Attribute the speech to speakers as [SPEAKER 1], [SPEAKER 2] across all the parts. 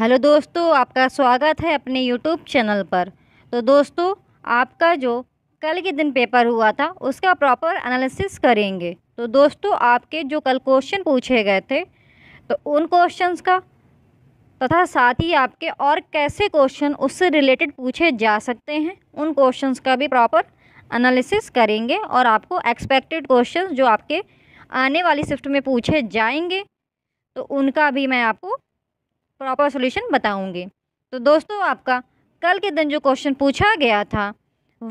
[SPEAKER 1] Hello दोस्तों आपका स्वागत है अपने यूट्यूब चैनल पर तो दोस्तों आपका जो कल के दिन पेपर हुआ था उसका प्रॉपर एनालिसिस करेंगे तो दोस्तों आपके जो कल क्वेश्चन पूछे गए थे तो उन क्वेश्चंस का तथा साथ ही आपके और कैसे क्वेश्चन उससे रिलेटेड पूछे जा सकते हैं उन क्वेश्चंस का भी प्रॉपर एनालिसिस करेंगे और आपको एक्सपेक्टेड क्वेश्चन जो आपके आने वाली शिफ्ट में पूछे जाएंगे तो उनका भी मैं आपको प्रॉपर सोल्यूशन बताऊँगी तो दोस्तों आपका कल के दिन जो क्वेश्चन पूछा गया था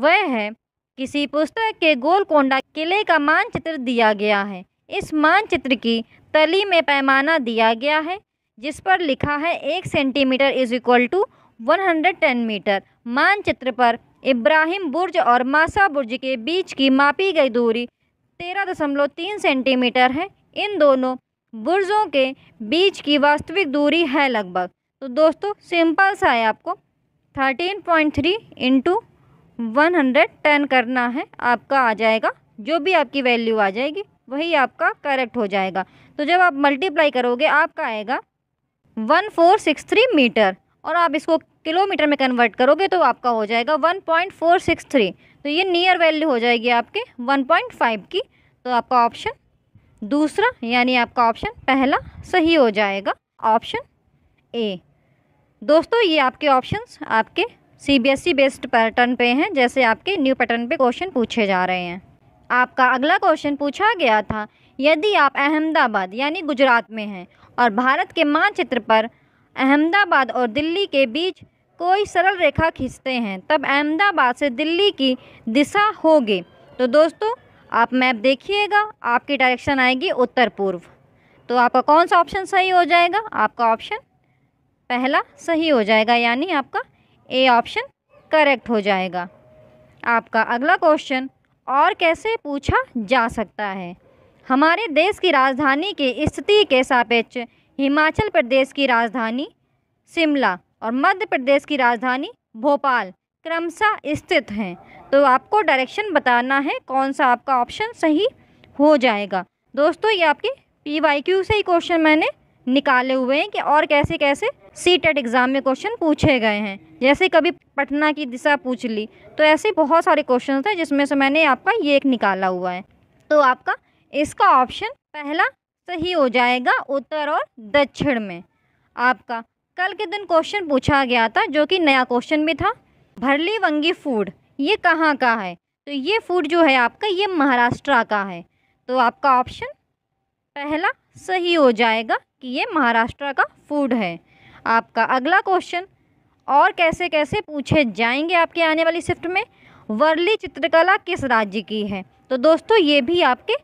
[SPEAKER 1] वह है किसी पुस्तक के गोलकोंडा किले का मानचित्र दिया गया है इस मानचित्र की तली में पैमाना दिया गया है जिस पर लिखा है एक centimetre is equal to one hundred ten metre मानचित्र पर इब्राहिम बुर्ज और मासा बुर्ज के बीच की मापी गई दूरी तेरह दशमलव तीन सेंटीमीटर है इन दोनों बुर्जों के बीच की वास्तविक दूरी है लगभग तो दोस्तों सिंपल सा है आपको thirteen point three into one hundred ten करना है आपका आ जाएगा जो भी आपकी वैल्यू आ जाएगी वही आपका करेक्ट हो जाएगा तो जब आप मल्टीप्लाई करोगे आपका आएगा one four six three metre और आप इसको किलोमीटर में कन्वर्ट करोगे तो आपका हो जाएगा one point four six three तो ये नियर वैल्यू हो जाएगी आपके वन पॉइंट फाइव की तो आपका ऑप्शन दूसरा यानी आपका ऑप्शन पहला सही हो जाएगा ऑप्शन ए दोस्तों ये आपके ऑप्शंस आपके सीबीएसई बेस्ड पैटर्न पे हैं जैसे आपके न्यू पैटर्न पे क्वेश्चन पूछे जा रहे हैं आपका अगला क्वेश्चन पूछा गया था यदि आप अहमदाबाद यानी गुजरात में हैं और भारत के मानचित्र पर अहमदाबाद और दिल्ली के बीच कोई सरल रेखा खींचते हैं तब अहमदाबाद से दिल्ली की दिशा होगी तो दोस्तों आप मैप देखिएगा आपकी डायरेक्शन आएगी उत्तर पूर्व तो आपका कौन सा ऑप्शन सही हो जाएगा आपका ऑप्शन पहला सही हो जाएगा यानी आपका ए ऑप्शन करेक्ट हो जाएगा आपका अगला क्वेश्चन और कैसे पूछा जा सकता है हमारे देश की राजधानी की स्थिति के सापेक्ष हिमाचल प्रदेश की राजधानी शिमला और मध्य प्रदेश की राजधानी भोपाल क्रमशः स्थित हैं तो आपको डायरेक्शन बताना है कौन सा आपका ऑप्शन सही हो जाएगा दोस्तों ये आपके पी वाई क्यू से ही क्वेश्चन मैंने निकाले हुए हैं कि और कैसे कैसे सी टेट एग्ज़ाम में क्वेश्चन पूछे गए हैं जैसे कभी पटना की दिशा पूछ ली तो ऐसे बहुत सारे क्वेश्चन थे जिसमें से मैंने आपका ये एक निकाला हुआ है तो आपका इसका ऑप्शन पहला सही हो जाएगा उत्तर और दक्षिण में आपका कल के दिन क्वेश्चन पूछा गया था जो कि नया क्वेश्चन भी था भरली वंगी फूड ये कहाँ का है तो ये फूड जो है आपका ये महाराष्ट्र का है तो आपका ऑप्शन पहला सही हो जाएगा कि ये महाराष्ट्र का फूड है आपका अगला क्वेश्चन और कैसे कैसे पूछे जाएंगे आपके आने वाली शिफ्ट में वर्ली चित्रकला किस राज्य की है तो दोस्तों ये भी आपके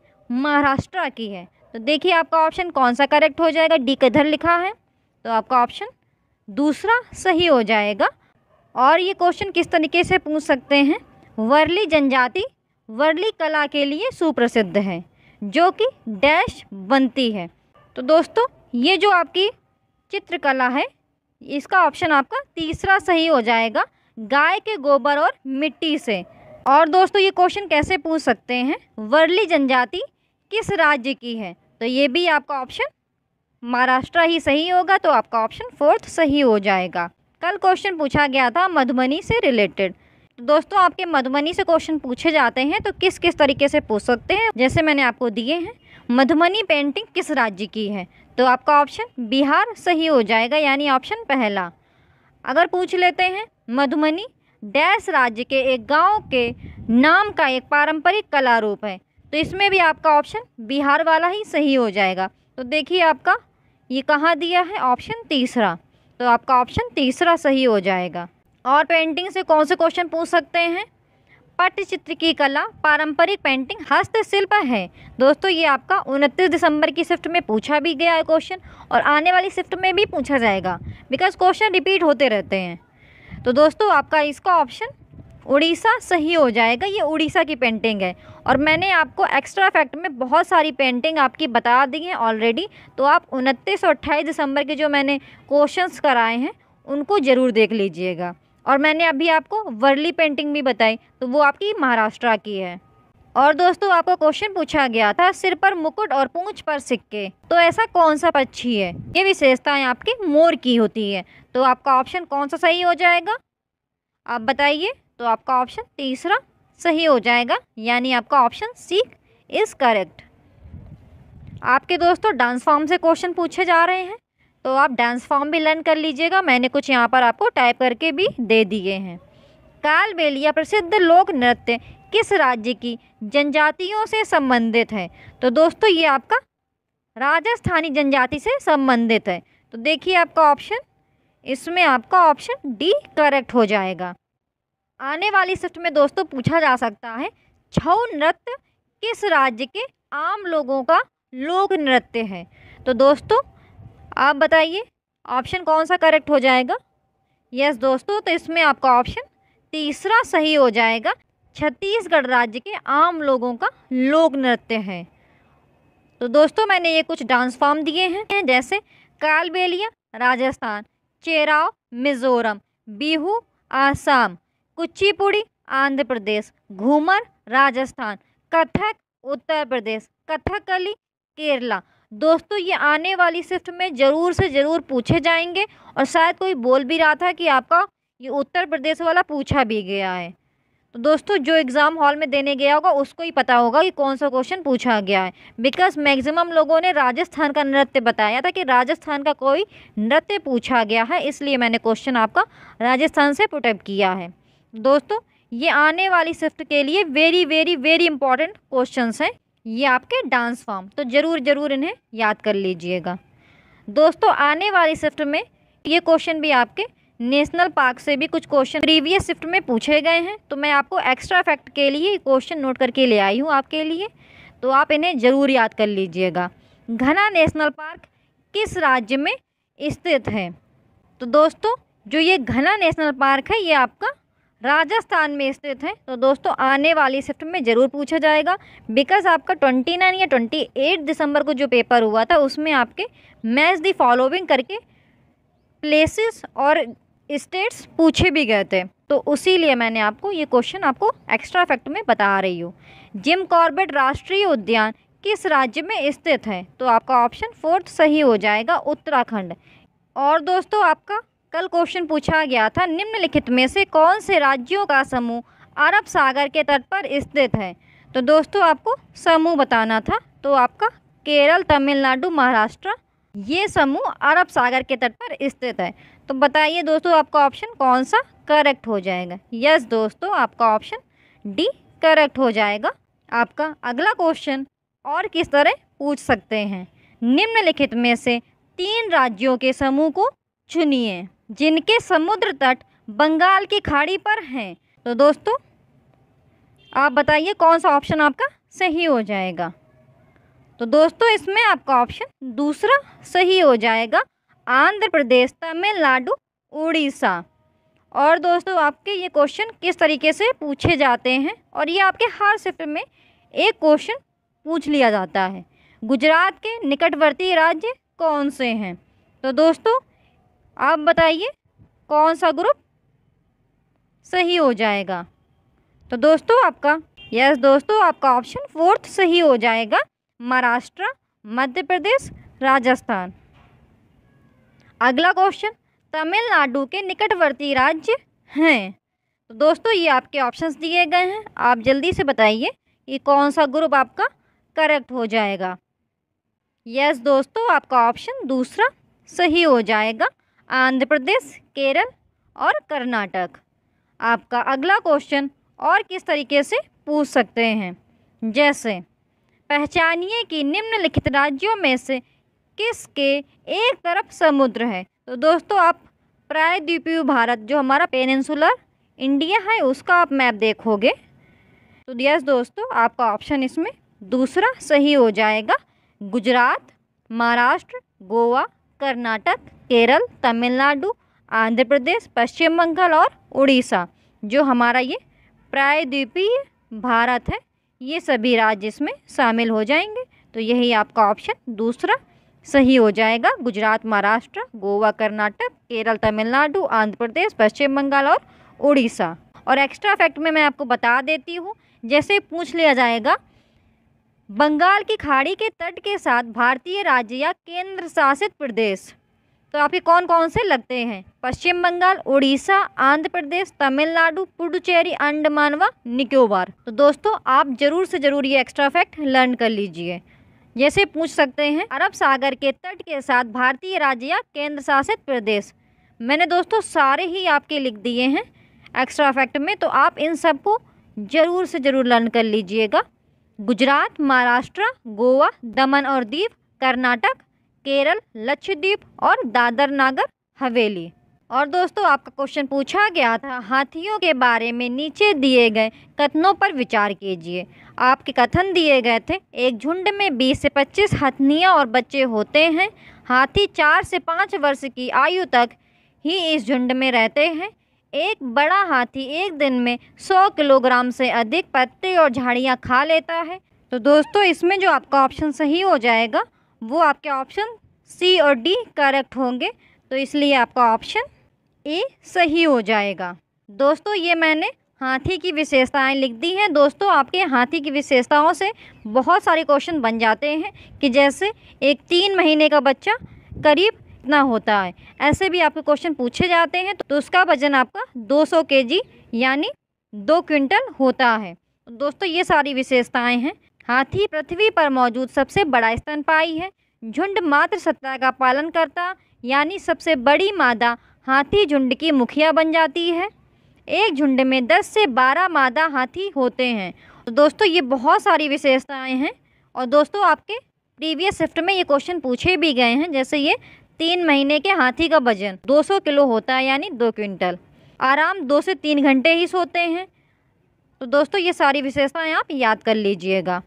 [SPEAKER 1] महाराष्ट्र की है तो देखिए आपका ऑप्शन कौन सा करेक्ट हो जाएगा डी कधर लिखा है तो आपका ऑप्शन दूसरा सही हो जाएगा और ये क्वेश्चन किस तरीके से पूछ सकते हैं वर्ली जनजाति वर्ली कला के लिए सुप्रसिद्ध है जो कि डैश बनती है तो दोस्तों ये जो आपकी चित्रकला है इसका ऑप्शन आपका तीसरा सही हो जाएगा गाय के गोबर और मिट्टी से और दोस्तों ये क्वेश्चन कैसे पूछ सकते हैं वर्ली जनजाति किस राज्य की है तो ये भी आपका ऑप्शन महाराष्ट्र ही सही होगा तो आपका ऑप्शन फोर्थ सही हो जाएगा कल क्वेश्चन पूछा गया था मधुबनी से रिलेटेड तो दोस्तों आपके मधुबनी से क्वेश्चन पूछे जाते हैं तो किस किस तरीके से पूछ सकते हैं जैसे मैंने आपको दिए हैं मधुबनी पेंटिंग किस राज्य की है तो आपका ऑप्शन बिहार सही हो जाएगा यानी ऑप्शन पहला अगर पूछ लेते हैं मधुबनी डैश राज्य के एक गांव के नाम का एक पारंपरिक कला रूप है तो इसमें भी आपका ऑप्शन बिहार वाला ही सही हो जाएगा तो देखिए आपका ये कहाँ दिया है ऑप्शन तीसरा तो आपका ऑप्शन तीसरा सही हो जाएगा और पेंटिंग से कौन से क्वेश्चन पूछ सकते हैं पट्टचित्र की कला पारंपरिक पेंटिंग हस्तशिल्प है दोस्तों ये आपका उनतीस दिसंबर की शिफ्ट में पूछा भी गया है क्वेश्चन और आने वाली शिफ्ट में भी पूछा जाएगा बिकॉज क्वेश्चन रिपीट होते रहते हैं तो दोस्तों आपका इसका ऑप्शन उड़ीसा सही हो जाएगा ये उड़ीसा की पेंटिंग है और मैंने आपको एक्स्ट्रा फैक्ट में बहुत सारी पेंटिंग आपकी बता दी है ऑलरेडी तो आप उनतीस और अट्ठाईस दिसंबर के जो मैंने क्वेश्चंस कराए हैं उनको ज़रूर देख लीजिएगा और मैंने अभी आपको वर्ली पेंटिंग भी बताई तो वो आपकी महाराष्ट्र की है और दोस्तों आपको क्वेश्चन पूछा गया था सिर पर मुकुट और पूंछ पर सिक्के तो ऐसा कौन सा पक्षी है ये विशेषताएं आपके मोर की होती है तो आपका ऑप्शन कौन सा सही हो जाएगा आप बताइए तो आपका ऑप्शन तीसरा सही हो जाएगा यानी आपका ऑप्शन सी इज़ करेक्ट आपके दोस्तों डांस फॉर्म से क्वेश्चन पूछे जा रहे हैं तो आप डांस फॉर्म भी लर्न कर लीजिएगा मैंने कुछ यहाँ पर आपको टाइप करके भी दे दिए हैं काल बेलिया प्रसिद्ध लोक नृत्य किस राज्य की जनजातियों से संबंधित है तो दोस्तों ये आपका राजस्थानी जनजाति से संबंधित है तो देखिए आपका ऑप्शन इसमें आपका ऑप्शन डी करेक्ट हो जाएगा आने वाली शिफ्ट में दोस्तों पूछा जा सकता है छऊ नृत्य किस राज्य के आम लोगों का लोक नृत्य है तो दोस्तों आप बताइए ऑप्शन कौन सा करेक्ट हो जाएगा यस दोस्तों तो इसमें आपका ऑप्शन तीसरा सही हो जाएगा छत्तीसगढ़ राज्य के आम लोगों का लोक नृत्य है तो दोस्तों मैंने ये कुछ डांस फॉर्म दिए हैं जैसे कालबेलिया राजस्थान चेराव मिज़ोरम बिहू आसाम कुचिपुड़ी आंध्र प्रदेश घूमर राजस्थान कथक उत्तर प्रदेश कथकली केरला दोस्तों ये आने वाली शिफ्ट में ज़रूर से ज़रूर पूछे जाएंगे और शायद कोई बोल भी रहा था कि आपका ये उत्तर प्रदेश वाला पूछा भी गया है तो दोस्तों जो एग्ज़ाम हॉल में देने गया होगा उसको ही पता होगा कि कौन सा क्वेश्चन पूछा गया है बिकॉज मैक्सिमम लोगों ने राजस्थान का नृत्य बताया था कि राजस्थान का कोई नृत्य पूछा गया है इसलिए मैंने क्वेश्चन आपका राजस्थान से पुटअप किया है दोस्तों ये आने वाली शिफ्ट के लिए very very very important question हैं ये आपके डांस फॉर्म तो ज़रूर ज़रूर इन्हें याद कर लीजिएगा दोस्तों आने वाली शिफ्ट में ये क्वेश्चन भी आपके नेशनल पार्क से भी कुछ क्वेश्चन प्रीवियस शिफ्ट में पूछे गए हैं तो मैं आपको एक्स्ट्रा फैक्ट के लिए क्वेश्चन नोट करके ले आई हूँ आपके लिए तो आप इन्हें ज़रूर याद कर लीजिएगा घना नेशनल पार्क किस राज्य में स्थित है तो दोस्तों जो ये घना नेशनल पार्क है ये आपका राजस्थान में स्थित है तो दोस्तों आने वाली शिफ्ट में ज़रूर पूछा जाएगा बिकॉज आपका 29 या 28 दिसंबर को जो पेपर हुआ था उसमें आपके मैच दी फॉलोविंग करके प्लेसेस और स्टेट्स पूछे भी गए थे तो उसी लिए मैंने आपको ये क्वेश्चन आपको एक्स्ट्रा फैक्ट में बता रही हूँ जिम कॉर्बेट राष्ट्रीय उद्यान किस राज्य में स्थित है तो आपका ऑप्शन फोर्थ सही हो जाएगा उत्तराखंड और दोस्तों आपका कल क्वेश्चन पूछा गया था निम्नलिखित में से कौन से राज्यों का समूह अरब सागर के तट पर स्थित है तो दोस्तों आपको समूह बताना था तो आपका केरल तमिलनाडु महाराष्ट्र ये समूह अरब सागर के तट पर स्थित है तो बताइए दोस्तों आपका ऑप्शन कौन सा करेक्ट हो जाएगा यस दोस्तों आपका ऑप्शन डी करेक्ट हो जाएगा आपका अगला क्वेश्चन और किस तरह पूछ सकते हैं निम्नलिखित में से तीन राज्यों के समूह को चुनिए जिनके समुद्र तट बंगाल की खाड़ी पर हैं तो दोस्तों आप बताइए कौन सा ऑप्शन आपका सही हो जाएगा तो दोस्तों इसमें आपका ऑप्शन दूसरा सही हो जाएगा आंध्र प्रदेश तमिलनाडु उड़ीसा और दोस्तों आपके ये क्वेश्चन किस तरीके से पूछे जाते हैं और ये आपके हर सिफ में एक क्वेश्चन पूछ लिया जाता है गुजरात के निकटवर्ती राज्य कौन से हैं तो दोस्तों आप बताइए कौन सा ग्रुप सही हो जाएगा तो दोस्तों आपका यस दोस्तों आपका ऑप्शन फोर्थ सही हो जाएगा महाराष्ट्र मध्य प्रदेश राजस्थान अगला क्वेश्चन तमिलनाडु के निकटवर्ती राज्य हैं तो दोस्तों ये आपके ऑप्शंस दिए गए हैं आप जल्दी से बताइए कि कौन सा ग्रुप आपका करेक्ट हो जाएगा यस दोस्तों आपका ऑप्शन दूसरा सही हो जाएगा आंध्र प्रदेश केरल और कर्नाटक आपका अगला क्वेश्चन और किस तरीके से पूछ सकते हैं जैसे पहचानिए कि निम्नलिखित राज्यों में से किसके एक तरफ समुद्र है तो दोस्तों आप प्रायद्वीपीय भारत जो हमारा पेनिनसुलर इंडिया है उसका आप मैप देखोगे तो यस दोस्तों आपका ऑप्शन इसमें दूसरा सही हो जाएगा गुजरात महाराष्ट्र गोवा कर्नाटक केरल तमिलनाडु आंध्र प्रदेश पश्चिम बंगाल और उड़ीसा जो हमारा ये प्रायद्वीपीय भारत है ये सभी राज्य इसमें शामिल हो जाएंगे तो यही आपका ऑप्शन दूसरा सही हो जाएगा गुजरात महाराष्ट्र गोवा कर्नाटक केरल तमिलनाडु आंध्र प्रदेश पश्चिम बंगाल और उड़ीसा और एक्स्ट्रा फैक्ट में मैं आपको बता देती हूँ जैसे पूछ लिया जाएगा बंगाल की खाड़ी के तट के साथ भारतीय राज्य या केंद्र शासित प्रदेश तो आपके कौन कौन से लगते हैं पश्चिम बंगाल उड़ीसा आंध्र प्रदेश तमिलनाडु पुडुचेरी अंडमान व निकोबार तो दोस्तों आप जरूर से जरूर ये एक्स्ट्रा फैक्ट लर्न कर लीजिए जैसे पूछ सकते हैं अरब सागर के तट के साथ भारतीय राज्य या केंद्र शासित प्रदेश मैंने दोस्तों सारे ही आपके लिख दिए हैं एक्स्ट्रा फैक्ट में तो आप इन सबको ज़रूर से ज़रूर लर्न कर लीजिएगा गुजरात महाराष्ट्र गोवा दमन और दीव कर्नाटक केरल लक्षद्वीप और दादर नागर हवेली और दोस्तों आपका क्वेश्चन पूछा गया था हाथियों के बारे में नीचे दिए गए कथनों पर विचार कीजिए आपके कथन दिए गए थे एक झुंड में 20 से 25 हथनियाँ और बच्चे होते हैं हाथी चार से पाँच वर्ष की आयु तक ही इस झुंड में रहते हैं एक बड़ा हाथी एक दिन में सौ किलोग्राम से अधिक पत्ते और झाड़ियाँ खा लेता है तो दोस्तों इसमें जो आपका ऑप्शन सही हो जाएगा वो आपके ऑप्शन सी और डी करेक्ट होंगे तो इसलिए आपका ऑप्शन ए सही हो जाएगा दोस्तों ये मैंने हाथी की विशेषताएं लिख दी हैं दोस्तों आपके हाथी की विशेषताओं से बहुत सारे क्वेश्चन बन जाते हैं कि जैसे एक तीन महीने का बच्चा करीब कितना होता है ऐसे भी आपके क्वेश्चन पूछे जाते हैं तो उसका वजन आपका 200 जी यानी दो क्विंटल होता है दोस्तों ये सारी विशेषताएं हैं हाथी पृथ्वी पर मौजूद सबसे बड़ा स्तनपाई है झुंड मात्र सत्ता का पालन करता यानी सबसे बड़ी मादा हाथी झुंड की मुखिया बन जाती है एक झुंड में 10 से 12 मादा हाथी होते हैं तो दोस्तों ये बहुत सारी विशेषताएं हैं और दोस्तों आपके प्रीवियस शिफ्ट में ये क्वेश्चन पूछे भी गए हैं जैसे ये तीन महीने के हाथी का वजन 200 किलो होता है यानी दो क्विंटल आराम दो से तीन घंटे ही सोते हैं तो दोस्तों ये सारी विशेषताएं आप याद कर लीजिएगा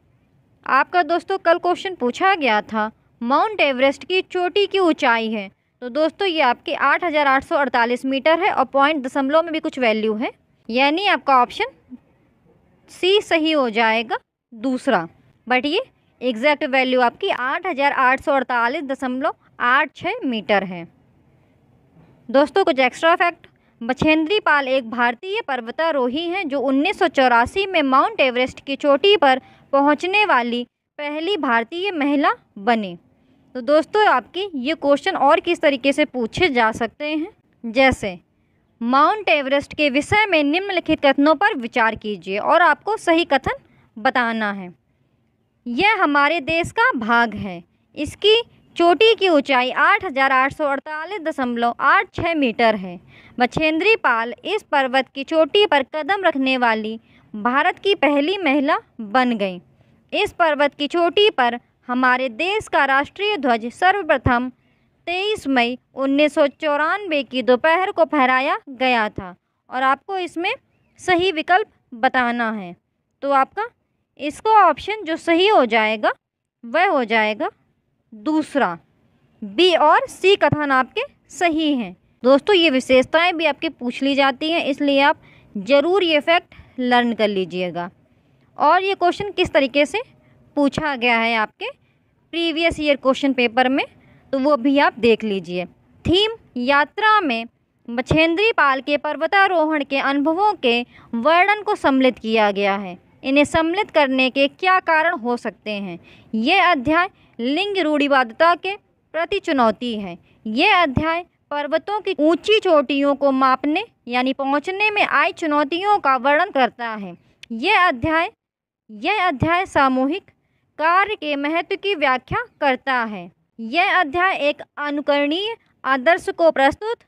[SPEAKER 1] आपका दोस्तों कल क्वेश्चन पूछा गया था माउंट एवरेस्ट की चोटी की ऊंचाई है तो दोस्तों ये आपकी 8,848 मीटर है और पॉइंट दशमलव में भी कुछ वैल्यू है यानी आपका ऑप्शन सी सही हो जाएगा दूसरा बट ये एग्जैक्ट वैल्यू आपकी आठ हज़ार आठ सौ अड़तालीस दशमलव आठ छः मीटर है दोस्तों कुछ एक्स्ट्रा फैक्ट मछेंद्री पाल एक भारतीय पर्वतारोही हैं जो उन्नीस में माउंट एवरेस्ट की चोटी पर पहुंचने वाली पहली भारतीय महिला बने तो दोस्तों आपकी ये क्वेश्चन और किस तरीके से पूछे जा सकते हैं जैसे माउंट एवरेस्ट के विषय में निम्नलिखित कथनों पर विचार कीजिए और आपको सही कथन बताना है यह हमारे देश का भाग है इसकी चोटी की ऊंचाई आठ हज़ार आठ सौ अड़तालीस दशमलव आठ छः मीटर है मछेंद्री पाल इस पर्वत की चोटी पर कदम रखने वाली भारत की पहली महिला बन गई इस पर्वत की चोटी पर हमारे देश का राष्ट्रीय ध्वज सर्वप्रथम 23 मई उन्नीस की दोपहर को फहराया गया था और आपको इसमें सही विकल्प बताना है तो आपका इसको ऑप्शन जो सही हो जाएगा वह हो जाएगा दूसरा बी और सी कथन आपके सही हैं दोस्तों ये विशेषताएं भी आपके पूछ ली जाती हैं इसलिए आप ज़रूर ये फैक्ट लर्न कर लीजिएगा और ये क्वेश्चन किस तरीके से पूछा गया है आपके प्रीवियस ईयर क्वेश्चन पेपर में तो वो भी आप देख लीजिए थीम यात्रा में मछेंद्री पाल के पर्वतारोहण के अनुभवों के वर्णन को सम्मिलित किया गया है इन्हें सम्मिलित करने के क्या कारण हो सकते हैं ये अध्याय लिंग रूढ़िवादता के प्रति चुनौती है ये अध्याय पर्वतों की ऊंची चोटियों को मापने यानी पहुंचने में आई चुनौतियों का वर्णन करता है यह अध्याय यह अध्याय सामूहिक कार्य के महत्व की व्याख्या करता है यह अध्याय एक अनुकरणीय आदर्श को प्रस्तुत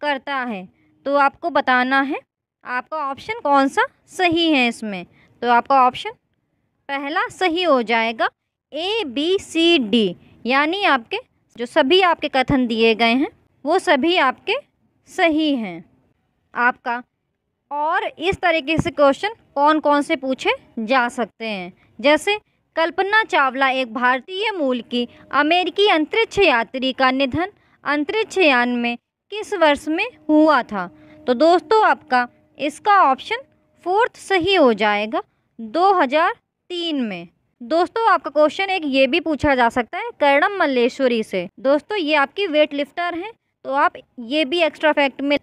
[SPEAKER 1] करता है तो आपको बताना है आपका ऑप्शन कौन सा सही है इसमें तो आपका ऑप्शन पहला सही हो जाएगा ए बी सी डी यानी आपके जो सभी आपके कथन दिए गए हैं वो सभी आपके सही हैं आपका और इस तरीके से क्वेश्चन कौन कौन से पूछे जा सकते हैं जैसे कल्पना चावला एक भारतीय मूल की अमेरिकी अंतरिक्ष यात्री का निधन अंतरिक्ष यान में किस वर्ष में हुआ था तो दोस्तों आपका इसका ऑप्शन फोर्थ सही हो जाएगा 2003 में दोस्तों आपका क्वेश्चन एक ये भी पूछा जा सकता है कर्णम मल्लेश्वरी से दोस्तों ये आपकी वेट लिफ्टर हैं तो आप ये भी एक्स्ट्रा फैक्ट में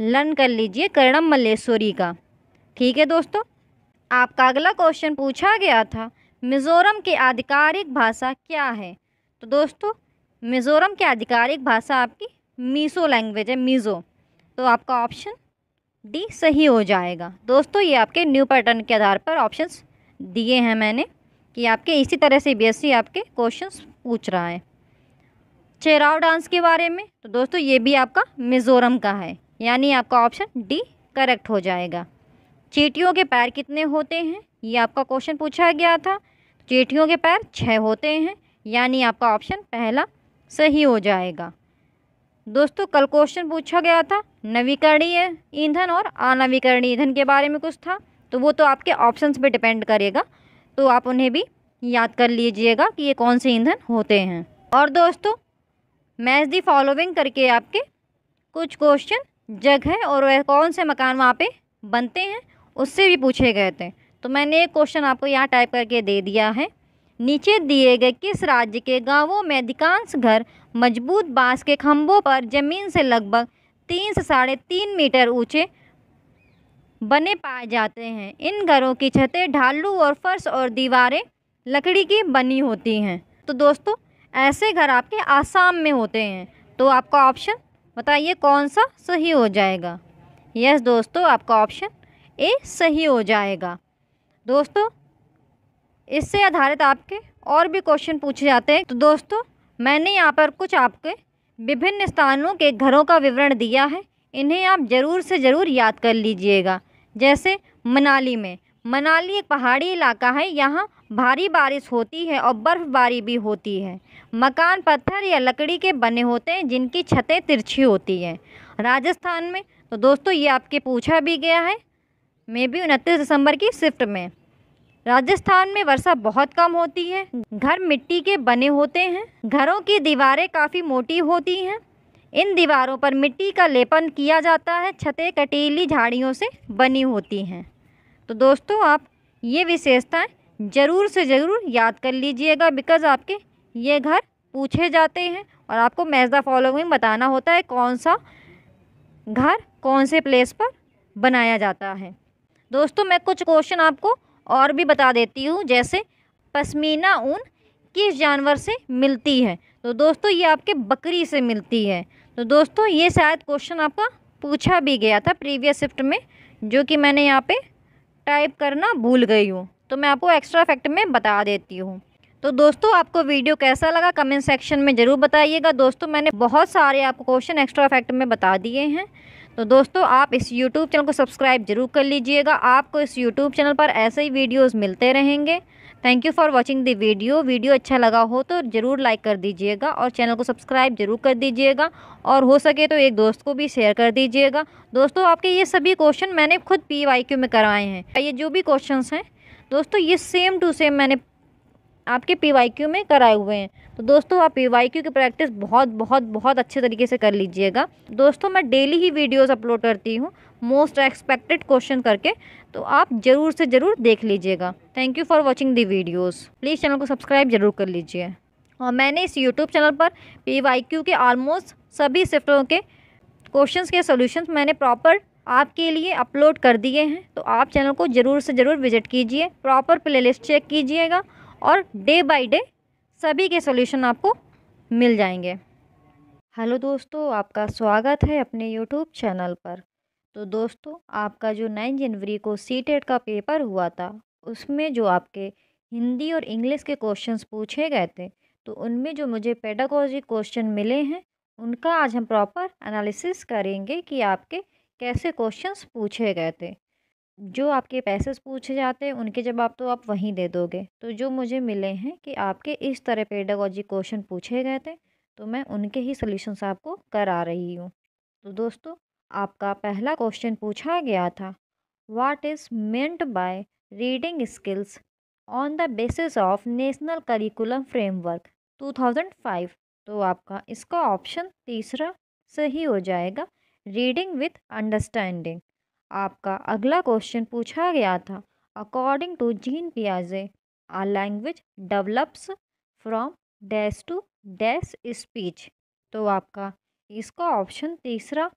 [SPEAKER 1] लर्न कर लीजिए कर्णम मल्लेश्वरी का ठीक है दोस्तों आपका अगला क्वेश्चन पूछा गया था मिज़ोरम की आधिकारिक भाषा क्या है तो दोस्तों मिज़ोरम की आधिकारिक भाषा आपकी मीसो लैंग्वेज है मीज़ो तो आपका ऑप्शन डी सही हो जाएगा दोस्तों ये आपके न्यू पैटर्न के आधार पर ऑप्शंस दिए हैं मैंने कि आपके इसी तरह से बी आपके क्वेश्चन पूछ रहा है चेराव डांस के बारे में तो दोस्तों ये भी आपका मिज़ोरम का है यानी आपका ऑप्शन डी करेक्ट हो जाएगा चीटियों के पैर कितने होते हैं ये आपका क्वेश्चन पूछा गया था चीटियों के पैर छः होते हैं यानी आपका ऑप्शन पहला सही हो जाएगा दोस्तों कल क्वेश्चन पूछा गया था नवीकरणीय ईंधन और अनवीकरणीय ईंधन के बारे में कुछ था तो वो तो आपके ऑप्शंस पे डिपेंड करेगा तो आप उन्हें भी याद कर लीजिएगा कि ये कौन से ईंधन होते हैं और दोस्तों मैच दी फॉलोविंग करके आपके कुछ क्वेश्चन जग है और वह कौन से मकान वहाँ पे बनते हैं उससे भी पूछे गए थे तो मैंने एक क्वेश्चन आपको यहाँ टाइप करके दे दिया है नीचे दिए गए किस राज्य के गांवों में अधिकांश घर मजबूत बांस के खंभों पर जमीन से लगभग तीन से साढ़े तीन मीटर ऊंचे बने पाए जाते हैं इन घरों की छतें ढालू और फर्श और दीवारें लकड़ी की बनी होती हैं तो दोस्तों ऐसे घर आपके आसाम में होते हैं तो आपका ऑप्शन बताइए कौन सा सही हो जाएगा यस दोस्तों आपका ऑप्शन ए सही हो जाएगा दोस्तों इससे आधारित आपके और भी क्वेश्चन पूछे जाते हैं तो दोस्तों मैंने यहाँ पर कुछ आपके विभिन्न स्थानों के घरों का विवरण दिया है इन्हें आप ज़रूर से ज़रूर याद कर लीजिएगा जैसे मनाली में मनाली एक पहाड़ी इलाका है यहाँ भारी बारिश होती है और बर्फ़बारी भी होती है मकान पत्थर या लकड़ी के बने होते हैं जिनकी छतें तिरछी होती हैं राजस्थान में तो दोस्तों ये आपके पूछा भी गया है मे भी उनतीस दिसंबर की शिफ्ट में राजस्थान में वर्षा बहुत कम होती है घर मिट्टी के बने होते हैं घरों की दीवारें काफ़ी मोटी होती हैं इन दीवारों पर मिट्टी का लेपन किया जाता है छतें कटीली झाड़ियों से बनी होती हैं तो दोस्तों आप ये विशेषताएं ज़रूर से ज़रूर याद कर लीजिएगा बिकॉज़ आपके ये घर पूछे जाते हैं और आपको मैच द फॉलोइंग बताना होता है कौन सा घर कौन से प्लेस पर बनाया जाता है दोस्तों मैं कुछ क्वेश्चन आपको और भी बता देती हूँ जैसे पश्मीना ऊन किस जानवर से मिलती है तो दोस्तों ये आपके बकरी से मिलती है तो दोस्तों ये शायद क्वेश्चन आपका पूछा भी गया था प्रीवियस शिफ्ट में जो कि मैंने यहाँ पे टाइप करना भूल गई हूँ तो मैं आपको एक्स्ट्रा फैक्ट में बता देती हूँ तो दोस्तों आपको वीडियो कैसा लगा कमेंट सेक्शन में ज़रूर बताइएगा दोस्तों मैंने बहुत सारे आपको क्वेश्चन एक्स्ट्रा फैक्ट में बता दिए हैं तो दोस्तों आप इस यूट्यूब चैनल को सब्सक्राइब जरूर कर लीजिएगा आपको इस यूट्यूब चैनल पर ऐसे ही वीडियोस मिलते रहेंगे thank you for watching the video video अच्छा लगा हो तो ज़रूर लाइक कर दीजिएगा और चैनल को सब्सक्राइब जरूर कर दीजिएगा और हो सके तो एक दोस्त को भी शेयर कर दीजिएगा दोस्तों आपके ये सभी क्वेश्चन मैंने खुद पी वाई क्यू में कराए हैं ये जो भी क्वेश्चन हैं दोस्तों ये सेम टू सेम मैंने आपके पी वाई क्यू में कराए हुए हैं तो दोस्तों आप क्यू की प्रैक्टिस बहुत बहुत बहुत अच्छे तरीके से कर लीजिएगा दोस्तों मैं डेली ही वीडियोस अपलोड करती हूँ मोस्ट एक्सपेक्टेड क्वेश्चन करके तो आप ज़रूर से ज़रूर देख लीजिएगा thank you for watching the videos please channel को सब्सक्राइब जरूर कर लीजिए और मैंने इस यूट्यूब चैनल पर पी के ऑलमोस्ट सभी सिफ्टों के क्वेश्चन के सोल्यूशन मैंने प्रॉपर आपके लिए अपलोड कर दिए हैं तो आप चैनल को ज़रूर से ज़रूर विजिट कीजिए प्रॉपर प्लेलिस्ट चेक कीजिएगा और डे बाय डे सभी के सॉल्यूशन आपको मिल जाएंगे हेलो दोस्तों आपका स्वागत है अपने यूट्यूब चैनल पर तो दोस्तों आपका जो नाइन जनवरी को सी e का पेपर हुआ था उसमें जो आपके हिंदी और इंग्लिश के क्वेश्चंस पूछे गए थे तो उनमें जो मुझे पेडागोजी क्वेश्चन मिले हैं उनका आज हम प्रॉपर एनालिसिस करेंगे कि आपके कैसे क्वेश्चंस पूछे गए थे जो आपके पैसेस पूछे जाते हैं उनके जवाब तो आप वहीं दे दोगे तो जो मुझे मिले हैं कि आपके इस तरह पेडागोजी क्वेश्चन पूछे गए थे तो मैं उनके ही सोल्यूशन आपको करा रही हूँ तो दोस्तों आपका पहला क्वेश्चन पूछा गया था what is meant by reading skills on the basis of national curriculum framework 2005 तो आपका इसका ऑप्शन तीसरा सही हो जाएगा रीडिंग विथ अंडरस्टैंडिंग आपका अगला क्वेश्चन पूछा गया था अकॉर्डिंग टू जीन पियाजे a language develops from dash to dash speech तो आपका इसका ऑप्शन तीसरा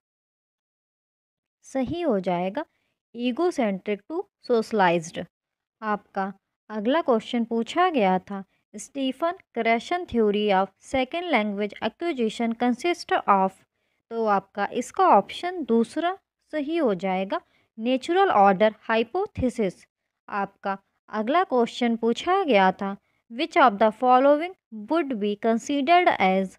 [SPEAKER 1] सही हो जाएगा ईगो सेंट्रिक टू सोशलाइज्ड आपका अगला क्वेश्चन पूछा गया था Stephen Krashen theory of second language acquisition consist of तो आपका इसका ऑप्शन दूसरा सही हो जाएगा नेचुरल ऑर्डर हाइपोथिस आपका अगला क्वेश्चन पूछा गया था which of the following would be considered as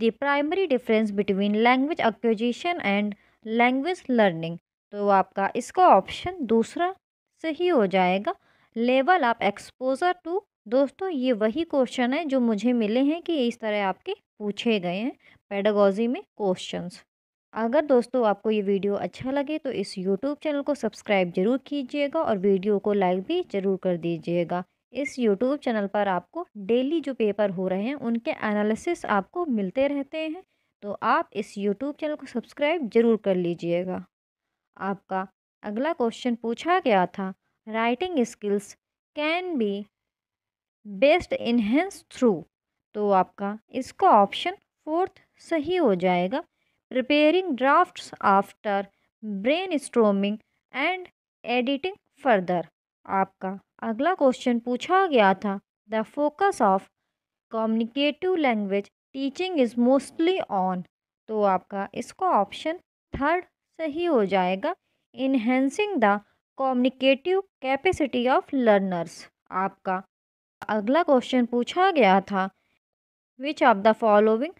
[SPEAKER 1] the primary difference between language acquisition and language learning तो आपका इसका ऑप्शन दूसरा सही हो जाएगा लेवल आप एक्सपोजर टू दोस्तों ये वही क्वेश्चन है जो मुझे मिले हैं कि इस तरह आपके पूछे गए हैं पेडागोजी में क्वेश्चंस अगर दोस्तों आपको ये वीडियो अच्छा लगे तो इस यूट्यूब चैनल को सब्सक्राइब जरूर कीजिएगा और वीडियो को लाइक भी ज़रूर कर दीजिएगा इस YouTube चैनल पर आपको डेली जो पेपर हो रहे हैं उनके एनालिसिस आपको मिलते रहते हैं तो आप इस यूट्यूब चैनल को सब्सक्राइब ज़रूर कर लीजिएगा आपका अगला क्वेश्चन पूछा गया था writing skills can be best enhance through तो आपका इसका ऑप्शन फोर्थ सही हो जाएगा preparing drafts after brainstorming and editing further. आपका अगला क्वेश्चन पूछा गया था the focus of communicative language teaching is mostly on तो आपका इसका ऑप्शन थर्ड सही हो जाएगा enhancing the communicative capacity of learners आपका अगला क्वेश्चन पूछा गया था which of the following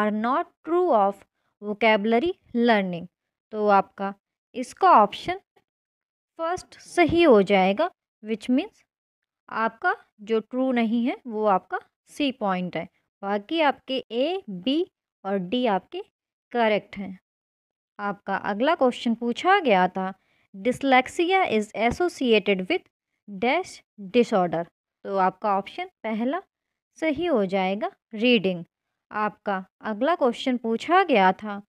[SPEAKER 1] are not true of vocabulary learning तो आपका इसका ऑप्शन फर्स्ट सही हो जाएगा विच मीन्स आपका जो ट्रू नहीं है वो आपका सी पॉइंट है बाकी आपके ए बी और डी आपके करेक्ट हैं आपका अगला क्वेश्चन पूछा गया था dyslexia is associated with dash disorder तो आपका ऑप्शन पहला सही हो जाएगा रीडिंग आपका अगला क्वेश्चन पूछा गया था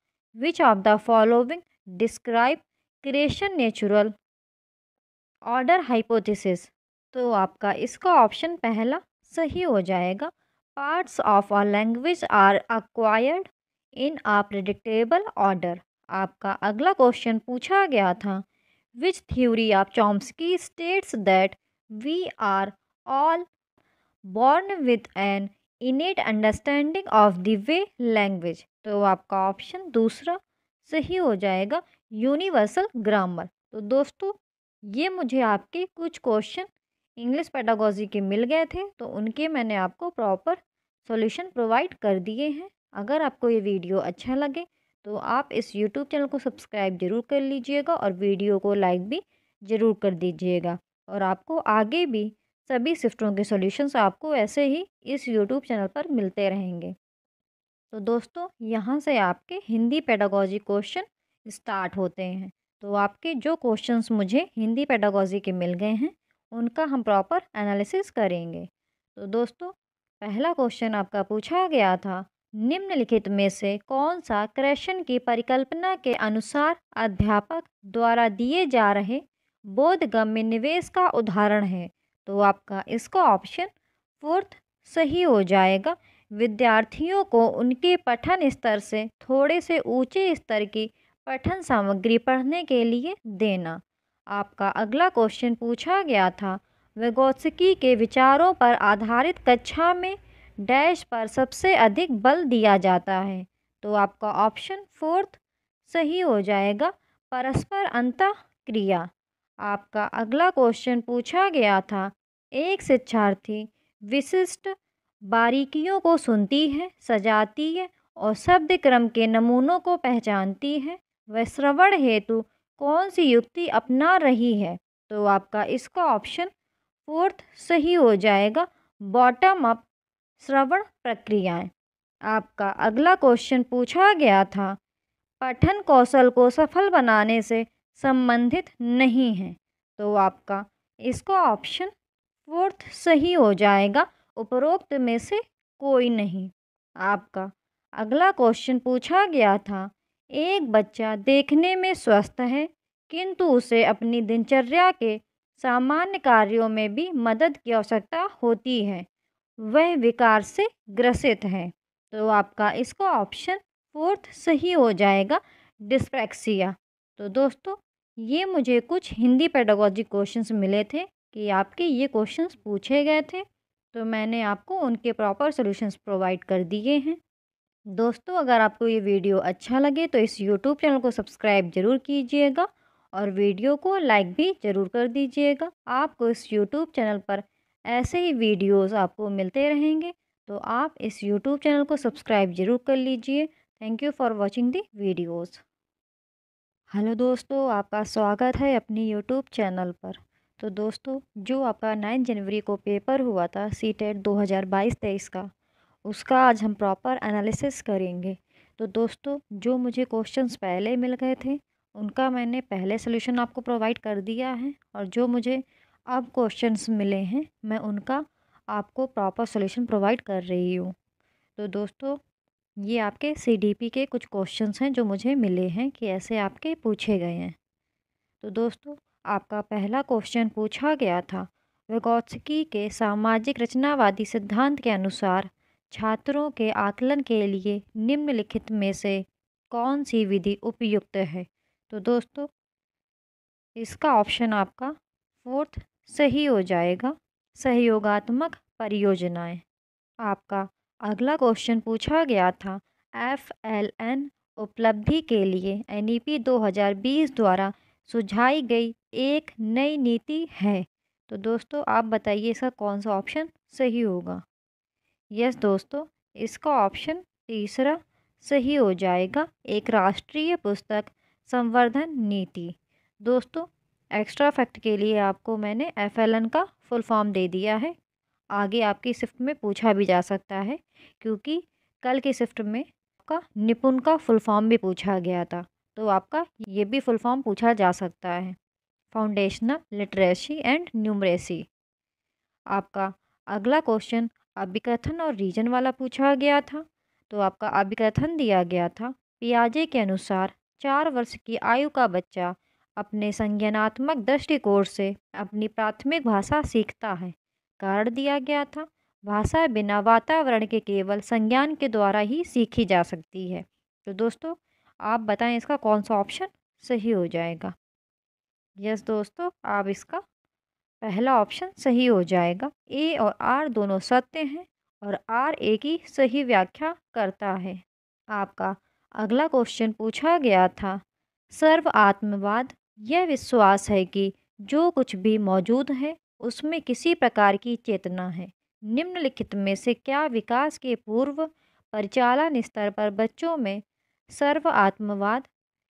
[SPEAKER 1] which of the following describe Krashen natural order hypothesis तो आपका इसका ऑप्शन पहला सही हो जाएगा parts of a language are acquired in a predictable order आपका अगला क्वेश्चन पूछा गया था which theory of Chomsky states that we are all born with an innate understanding of the way language तो आपका ऑप्शन दूसरा सही हो जाएगा यूनिवर्सल ग्रामर तो दोस्तों ये मुझे आपके कुछ क्वेश्चन इंग्लिश पैडागोजी के मिल गए थे तो उनके मैंने आपको प्रॉपर सॉल्यूशन प्रोवाइड कर दिए हैं अगर आपको ये वीडियो अच्छा लगे तो आप इस यूट्यूब चैनल को सब्सक्राइब ज़रूर कर लीजिएगा और वीडियो को लाइक भी ज़रूर कर दीजिएगा और आपको आगे भी सभी शिफ्टों के सॉल्यूशंस आपको ऐसे ही इस यूट्यूब चैनल पर मिलते रहेंगे तो दोस्तों यहाँ से आपके हिंदी पेडागोजी क्वेश्चन स्टार्ट होते हैं तो आपके जो क्वेश्चंस मुझे हिंदी पेडागोजी के मिल गए हैं उनका हम प्रॉपर एनालिसिस करेंगे तो दोस्तों पहला क्वेश्चन आपका पूछा गया था निम्नलिखित में से कौन सा क्रेशन की परिकल्पना के अनुसार अध्यापक द्वारा दिए जा रहे बोधगम्य निवेश का उदाहरण है तो आपका इसका ऑप्शन फोर्थ सही हो जाएगा विद्यार्थियों को उनके पठन स्तर से थोड़े से ऊंचे स्तर की पठन सामग्री पढ़ने के लिए देना आपका अगला क्वेश्चन पूछा गया था वेगोत्सकी के विचारों पर आधारित कक्षा में डैश पर सबसे अधिक बल दिया जाता है तो आपका ऑप्शन फोर्थ सही हो जाएगा परस्पर अंत क्रिया आपका अगला क्वेश्चन पूछा गया था एक शिक्षार्थी विशिष्ट बारीकियों को सुनती है सजाती है और शब्द क्रम के नमूनों को पहचानती है वह श्रवण हेतु कौन सी युक्ति अपना रही है तो आपका इसका ऑप्शन फोर्थ सही हो जाएगा बॉटम अप श्रवण प्रक्रियाएं आपका अगला क्वेश्चन पूछा गया था पठन कौशल को सफल बनाने से संबंधित नहीं है तो आपका इसका ऑप्शन फोर्थ सही हो जाएगा उपरोक्त में से कोई नहीं आपका अगला क्वेश्चन पूछा गया था एक बच्चा देखने में स्वस्थ है किंतु उसे अपनी दिनचर्या के सामान्य कार्यों में भी मदद की आवश्यकता होती है वह विकार से ग्रसित है तो आपका इसका ऑप्शन फोर्थ सही हो जाएगा डिस्प्रैक्सिया तो दोस्तों ये मुझे कुछ हिंदी पेडागॉजी क्वेश्चंस मिले थे कि आपके ये क्वेश्चंस पूछे गए थे तो मैंने आपको उनके प्रॉपर सॉल्यूशंस प्रोवाइड कर दिए हैं दोस्तों अगर आपको ये वीडियो अच्छा लगे तो इस यूट्यूब चैनल को सब्सक्राइब ज़रूर कीजिएगा और वीडियो को लाइक भी ज़रूर कर दीजिएगा आपको इस यूट्यूब चैनल पर ऐसे ही वीडियोज़ आपको मिलते रहेंगे तो आप इस यूट्यूब चैनल को सब्सक्राइब ज़रूर कर लीजिए thank you for watching the videos hello दोस्तों आपका स्वागत है अपनी यूट्यूब चैनल पर तो दोस्तों जो आपका नाइन जनवरी को पेपर हुआ था सी टेट e दो हज़ार बाईस तेईस का उसका आज हम प्रॉपर एनालिसिस करेंगे तो दोस्तों जो मुझे क्वेश्चंस पहले मिल गए थे उनका मैंने पहले सोल्यूशन आपको प्रोवाइड कर दिया है और जो मुझे अब क्वेश्चंस मिले हैं मैं उनका आपको प्रॉपर सोल्यूशन प्रोवाइड कर रही हूँ तो दोस्तों ये आपके सीडीपी के कुछ क्वेश्चंस हैं जो मुझे मिले हैं कि ऐसे आपके पूछे गए हैं तो दोस्तों आपका पहला क्वेश्चन पूछा गया था वेगौत्सकी के सामाजिक रचनावादी सिद्धांत के अनुसार छात्रों के आकलन के लिए निम्नलिखित में से कौन सी विधि उपयुक्त है तो दोस्तों इसका ऑप्शन आपका फोर्थ सही हो जाएगा सहयोगात्मक परियोजनाएं आपका अगला क्वेश्चन पूछा गया था एफ एल एन उपलब्धि के लिए एन ई पी दो हज़ार बीस द्वारा सुझाई गई एक नई नीति है तो दोस्तों आप बताइए इसका कौन सा ऑप्शन सही होगा यस दोस्तों इसका ऑप्शन तीसरा सही हो जाएगा एक राष्ट्रीय पुस्तक संवर्धन नीति दोस्तों एक्स्ट्रा फैक्ट के लिए आपको मैंने एफ एल एन का फुल फॉर्म दे दिया है आगे आपकी सिफ्ट में पूछा भी जा सकता है क्योंकि कल के शिफ्ट में आपका निपुण का फुल फॉर्म भी पूछा गया था तो आपका ये भी फुल फॉर्म पूछा जा सकता है फाउंडेशनल लिटरेसी एंड न्यूमरेसी आपका अगला क्वेश्चन अभिकथन और रीजन वाला पूछा गया था तो आपका अभिकथन दिया गया था पियाजे के अनुसार चार वर्ष की आयु का बच्चा अपने संज्ञानात्मक दृष्टिकोण से अपनी प्राथमिक भाषा सीखता है कारण दिया गया था भाषा बिना वातावरण के केवल संज्ञान के द्वारा ही सीखी जा सकती है तो दोस्तों आप बताएं इसका कौन सा ऑप्शन सही हो जाएगा यस दोस्तों आप इसका पहला ऑप्शन सही हो जाएगा ए और आर दोनों सत्य हैं और आर ए की सही व्याख्या करता है आपका अगला क्वेश्चन पूछा गया था सर्व आत्मवाद यह विश्वास है कि जो कुछ भी मौजूद है उसमें किसी प्रकार की चेतना है निम्नलिखित में से क्या विकास के पूर्व परिचालन स्तर पर बच्चों में सर्व आत्मवाद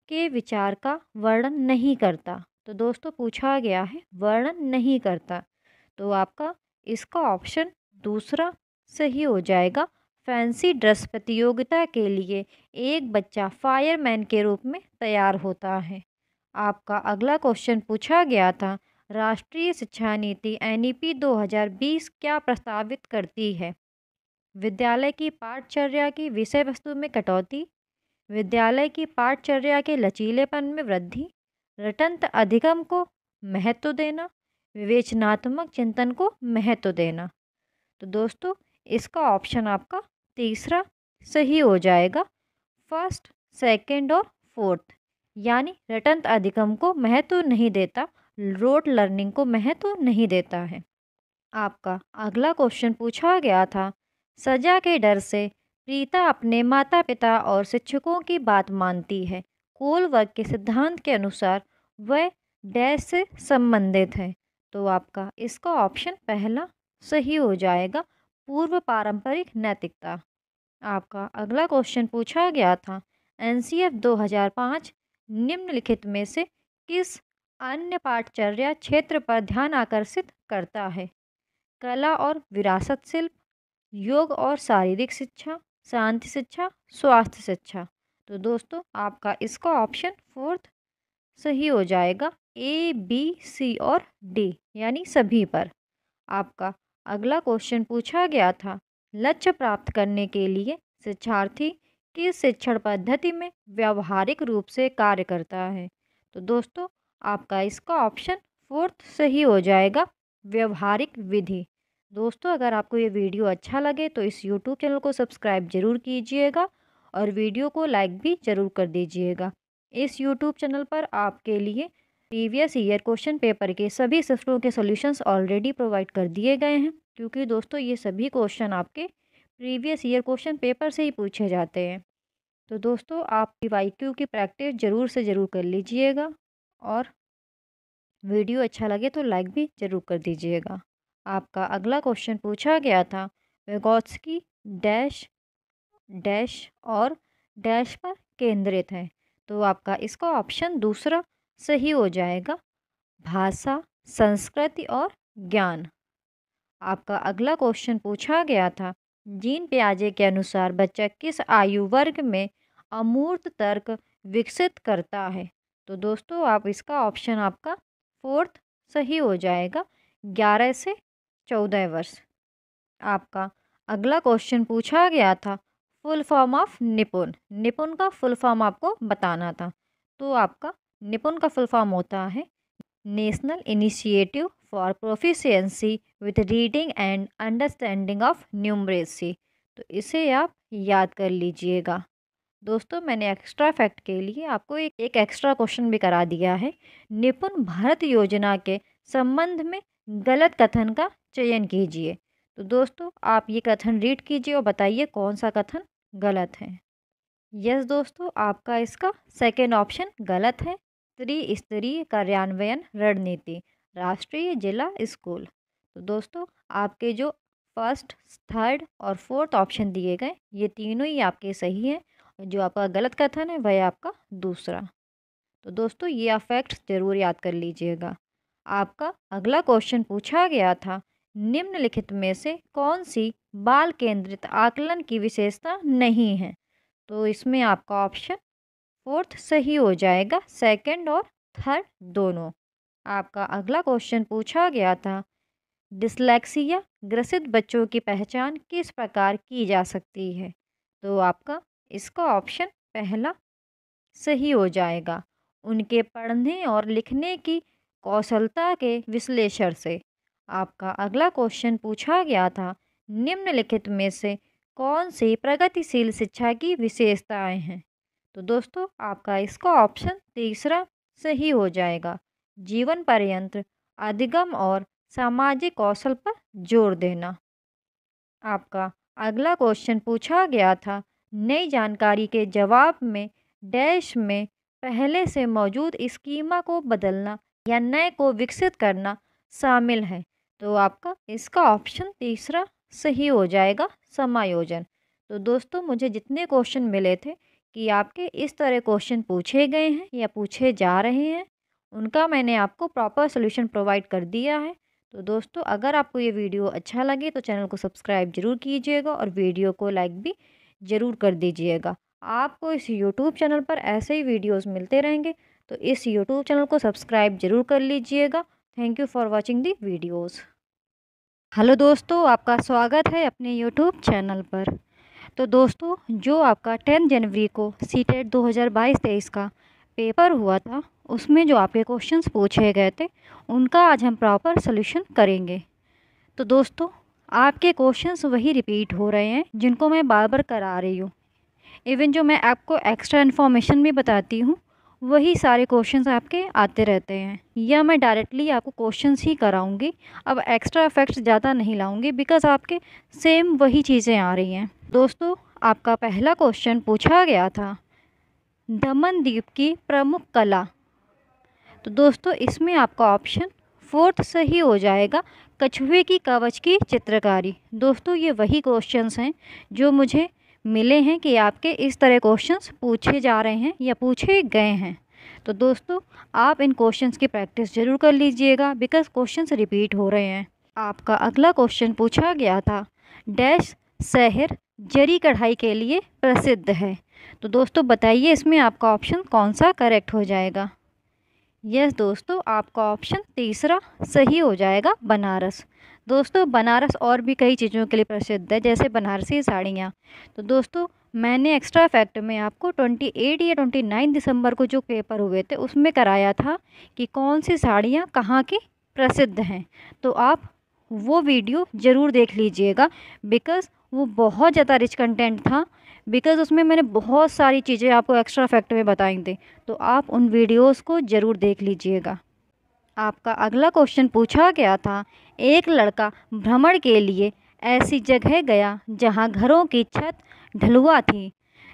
[SPEAKER 1] के विचार का वर्णन नहीं करता तो दोस्तों पूछा गया है वर्णन नहीं करता तो आपका इसका ऑप्शन दूसरा सही हो जाएगा फैंसी ड्रेस प्रतियोगिता के लिए एक बच्चा फायरमैन के रूप में तैयार होता है आपका अगला क्वेश्चन पूछा गया था राष्ट्रीय शिक्षा नीति एन 2020 क्या प्रस्तावित करती है विद्यालय की पाठचर्या की विषय वस्तु में कटौती विद्यालय की पाठचर्या के लचीलेपन में वृद्धि रटंत अधिगम को महत्व देना विवेचनात्मक चिंतन को महत्व देना तो दोस्तों इसका ऑप्शन आपका तीसरा सही हो जाएगा फर्स्ट सेकंड और फोर्थ यानी रटंत अधिगम को महत्व नहीं देता रोड लर्निंग को महत्व तो नहीं देता है आपका अगला क्वेश्चन पूछा गया था सजा के डर से प्रीता अपने माता पिता और शिक्षकों की बात मानती है कोल वर्ग के सिद्धांत के अनुसार वह डैश से संबंधित है तो आपका इसका ऑप्शन पहला सही हो जाएगा पूर्व पारंपरिक नैतिकता आपका अगला क्वेश्चन पूछा गया था एन सी एफ दो हजार पाँच निम्नलिखित में से किस अन्य पाठचर्या क्षेत्र पर ध्यान आकर्षित करता है कला और विरासत शिल्प योग और शारीरिक शिक्षा शांति शिक्षा स्वास्थ्य शिक्षा तो दोस्तों आपका इसका ऑप्शन फोर्थ सही हो जाएगा ए बी सी और डी यानी सभी पर आपका अगला क्वेश्चन पूछा गया था लक्ष्य प्राप्त करने के लिए शिक्षार्थी किस शिक्षण पद्धति में व्यावहारिक रूप से कार्य करता है तो दोस्तों आपका इसका ऑप्शन फोर्थ सही हो जाएगा व्यवहारिक विधि दोस्तों अगर आपको ये वीडियो अच्छा लगे तो इस यूट्यूब चैनल को सब्सक्राइब ज़रूर कीजिएगा और वीडियो को लाइक भी ज़रूर कर दीजिएगा इस यूट्यूब चैनल पर आपके लिए प्रीवियस ईयर क्वेश्चन पेपर के सभी सफरों के सॉल्यूशंस ऑलरेडी प्रोवाइड कर दिए गए हैं क्योंकि दोस्तों ये सभी क्वेश्चन आपके प्रीवियस ईयर क्वेश्चन पेपर से ही पूछे जाते हैं तो दोस्तों आप पी वाई क्यू की प्रैक्टिस ज़रूर से ज़रूर कर लीजिएगा और वीडियो अच्छा लगे तो लाइक भी ज़रूर कर दीजिएगा आपका अगला क्वेश्चन पूछा गया था वेगोत्सकी डैश डैश और डैश पर केंद्रित है तो आपका इसका ऑप्शन दूसरा सही हो जाएगा भाषा संस्कृति और ज्ञान आपका अगला क्वेश्चन पूछा गया था जीन प्याजे के अनुसार बच्चा किस आयु वर्ग में अमूर्त तर्क विकसित करता है तो दोस्तों आप इसका ऑप्शन आपका फोर्थ सही हो जाएगा ग्यारह से चौदह वर्ष आपका अगला क्वेश्चन पूछा गया था फुल फॉर्म ऑफ निपुण निपुण का फुल फॉर्म आपको बताना था तो आपका निपुण का फुल फॉर्म होता है national initiative for proficiency with reading and understanding of numeracy तो इसे आप याद कर लीजिएगा दोस्तों मैंने एक्स्ट्रा फैक्ट के लिए आपको एक, एक एक्स्ट्रा क्वेश्चन भी करा दिया है निपुण भारत योजना के संबंध में गलत कथन का चयन कीजिए तो दोस्तों आप ये कथन रीड कीजिए और बताइए कौन सा कथन गलत है यस दोस्तों आपका इसका सेकेंड ऑप्शन गलत है त्रिस्तरीय कार्यान्वयन रणनीति राष्ट्रीय जिला स्कूल तो दोस्तों आपके जो फर्स्ट थर्ड और फोर्थ ऑप्शन दिए गए ये तीनों ही आपके सही हैं जो आपका गलत कथन है वह आपका दूसरा तो दोस्तों ये आप फैक्ट ज़रूर याद कर लीजिएगा आपका अगला क्वेश्चन पूछा गया था निम्नलिखित में से कौन सी बाल केंद्रित आकलन की विशेषता नहीं है तो इसमें आपका ऑप्शन फोर्थ सही हो जाएगा सेकंड और थर्ड दोनों आपका अगला क्वेश्चन पूछा गया था डिसलेक्सिया ग्रसित बच्चों की पहचान किस प्रकार की जा सकती है तो आपका इसका ऑप्शन पहला सही हो जाएगा उनके पढ़ने और लिखने की कौशलता के विश्लेषण से आपका अगला क्वेश्चन पूछा गया था निम्नलिखित में से कौन सी प्रगतिशील शिक्षा की विशेषताएं हैं तो दोस्तों आपका इसका ऑप्शन तीसरा सही हो जाएगा जीवन पर्यंत अधिगम और सामाजिक कौशल पर जोर देना आपका अगला क्वेश्चन पूछा गया था नई जानकारी के जवाब में डैश में पहले से मौजूद स्कीमा को बदलना या नए को विकसित करना शामिल है तो आपका इसका ऑप्शन तीसरा सही हो जाएगा समायोजन तो दोस्तों मुझे जितने क्वेश्चन मिले थे कि आपके इस तरह क्वेश्चन पूछे गए हैं या पूछे जा रहे हैं उनका मैंने आपको प्रॉपर सोल्यूशन प्रोवाइड कर दिया है तो दोस्तों अगर आपको ये वीडियो अच्छा लगे तो चैनल को सब्सक्राइब जरूर कीजिएगा और वीडियो को लाइक भी ज़रूर कर दीजिएगा आपको इस यूट्यूब चैनल पर ऐसे ही वीडियोस मिलते रहेंगे तो इस यूट्यूब चैनल को सब्सक्राइब ज़रूर कर लीजिएगा thank you for watching the videos hello दोस्तों आपका स्वागत है अपने यूट्यूब चैनल पर तो दोस्तों जो आपका टेन जनवरी को सी टेट दो हज़ार का पेपर हुआ था उसमें जो आपके क्वेश्चंस पूछे गए थे उनका आज हम प्रॉपर सोल्यूशन करेंगे तो दोस्तों आपके क्वेश्चंस वही रिपीट हो रहे हैं जिनको मैं बार बार करा रही हूँ इवन जो मैं आपको एक्स्ट्रा इन्फॉर्मेशन भी बताती हूँ वही सारे क्वेश्चंस आपके आते रहते हैं या मैं डायरेक्टली आपको क्वेश्चंस ही कराऊंगी अब एक्स्ट्रा इफेक्ट्स ज़्यादा नहीं लाऊंगी बिकॉज आपके सेम वही चीज़ें आ रही हैं दोस्तों आपका पहला क्वेश्चन पूछा गया था दमनदीप की प्रमुख कला तो दोस्तों इसमें आपका ऑप्शन फोर्थ सही हो जाएगा कछुए की कवच की चित्रकारी दोस्तों ये वही क्वेश्चंस हैं जो मुझे मिले हैं कि आपके इस तरह क्वेश्चंस पूछे जा रहे हैं या पूछे गए हैं तो दोस्तों आप इन क्वेश्चंस की प्रैक्टिस ज़रूर कर लीजिएगा बिकॉज क्वेश्चंस रिपीट हो रहे हैं आपका अगला क्वेश्चन पूछा गया था डैश शहर जरी कढ़ाई के लिए प्रसिद्ध है तो दोस्तों बताइए इसमें आपका ऑप्शन कौन सा करेक्ट हो जाएगा यस दोस्तों आपका ऑप्शन तीसरा सही हो जाएगा बनारस दोस्तों बनारस और भी कई चीज़ों के लिए प्रसिद्ध है जैसे बनारसी साड़ियाँ तो दोस्तों मैंने एक्स्ट्रा फैक्ट में आपको 28 या 29 दिसंबर को जो पेपर हुए थे उसमें कराया था कि कौन सी साड़ियाँ कहाँ की प्रसिद्ध हैं तो आप वो वीडियो ज़रूर देख लीजिएगा बिकॉज़ वो बहुत ज़्यादा रिच कंटेंट था बिकॉज़ उसमें मैंने बहुत सारी चीज़ें आपको एक्स्ट्रा फैक्ट में बताई थी तो आप उन वीडियोस को ज़रूर देख लीजिएगा आपका अगला क्वेश्चन पूछा गया था एक लड़का भ्रमण के लिए ऐसी जगह गया जहाँ घरों की छत ढलुआ थी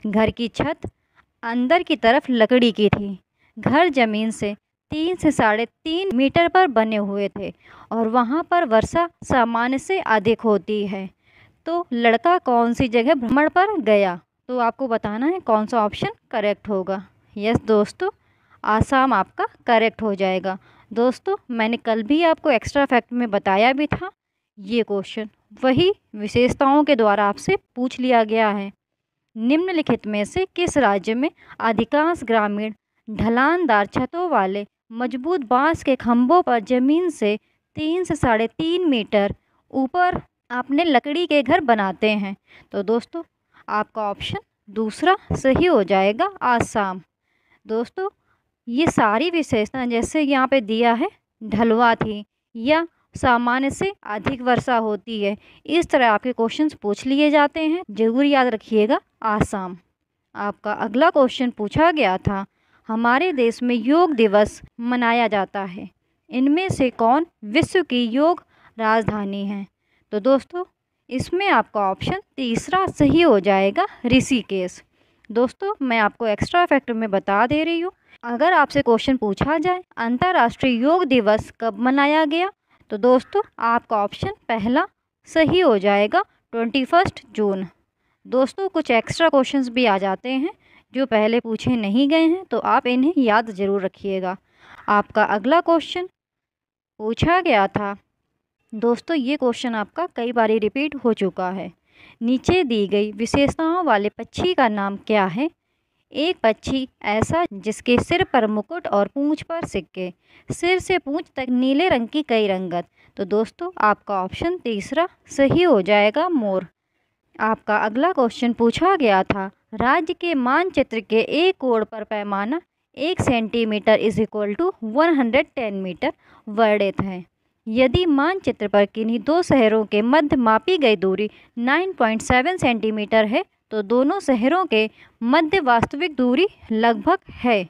[SPEAKER 1] घर की छत अंदर की तरफ लकड़ी की थी घर ज़मीन से तीन से साढ़े तीन मीटर पर बने हुए थे और वहाँ पर वर्षा सामान्य से अधिक होती है तो लड़का कौन सी जगह भ्रमण पर गया तो आपको बताना है कौन सा ऑप्शन करेक्ट होगा यस दोस्तों आसाम आपका करेक्ट हो जाएगा दोस्तों मैंने कल भी आपको एक्स्ट्रा फैक्ट में बताया भी था ये क्वेश्चन वही विशेषताओं के द्वारा आपसे पूछ लिया गया है निम्नलिखित में से किस राज्य में अधिकांश ग्रामीण ढलानदार छतों वाले मजबूत बांस के खंभों पर जमीन से तीन से साढ़े तीन मीटर ऊपर आपने लकड़ी के घर बनाते हैं तो दोस्तों आपका ऑप्शन दूसरा सही हो जाएगा आसाम दोस्तों ये सारी विशेषता जैसे यहाँ पे दिया है ढलवा थी या सामान्य से अधिक वर्षा होती है इस तरह आपके क्वेश्चंस पूछ लिए जाते हैं जरूर याद रखिएगा आसाम आपका अगला क्वेश्चन पूछा गया था हमारे देश में योग दिवस मनाया जाता है इनमें से कौन विश्व की योग राजधानी है तो दोस्तों इसमें आपका ऑप्शन तीसरा सही हो जाएगा ऋषिकेश दोस्तों मैं आपको एक्स्ट्रा फैक्टर में बता दे रही हूँ अगर आपसे क्वेश्चन पूछा जाए अंतर्राष्ट्रीय योग दिवस कब मनाया गया तो दोस्तों आपका ऑप्शन पहला सही हो जाएगा ट्वेंटी फर्स्ट जून दोस्तों कुछ एक्स्ट्रा क्वेश्चंस भी आ जाते हैं जो पहले पूछे नहीं गए हैं तो आप इन्हें याद ज़रूर रखिएगा आपका अगला क्वेश्चन पूछा गया था दोस्तों ये क्वेश्चन आपका कई बार रिपीट हो चुका है नीचे दी गई विशेषताओं वाले पक्षी का नाम क्या है एक पक्षी ऐसा जिसके सिर पर मुकुट और पूंछ पर सिक्के सिर से पूंछ तक नीले रंग की कई रंगत तो दोस्तों आपका ऑप्शन तीसरा सही हो जाएगा मोर आपका अगला क्वेश्चन पूछा गया था राज्य के मानचित्र के एक कोड़ पर पैमाना एक centimetre is equal to one hundred ten metre वर्णित है यदि मानचित्र पर किन्हीं दो शहरों के मध्य मापी गई दूरी 9.7 सेंटीमीटर है तो दोनों शहरों के मध्य वास्तविक दूरी लगभग है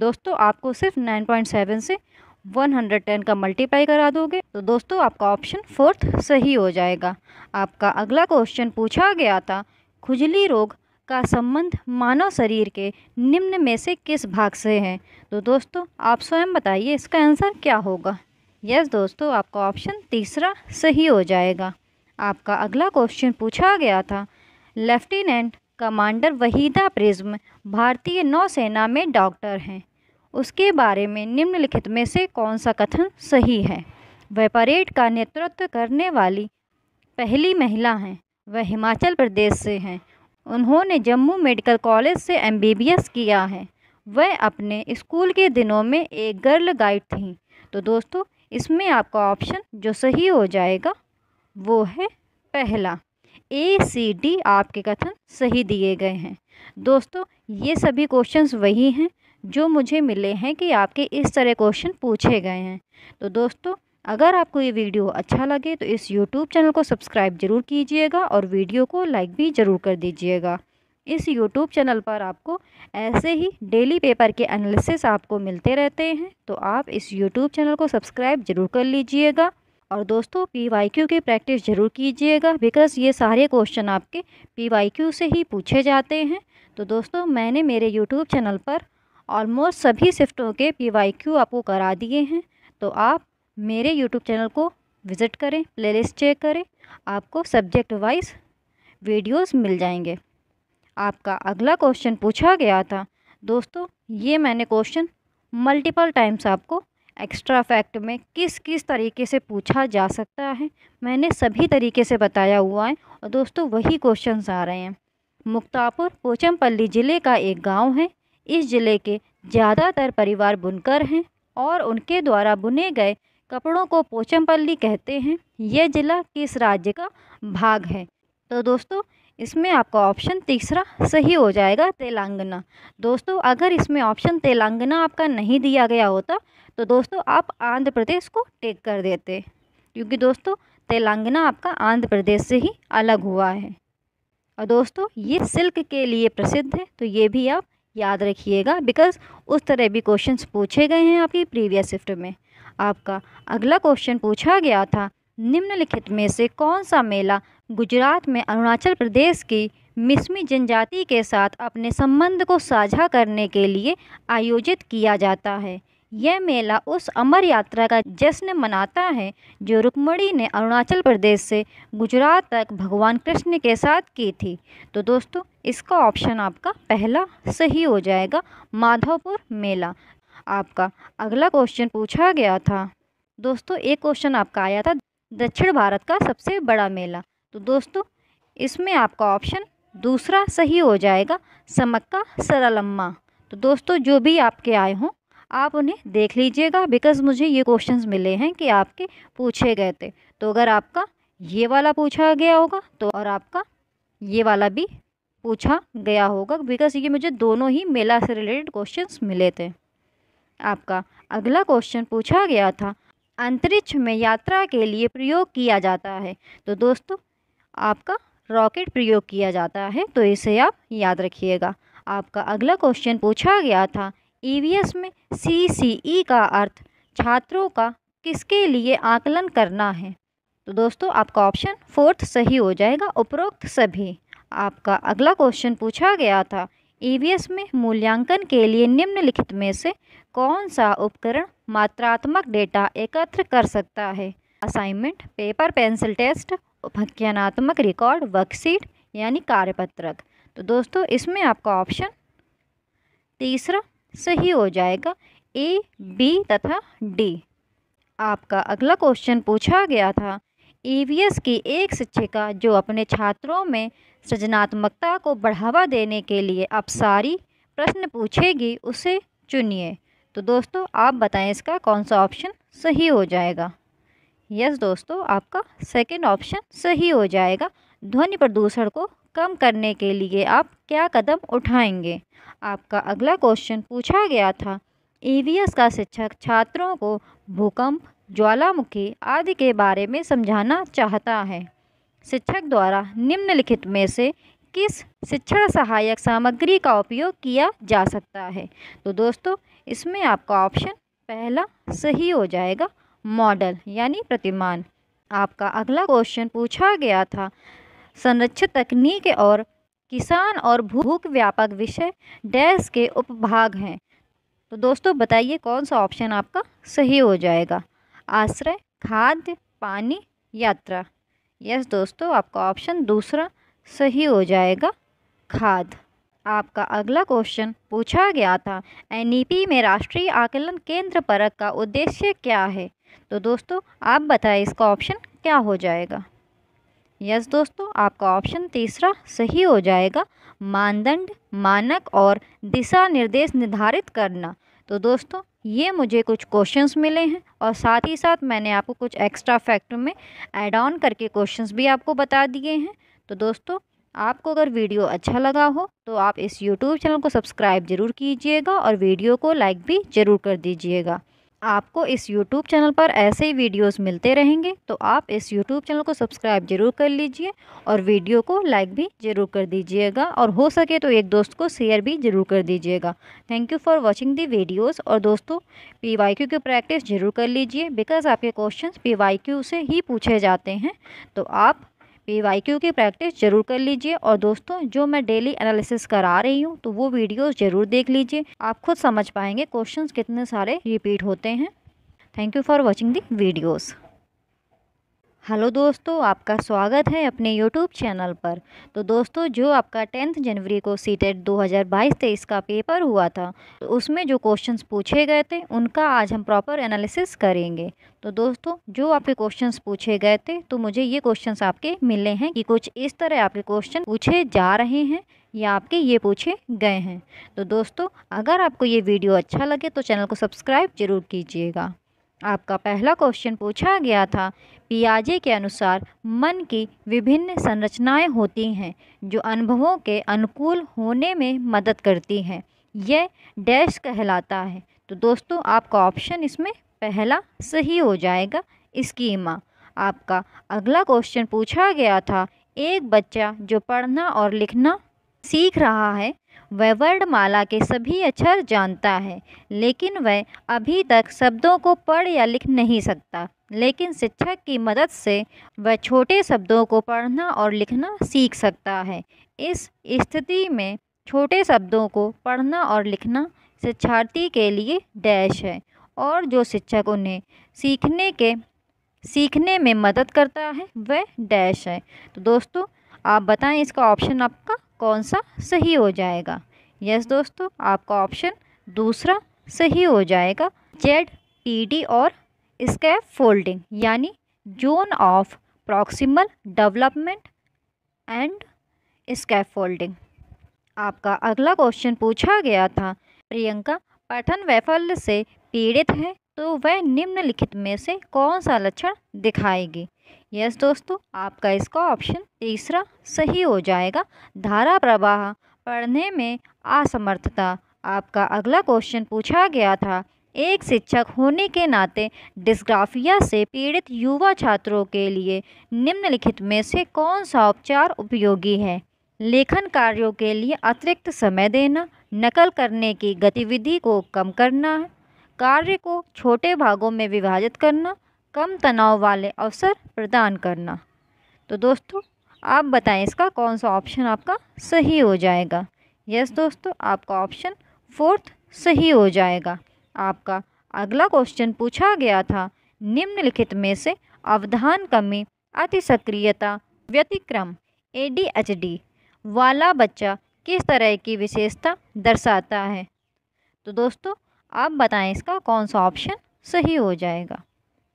[SPEAKER 1] दोस्तों आपको सिर्फ 9.7 से 110 का मल्टीप्लाई करा दोगे तो दोस्तों आपका ऑप्शन फोर्थ सही हो जाएगा आपका अगला क्वेश्चन पूछा गया था खुजली रोग का संबंध मानव शरीर के निम्न में से किस भाग से है तो दोस्तों आप स्वयं बताइए इसका आंसर क्या होगा यस दोस्तों आपका ऑप्शन तीसरा सही हो जाएगा आपका अगला क्वेश्चन पूछा गया था लेफ्टिनेंट कमांडर वहीदा प्रिज्म भारतीय नौसेना में डॉक्टर हैं उसके बारे में निम्नलिखित में से कौन सा कथन सही है वह परेड का नेतृत्व करने वाली पहली महिला हैं वह हिमाचल प्रदेश से हैं उन्होंने जम्मू मेडिकल कॉलेज से एमबीबीएस किया है वह अपने स्कूल के दिनों में एक गर्ल गाइड थी तो दोस्तों इसमें आपका ऑप्शन जो सही हो जाएगा वो है पहला ए सी डी आपके कथन सही दिए गए हैं दोस्तों ये सभी क्वेश्चंस वही हैं जो मुझे मिले हैं कि आपके इस तरह क्वेश्चन पूछे गए हैं तो दोस्तों अगर आपको ये वीडियो अच्छा लगे तो इस यूट्यूब चैनल को सब्सक्राइब जरूर कीजिएगा और वीडियो को लाइक भी ज़रूर कर दीजिएगा इस YouTube चैनल पर आपको ऐसे ही डेली पेपर के एनालिसिस आपको मिलते रहते हैं तो आप इस YouTube चैनल को सब्सक्राइब जरूर कर लीजिएगा और दोस्तों पी वाई क्यू की प्रैक्टिस ज़रूर कीजिएगा बिकॉज़ ये सारे क्वेश्चन आपके पी वाई क्यू से ही पूछे जाते हैं तो दोस्तों मैंने मेरे यूट्यूब चैनल पर ऑलमोस्ट सभी शिफ्टों के पी वाई क्यू आपको करा दिए हैं तो आप मेरे यूट्यूब चैनल को विज़िट करें प्लेलिस्ट चेक करें आपको सब्जेक्ट वाइज वीडियोस मिल जाएंगे आपका अगला क्वेश्चन पूछा गया था दोस्तों ये मैंने क्वेश्चन मल्टीपल टाइम्स आपको एक्स्ट्रा फैक्ट में किस किस तरीके से पूछा जा सकता है मैंने सभी तरीके से बताया हुआ है और दोस्तों वही क्वेश्चंस आ रहे हैं मुक्तापुर पोचमपल्ली ज़िले का एक गांव है इस ज़िले के ज़्यादातर परिवार बुनकर हैं और उनके द्वारा बुने गए कपड़ों को पोचमपल्ली कहते हैं यह ज़िला किस राज्य का भाग है तो दोस्तों इसमें आपका ऑप्शन तीसरा सही हो जाएगा तेलंगाना दोस्तों अगर इसमें ऑप्शन तेलंगाना आपका नहीं दिया गया होता तो दोस्तों आप आंध्र प्रदेश को टेक कर देते क्योंकि दोस्तों तेलंगाना आपका आंध्र प्रदेश से ही अलग हुआ है और दोस्तों ये सिल्क के लिए प्रसिद्ध है तो ये भी आप याद रखिएगा बिकॉज उस तरह भी क्वेश्चन पूछे गए हैं आपकी प्रीवियस शिफ्ट में आपका अगला क्वेश्चन पूछा गया था निम्नलिखित में से कौन सा मेला गुजरात में अरुणाचल प्रदेश की मिसमी जनजाति के साथ अपने संबंध को साझा करने के लिए आयोजित किया जाता है यह मेला उस अमर यात्रा का जश्न मनाता है जो रुकमणी ने अरुणाचल प्रदेश से गुजरात तक भगवान कृष्ण के साथ की थी तो दोस्तों इसका ऑप्शन आपका पहला सही हो जाएगा माधवपुर मेला आपका अगला क्वेश्चन पूछा गया था दोस्तों एक क्वेश्चन आपका आया था दक्षिण भारत का सबसे बड़ा मेला तो दोस्तों इसमें आपका ऑप्शन दूसरा सही हो जाएगा समक का सरलम्मा तो दोस्तों जो भी आपके आए हों आप उन्हें देख लीजिएगा बिकॉज़ मुझे ये क्वेश्चंस मिले हैं कि आपके पूछे गए थे तो अगर आपका ये वाला पूछा गया होगा तो और आपका ये वाला भी पूछा गया होगा बिकॉज़ ये मुझे दोनों ही मेला से रिलेटेड क्वेश्चन मिले थे आपका अगला क्वेश्चन पूछा गया था अंतरिक्ष में यात्रा के लिए प्रयोग किया जाता है तो दोस्तों आपका रॉकेट प्रयोग किया जाता है तो इसे आप याद रखिएगा आपका अगला क्वेश्चन पूछा गया था ईवीएस e में सी सी ई का अर्थ छात्रों का किसके लिए आकलन करना है तो दोस्तों आपका ऑप्शन फोर्थ सही हो जाएगा उपरोक्त सभी आपका अगला क्वेश्चन पूछा गया था ईवीएस e में मूल्यांकन के लिए निम्नलिखित में से कौन सा उपकरण मात्रात्मक डेटा एकत्र कर सकता है असाइनमेंट पेपर पेंसिल टेस्ट उपख्यानात्मक रिकॉर्ड वर्कशीट यानी कार्यपत्रक तो दोस्तों इसमें आपका ऑप्शन तीसरा सही हो जाएगा ए बी तथा डी आपका अगला क्वेश्चन पूछा गया था ईवीएस की एक शिक्षिका जो अपने छात्रों में सृजनात्मकता को बढ़ावा देने के लिए अब सारी प्रश्न पूछेगी उसे चुनिए तो दोस्तों आप बताएं इसका कौन सा ऑप्शन सही हो जाएगा यस दोस्तों आपका सेकेंड ऑप्शन सही हो जाएगा ध्वनि प्रदूषण को कम करने के लिए आप क्या कदम उठाएंगे आपका अगला क्वेश्चन पूछा गया था ईवीएस e का शिक्षक छात्रों को भूकंप ज्वालामुखी आदि के बारे में समझाना चाहता है शिक्षक द्वारा निम्नलिखित में से किस शिक्षण सहायक सामग्री का उपयोग किया जा सकता है तो दोस्तों इसमें आपका ऑप्शन पहला सही हो जाएगा मॉडल यानी प्रतिमान आपका अगला क्वेश्चन पूछा गया था संरक्षित तकनीक और किसान और भूख व्यापक विषय डैश के उपभाग हैं तो दोस्तों बताइए कौन सा ऑप्शन आपका सही हो जाएगा आश्रय खाद्य पानी यात्रा यस दोस्तों आपका ऑप्शन दूसरा सही हो जाएगा खाद आपका अगला क्वेश्चन पूछा गया था एनईपी में राष्ट्रीय आकलन केंद्र परक का उद्देश्य क्या है तो दोस्तों आप बताएं इसका ऑप्शन क्या हो जाएगा यस दोस्तों आपका ऑप्शन तीसरा सही हो जाएगा मानदंड मानक और दिशा निर्देश निर्धारित करना तो दोस्तों ये मुझे कुछ क्वेश्चंस मिले हैं और साथ ही साथ मैंने आपको कुछ एक्स्ट्रा फैक्ट में ऐड ऑन करके क्वेश्चंस भी आपको बता दिए हैं तो दोस्तों आपको अगर वीडियो अच्छा लगा हो तो आप इस यूट्यूब चैनल को सब्सक्राइब ज़रूर कीजिएगा और वीडियो को लाइक भी ज़रूर कर दीजिएगा आपको इस YouTube चैनल पर ऐसे ही वीडियोस मिलते रहेंगे तो आप इस YouTube चैनल को सब्सक्राइब जरूर कर लीजिए और वीडियो को लाइक भी ज़रूर कर दीजिएगा और हो सके तो एक दोस्त को शेयर भी ज़रूर कर दीजिएगा thank you for watching the videos और दोस्तों पी वाई क्यू की प्रैक्टिस ज़रूर कर लीजिए बिकॉज़ आपके क्वेश्चन पी वाई क्यू से ही पूछे जाते हैं तो आप क्यू की प्रैक्टिस जरूर कर लीजिए और दोस्तों जो मैं डेली एनालिसिस करा रही हूँ तो वो वीडियो जरूर देख लीजिए आप खुद समझ पाएंगे क्वेश्चंस कितने सारे रिपीट होते हैं thank you for watching the videos hello दोस्तों आपका स्वागत है अपने यूट्यूब चैनल पर तो दोस्तों जो आपका टेंथ जनवरी को सी टेट दो हज़ार का पेपर हुआ था तो उसमें जो क्वेश्चंस पूछे गए थे उनका आज हम प्रॉपर एनालिसिस करेंगे तो दोस्तों जो आपके क्वेश्चंस पूछे गए थे तो मुझे ये क्वेश्चंस आपके मिले हैं कि कुछ इस तरह आपके क्वेश्चन पूछे जा रहे हैं या आपके ये पूछे गए हैं तो दोस्तों अगर आपको ये वीडियो अच्छा लगे तो चैनल को सब्सक्राइब जरूर कीजिएगा आपका पहला क्वेश्चन पूछा गया था पियाजे के अनुसार मन की विभिन्न संरचनाएं होती हैं जो अनुभवों के अनुकूल होने में मदद करती हैं यह डैश कहलाता है तो दोस्तों आपका ऑप्शन इसमें पहला सही हो जाएगा माँ आपका अगला क्वेश्चन पूछा गया था एक बच्चा जो पढ़ना और लिखना सीख रहा है वह वर्णमाला के सभी अक्षर जानता है लेकिन वह अभी तक शब्दों को पढ़ या लिख नहीं सकता लेकिन शिक्षक की मदद से वह छोटे शब्दों को पढ़ना और लिखना सीख सकता है इस स्थिति में छोटे शब्दों को पढ़ना और लिखना शिक्षार्थी के लिए डैश है और जो शिक्षक उन्हें सीखने के सीखने में मदद करता है वह डैश है तो दोस्तों आप बताएं इसका ऑप्शन आपका कौन सा सही हो जाएगा यस दोस्तों आपका ऑप्शन दूसरा सही हो जाएगा जेड पी डी और स्कैप फोल्डिंग यानी zone of proximal development and scaffolding आपका अगला क्वेश्चन पूछा गया था प्रियंका पठन वैफल्य से पीड़ित है तो वह निम्नलिखित में से कौन सा लक्षण दिखाएगी यस दोस्तों आपका इसका ऑप्शन तीसरा सही हो जाएगा धारा प्रवाह पढ़ने में असमर्थता आपका अगला क्वेश्चन पूछा गया था एक शिक्षक होने के नाते डिस्ग्राफिया से पीड़ित युवा छात्रों के लिए निम्नलिखित में से कौन सा उपचार उपयोगी है लेखन कार्यों के लिए अतिरिक्त समय देना नकल करने की गतिविधि को कम करना कार्य को छोटे भागों में विभाजित करना कम तनाव वाले अवसर प्रदान करना तो दोस्तों आप बताएं इसका कौन सा ऑप्शन आपका सही हो जाएगा यस दोस्तों आपका ऑप्शन फोर्थ सही हो जाएगा आपका अगला क्वेश्चन पूछा गया था निम्नलिखित में से अवधान कमी अति सक्रियता व्यतिक्रम डी वाला बच्चा किस तरह की विशेषता दर्शाता है तो दोस्तों आप बताएं इसका कौन सा ऑप्शन सही हो जाएगा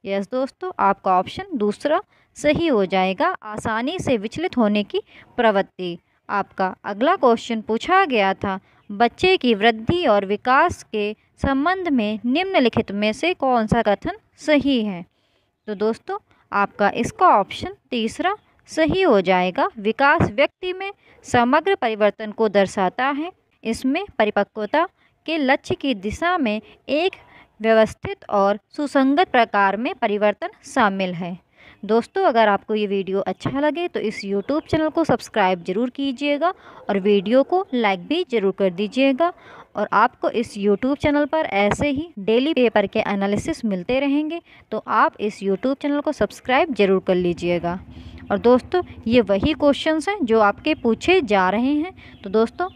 [SPEAKER 1] यस दोस्तों आपका ऑप्शन दूसरा सही हो जाएगा आसानी से विचलित होने की प्रवृत्ति आपका अगला क्वेश्चन पूछा गया था बच्चे की वृद्धि और विकास के संबंध में निम्नलिखित में से कौन सा कथन सही है तो दोस्तों आपका इसका ऑप्शन तीसरा सही हो जाएगा विकास व्यक्ति में समग्र परिवर्तन को दर्शाता है इसमें परिपक्वता के लक्ष्य की दिशा में एक व्यवस्थित और सुसंगत प्रकार में परिवर्तन शामिल है दोस्तों अगर आपको ये वीडियो अच्छा लगे तो इस YouTube चैनल को सब्सक्राइब ज़रूर कीजिएगा और वीडियो को लाइक भी ज़रूर कर दीजिएगा और आपको इस YouTube चैनल पर ऐसे ही डेली पेपर के एनालिसिस मिलते रहेंगे तो आप इस YouTube चैनल को सब्सक्राइब ज़रूर कर लीजिएगा और दोस्तों ये वही क्वेश्चंस हैं जो आपके पूछे जा रहे हैं तो दोस्तों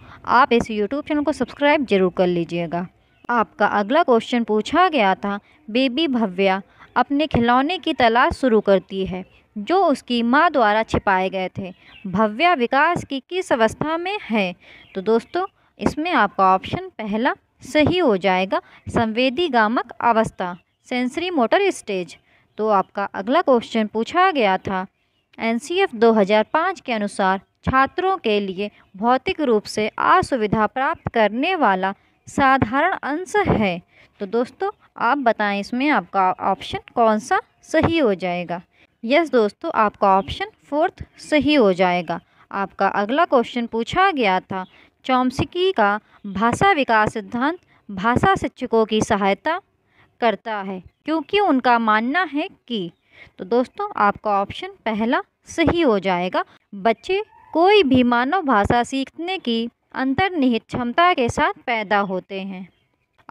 [SPEAKER 1] आप इस यूट्यूब चैनल को सब्सक्राइब ज़रूर कर लीजिएगा आपका अगला क्वेश्चन पूछा गया था बेबी भव्या अपने खिलौने की तलाश शुरू करती है जो उसकी माँ द्वारा छिपाए गए थे भव्या विकास की किस अवस्था में है तो दोस्तों इसमें आपका ऑप्शन पहला सही हो जाएगा संवेदी गामक अवस्था सेंसरी मोटर स्टेज तो आपका अगला क्वेश्चन पूछा गया था एन 2005 के अनुसार छात्रों के लिए भौतिक रूप से असुविधा प्राप्त करने वाला साधारण अंश है तो दोस्तों आप बताएं इसमें आपका ऑप्शन कौन सा सही हो जाएगा यस दोस्तों आपका ऑप्शन फोर्थ सही हो जाएगा आपका अगला क्वेश्चन पूछा गया था चौमसिकी का भाषा विकास सिद्धांत भाषा शिक्षकों की सहायता करता है क्योंकि उनका मानना है कि तो दोस्तों आपका ऑप्शन पहला सही हो जाएगा बच्चे कोई भी मानव भाषा सीखने की अंतर्निहित क्षमता के साथ पैदा होते हैं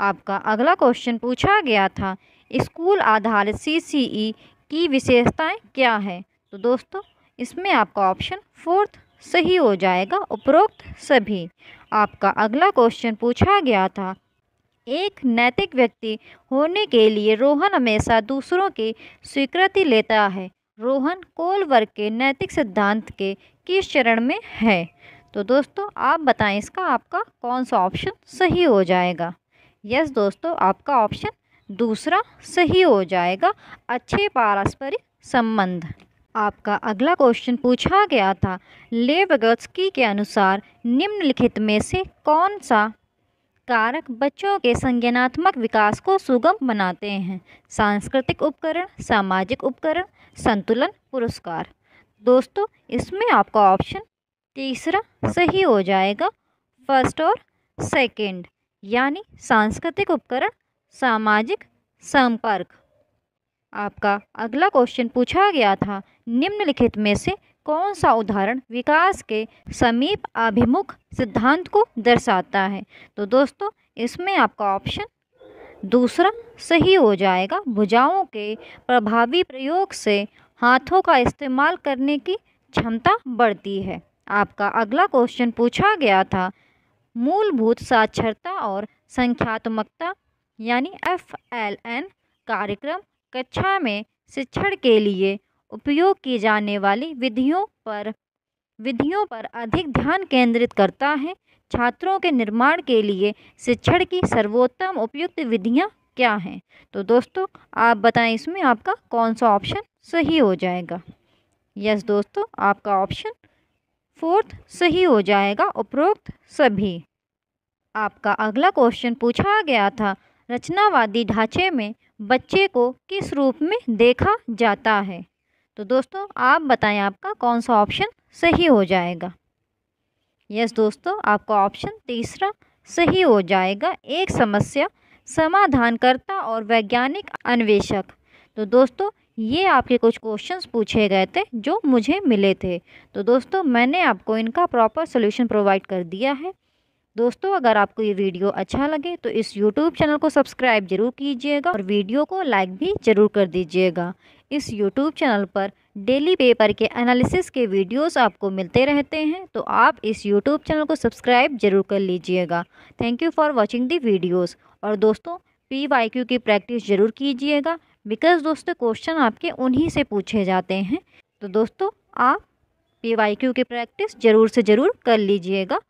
[SPEAKER 1] आपका अगला क्वेश्चन पूछा गया था स्कूल आधारित सीसीई e की विशेषताएं क्या है तो दोस्तों इसमें आपका ऑप्शन फोर्थ सही हो जाएगा उपरोक्त सभी आपका अगला क्वेश्चन पूछा गया था एक नैतिक व्यक्ति होने के लिए रोहन हमेशा दूसरों की स्वीकृति लेता है रोहन कोलवर्ग के नैतिक सिद्धांत के किस चरण में है तो दोस्तों आप बताएं इसका आपका कौन सा ऑप्शन सही हो जाएगा यस दोस्तों आपका ऑप्शन दूसरा सही हो जाएगा अच्छे पारस्परिक संबंध आपका अगला क्वेश्चन पूछा गया था ले के अनुसार निम्नलिखित में से कौन सा कारक बच्चों के संज्ञानात्मक विकास को सुगम बनाते हैं सांस्कृतिक उपकरण सामाजिक उपकरण संतुलन पुरस्कार दोस्तों इसमें आपका ऑप्शन तीसरा सही हो जाएगा फर्स्ट और सेकंड यानी सांस्कृतिक उपकरण सामाजिक संपर्क आपका अगला क्वेश्चन पूछा गया था निम्नलिखित में से कौन सा उदाहरण विकास के समीप अभिमुख सिद्धांत को दर्शाता है तो दोस्तों इसमें आपका ऑप्शन दूसरा सही हो जाएगा भुजाओं के प्रभावी प्रयोग से हाथों का इस्तेमाल करने की क्षमता बढ़ती है आपका अगला क्वेश्चन पूछा गया था मूलभूत साक्षरता और संख्यात्मकता यानी एफ एल एन कार्यक्रम कक्षा में शिक्षण के लिए उपयोग की जाने वाली विधियों पर विधियों पर अधिक ध्यान केंद्रित करता है छात्रों के निर्माण के लिए शिक्षण की सर्वोत्तम उपयुक्त विधियां क्या हैं तो दोस्तों आप बताएं इसमें आपका कौन सा ऑप्शन सही हो जाएगा यस दोस्तों आपका ऑप्शन फोर्थ सही हो जाएगा उपरोक्त सभी आपका अगला क्वेश्चन पूछा गया था रचनावादी ढांचे में बच्चे को किस रूप में देखा जाता है तो दोस्तों आप बताएं आपका कौन सा ऑप्शन सही हो जाएगा यस दोस्तों आपका ऑप्शन तीसरा सही हो जाएगा एक समस्या समाधानकर्ता और वैज्ञानिक अन्वेषक तो दोस्तों ये आपके कुछ क्वेश्चंस पूछे गए थे जो मुझे मिले थे तो दोस्तों मैंने आपको इनका प्रॉपर सोल्यूशन प्रोवाइड कर दिया है दोस्तों अगर आपको ये वीडियो अच्छा लगे तो इस यूट्यूब चैनल को सब्सक्राइब जरूर कीजिएगा और वीडियो को लाइक भी जरूर कर दीजिएगा इस यूट्यूब चैनल पर डेली पेपर के एनालिसिस के वीडियोस आपको मिलते रहते हैं तो आप इस यूट्यूब चैनल को सब्सक्राइब जरूर कर लीजिएगा thank you for watching the videos और दोस्तों पी वाई क्यू की प्रैक्टिस ज़रूर कीजिएगा बिकॉज़ दोस्तों क्वेश्चन आपके उन्हीं से पूछे जाते हैं तो दोस्तों आप पी वाई क्यू की प्रैक्टिस ज़रूर से ज़रूर कर लीजिएगा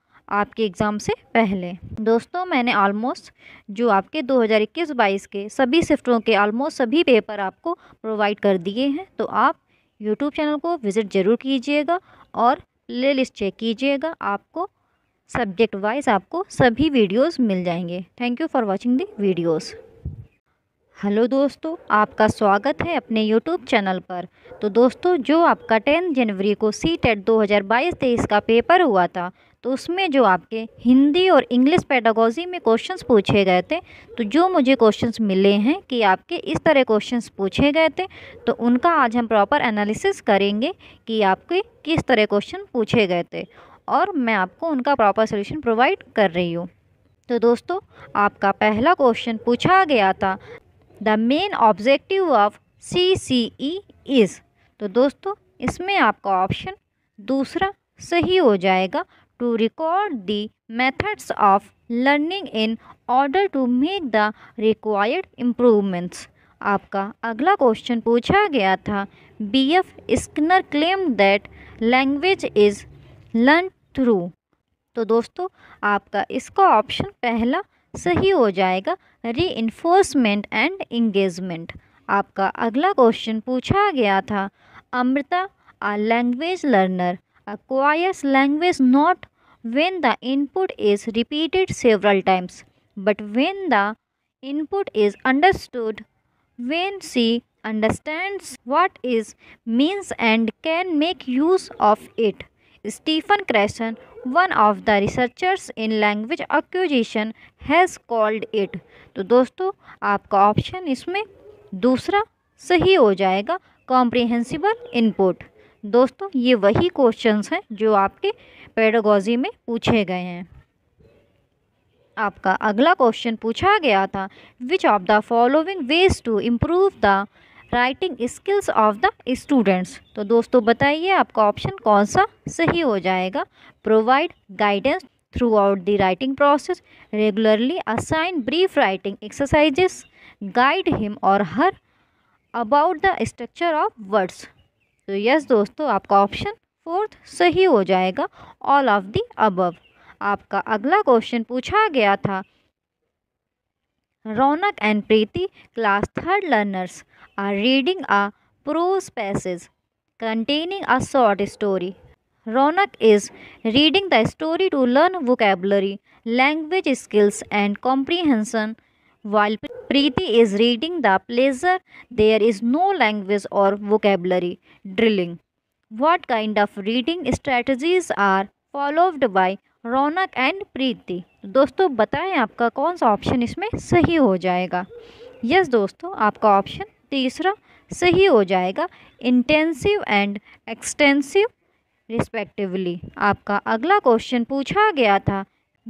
[SPEAKER 1] आपके एग्ज़ाम से पहले दोस्तों मैंने ऑलमोस्ट जो आपके 2021-22 के सभी शिफ्टों के ऑलमोस्ट सभी पेपर आपको प्रोवाइड कर दिए हैं तो आप यूट्यूब चैनल को विज़िट ज़रूर कीजिएगा और प्ले लिस्ट चेक कीजिएगा आपको सब्जेक्ट वाइज आपको सभी वीडियोस मिल जाएंगे thank you for watching the videos hello दोस्तों आपका स्वागत है अपने यूट्यूब चैनल पर तो दोस्तों जो आपका टेंथ जनवरी को सी टेट दो हज़ार का पेपर हुआ था तो उसमें जो आपके हिंदी और इंग्लिश पैडागोजी में क्वेश्चंस पूछे गए थे तो जो मुझे क्वेश्चंस मिले हैं कि आपके इस तरह क्वेश्चंस पूछे गए थे तो उनका आज हम प्रॉपर एनालिसिस करेंगे कि आपके किस तरह क्वेश्चन पूछे गए थे और मैं आपको उनका प्रॉपर सोल्यूशन प्रोवाइड कर रही हूँ तो दोस्तों आपका पहला क्वेश्चन पूछा गया था the main objective of C C E is तो दोस्तों इसमें आपका ऑप्शन दूसरा सही हो जाएगा to record the methods of learning in order to make the required improvements आपका अगला क्वेश्चन पूछा गया था B F Skinner claim that language is learn through तो दोस्तों आपका इसका ऑप्शन पहला सही हो जाएगा री इन्फोर्समेंट एंड इंगेजमेंट आपका अगला क्वेश्चन पूछा गया था Amrita a language learner acquires language not when the input is repeated several times but when the input is understood when she understand what is means and can make use of it Stephen Krashen, one of the researchers in language acquisition, has called it. तो दोस्तों आपका option इसमें दूसरा सही हो जाएगा comprehensible input दोस्तों ये वही क्वेश्चंस हैं जो आपके पेडोगोजी में पूछे गए हैं आपका अगला क्वेश्चन पूछा गया था which of the following ways to improve the writing skills of the students तो दोस्तों बताइए आपका ऑप्शन कौन सा सही हो जाएगा provide guidance throughout the writing process regularly assign brief writing exercises guide him or her about the structure of words तो यस दोस्तों आपका ऑप्शन फोर्थ सही हो जाएगा ऑल ऑफ द अबव आपका अगला क्वेश्चन पूछा गया था Raunak and Preeti class third learners are reading a prose passage containing a short story. Ronak is reading the story to learn vocabulary, language skills, and comprehension, while Preeti is reading the pleasure. There is no language or vocabulary drilling. What kind of reading strategies are followed by Raunak and Preeti दोस्तों बताएं आपका कौन सा option इसमें सही हो जाएगा yes yes, दोस्तों आपका ऑप्शन तीसरा सही हो जाएगा इंटेंसिव एंड एक्सटेंसिव रिस्पेक्टिवली आपका अगला क्वेश्चन पूछा गया था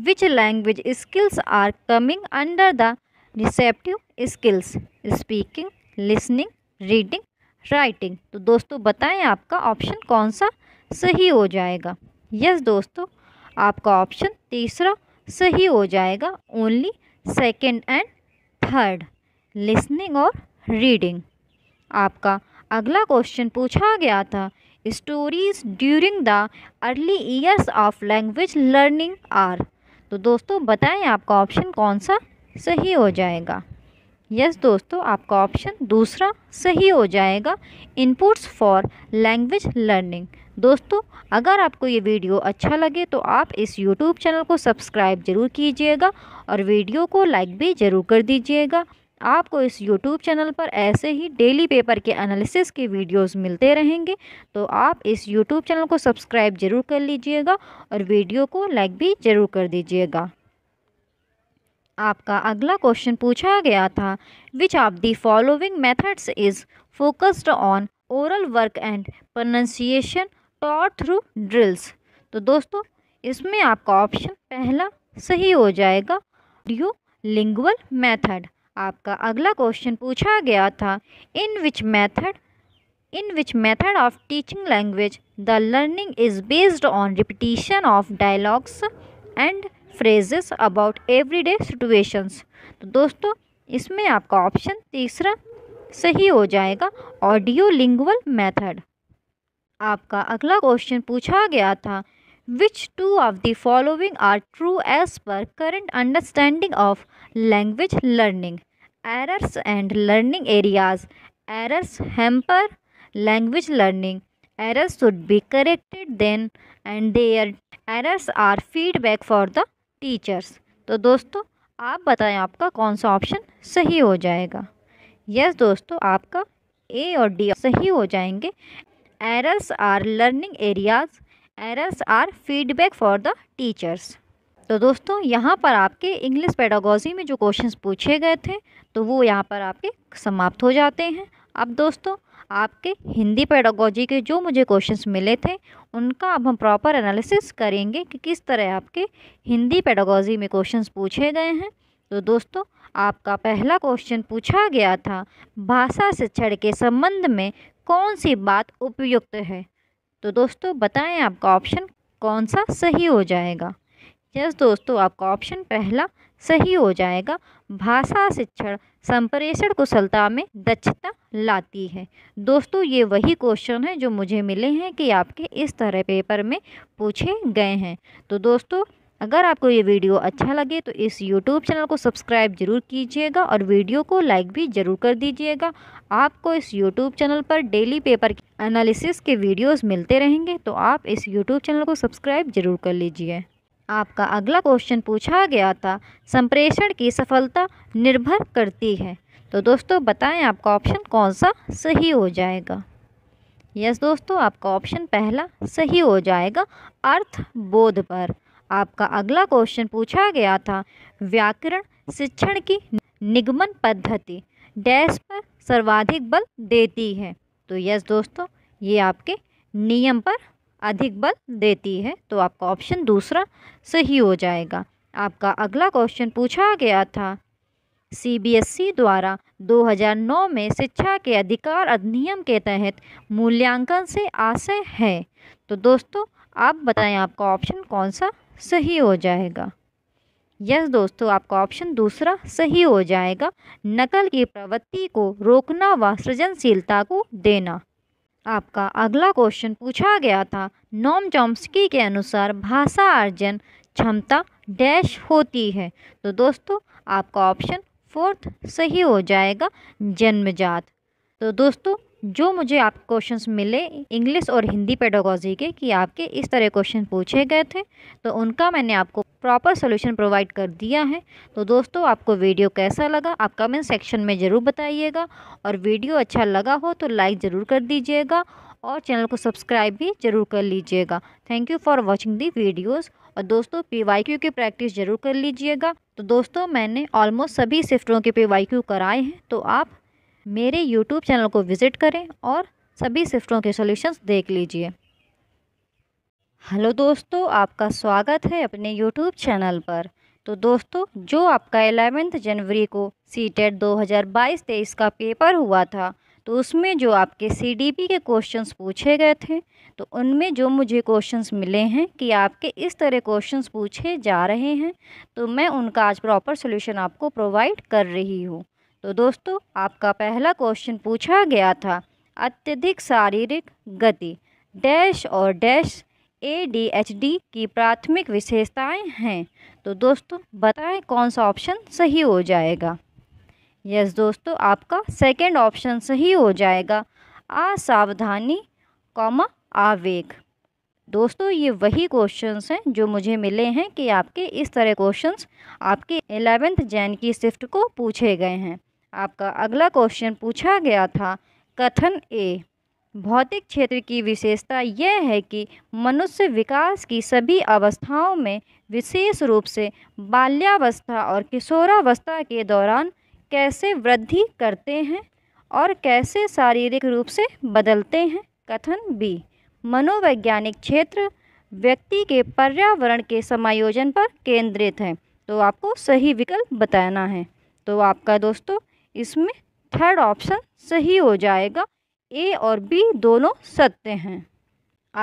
[SPEAKER 1] which language skills are coming under the receptive skills speaking listening reading writing तो दोस्तों बताएं आपका ऑप्शन कौन सा सही हो जाएगा यस yes, दोस्तों आपका ऑप्शन तीसरा सही हो जाएगा only second and third listening और रीडिंग आपका अगला क्वेश्चन पूछा गया था stories during the early years of language learning are तो दोस्तों बताएं आपका ऑप्शन कौन सा सही हो जाएगा यस yes, दोस्तों आपका ऑप्शन दूसरा सही हो जाएगा इनपुट्स फॉर लैंग्वेज लर्निंग दोस्तों अगर आपको ये वीडियो अच्छा लगे तो आप इस यूट्यूब चैनल को सब्सक्राइब ज़रूर कीजिएगा और वीडियो को लाइक भी ज़रूर कर दीजिएगा आपको इस YouTube चैनल पर ऐसे ही डेली पेपर के एनालिसिस के वीडियोस मिलते रहेंगे तो आप इस YouTube चैनल को सब्सक्राइब ज़रूर कर लीजिएगा और वीडियो को लाइक भी ज़रूर कर दीजिएगा आपका अगला क्वेश्चन पूछा गया था which of the following methods is focused on oral work and pronunciation taught through drills तो दोस्तों इसमें आपका ऑप्शन पहला सही हो जाएगा ऑडियो लिंगुअल मेथड आपका अगला क्वेश्चन पूछा गया था in which method in which method of teaching language the learning is based on repetition of dialogues and phrases about every day situations तो दोस्तों इसमें आपका ऑप्शन तीसरा सही हो जाएगा ऑडियो लिंगुअल मैथड आपका अगला क्वेश्चन पूछा गया था which two of the following are true as per current understanding of language learning errors and learning areas errors hamper language learning errors should be corrected then and their errors are feedback for the teachers तो दोस्तों आप बताएं आपका कौन सा option सही हो जाएगा यस yes, दोस्तों आपका ए और डी सही हो जाएंगे errors are learning areas errors are feedback for the teachers तो दोस्तों यहाँ पर आपके इंग्लिश पेडागोजी में जो क्वेश्चंस पूछे गए थे तो वो यहाँ पर आपके समाप्त हो जाते हैं अब दोस्तों आपके हिंदी पेडागोजी के जो मुझे क्वेश्चंस मिले थे उनका अब हम प्रॉपर एनालिसिस करेंगे कि किस तरह आपके हिंदी पेडागोजी में क्वेश्चंस पूछे गए हैं तो दोस्तों आपका पहला क्वेश्चन पूछा गया था भाषा शिक्षण के संबंध में कौन सी बात उपयुक्त है तो दोस्तों बताएं आपका ऑप्शन कौन सा सही हो जाएगा यस दोस्तों आपका ऑप्शन पहला सही हो जाएगा भाषा शिक्षण संप्रेषण कुशलता में दक्षता लाती है दोस्तों ये वही क्वेश्चन है जो मुझे मिले हैं कि आपके इस तरह पेपर में पूछे गए हैं तो दोस्तों अगर आपको ये वीडियो अच्छा लगे तो इस यूट्यूब चैनल को सब्सक्राइब जरूर कीजिएगा और वीडियो को लाइक भी ज़रूर कर दीजिएगा आपको इस यूट्यूब चैनल पर डेली पेपर एनालिसिस के वीडियोस मिलते रहेंगे तो आप इस यूट्यूब चैनल को सब्सक्राइब जरूर कर लीजिए आपका अगला क्वेश्चन पूछा गया था संप्रेषण की सफलता निर्भर करती है तो दोस्तों बताएं आपका ऑप्शन कौन सा सही हो जाएगा यस दोस्तों आपका ऑप्शन पहला सही हो जाएगा अर्थ बोध पर आपका अगला क्वेश्चन पूछा गया था व्याकरण शिक्षण की निगमन पद्धति डैश पर सर्वाधिक बल देती है तो यस दोस्तों ये आपके नियम पर अधिक बल देती है तो आपका ऑप्शन दूसरा सही हो जाएगा आपका अगला क्वेश्चन पूछा गया था सीबीएसई e द्वारा 2009 में शिक्षा के अधिकार अधिनियम के तहत मूल्यांकन से आशय है तो दोस्तों आप बताएं आपका ऑप्शन कौन सा सही हो जाएगा यस दोस्तों आपका ऑप्शन दूसरा सही हो जाएगा नकल की प्रवृत्ति को रोकना व सृजनशीलता को देना आपका अगला क्वेश्चन पूछा गया था नॉम चॉम्स्की के अनुसार भाषा अर्जन क्षमता डैश होती है तो दोस्तों आपका ऑप्शन फोर्थ सही हो जाएगा जन्मजात तो दोस्तों जो मुझे आप क्वेश्चंस मिले इंग्लिश और हिंदी पेडोगोजी के कि आपके इस तरह क्वेश्चन पूछे गए थे तो उनका मैंने आपको प्रॉपर सोल्यूशन प्रोवाइड कर दिया है तो दोस्तों आपको वीडियो कैसा लगा आप कमेंट सेक्शन में ज़रूर बताइएगा और वीडियो अच्छा लगा हो तो लाइक ज़रूर कर दीजिएगा और चैनल को सब्सक्राइब भी ज़रूर कर लीजिएगा thank you for watching the videos और दोस्तों पी वाई क्यू की प्रैक्टिस ज़रूर कर लीजिएगा तो दोस्तों मैंने ऑलमोस्ट सभी शिफ्टों के पी वाई क्यू कराए हैं तो आप मेरे यूट्यूब चैनल को विज़िट करें और सभी शिफ्टों के सॉल्यूशंस देख लीजिए हेलो दोस्तों आपका स्वागत है अपने यूट्यूब चैनल पर तो दोस्तों जो आपका एलेवेंथ जनवरी को सी टेट e दो हज़ार का पेपर हुआ था तो उसमें जो आपके सी के क्वेश्चंस पूछे गए थे तो उनमें जो मुझे क्वेश्चंस मिले हैं कि आपके इस तरह क्वेश्चंस पूछे जा रहे हैं तो मैं उनका आज प्रॉपर सोल्यूशन आपको प्रोवाइड कर रही हूँ तो दोस्तों आपका पहला क्वेश्चन पूछा गया था अत्यधिक शारीरिक गति डैश और dash A D H D की प्राथमिक विशेषताएं हैं तो दोस्तों बताएं कौन सा ऑप्शन सही हो जाएगा यस दोस्तों आपका सेकंड ऑप्शन सही हो जाएगा असावधानी कॉमा आवेग दोस्तों ये वही क्वेश्चंस हैं जो मुझे मिले हैं कि आपके इस तरह क्वेश्चंस आपके एलेवेंथ जैन की शिफ्ट को पूछे गए हैं आपका अगला क्वेश्चन पूछा गया था कथन ए भौतिक क्षेत्र की विशेषता यह है कि मनुष्य विकास की सभी अवस्थाओं में विशेष रूप से बाल्यावस्था और किशोरावस्था के दौरान कैसे वृद्धि करते हैं और कैसे शारीरिक रूप से बदलते हैं कथन बी मनोवैज्ञानिक क्षेत्र व्यक्ति के पर्यावरण के समायोजन पर केंद्रित है तो आपको सही विकल्प बताना है तो आपका दोस्तों इसमें थर्ड ऑप्शन सही हो जाएगा ए और बी दोनों सत्य हैं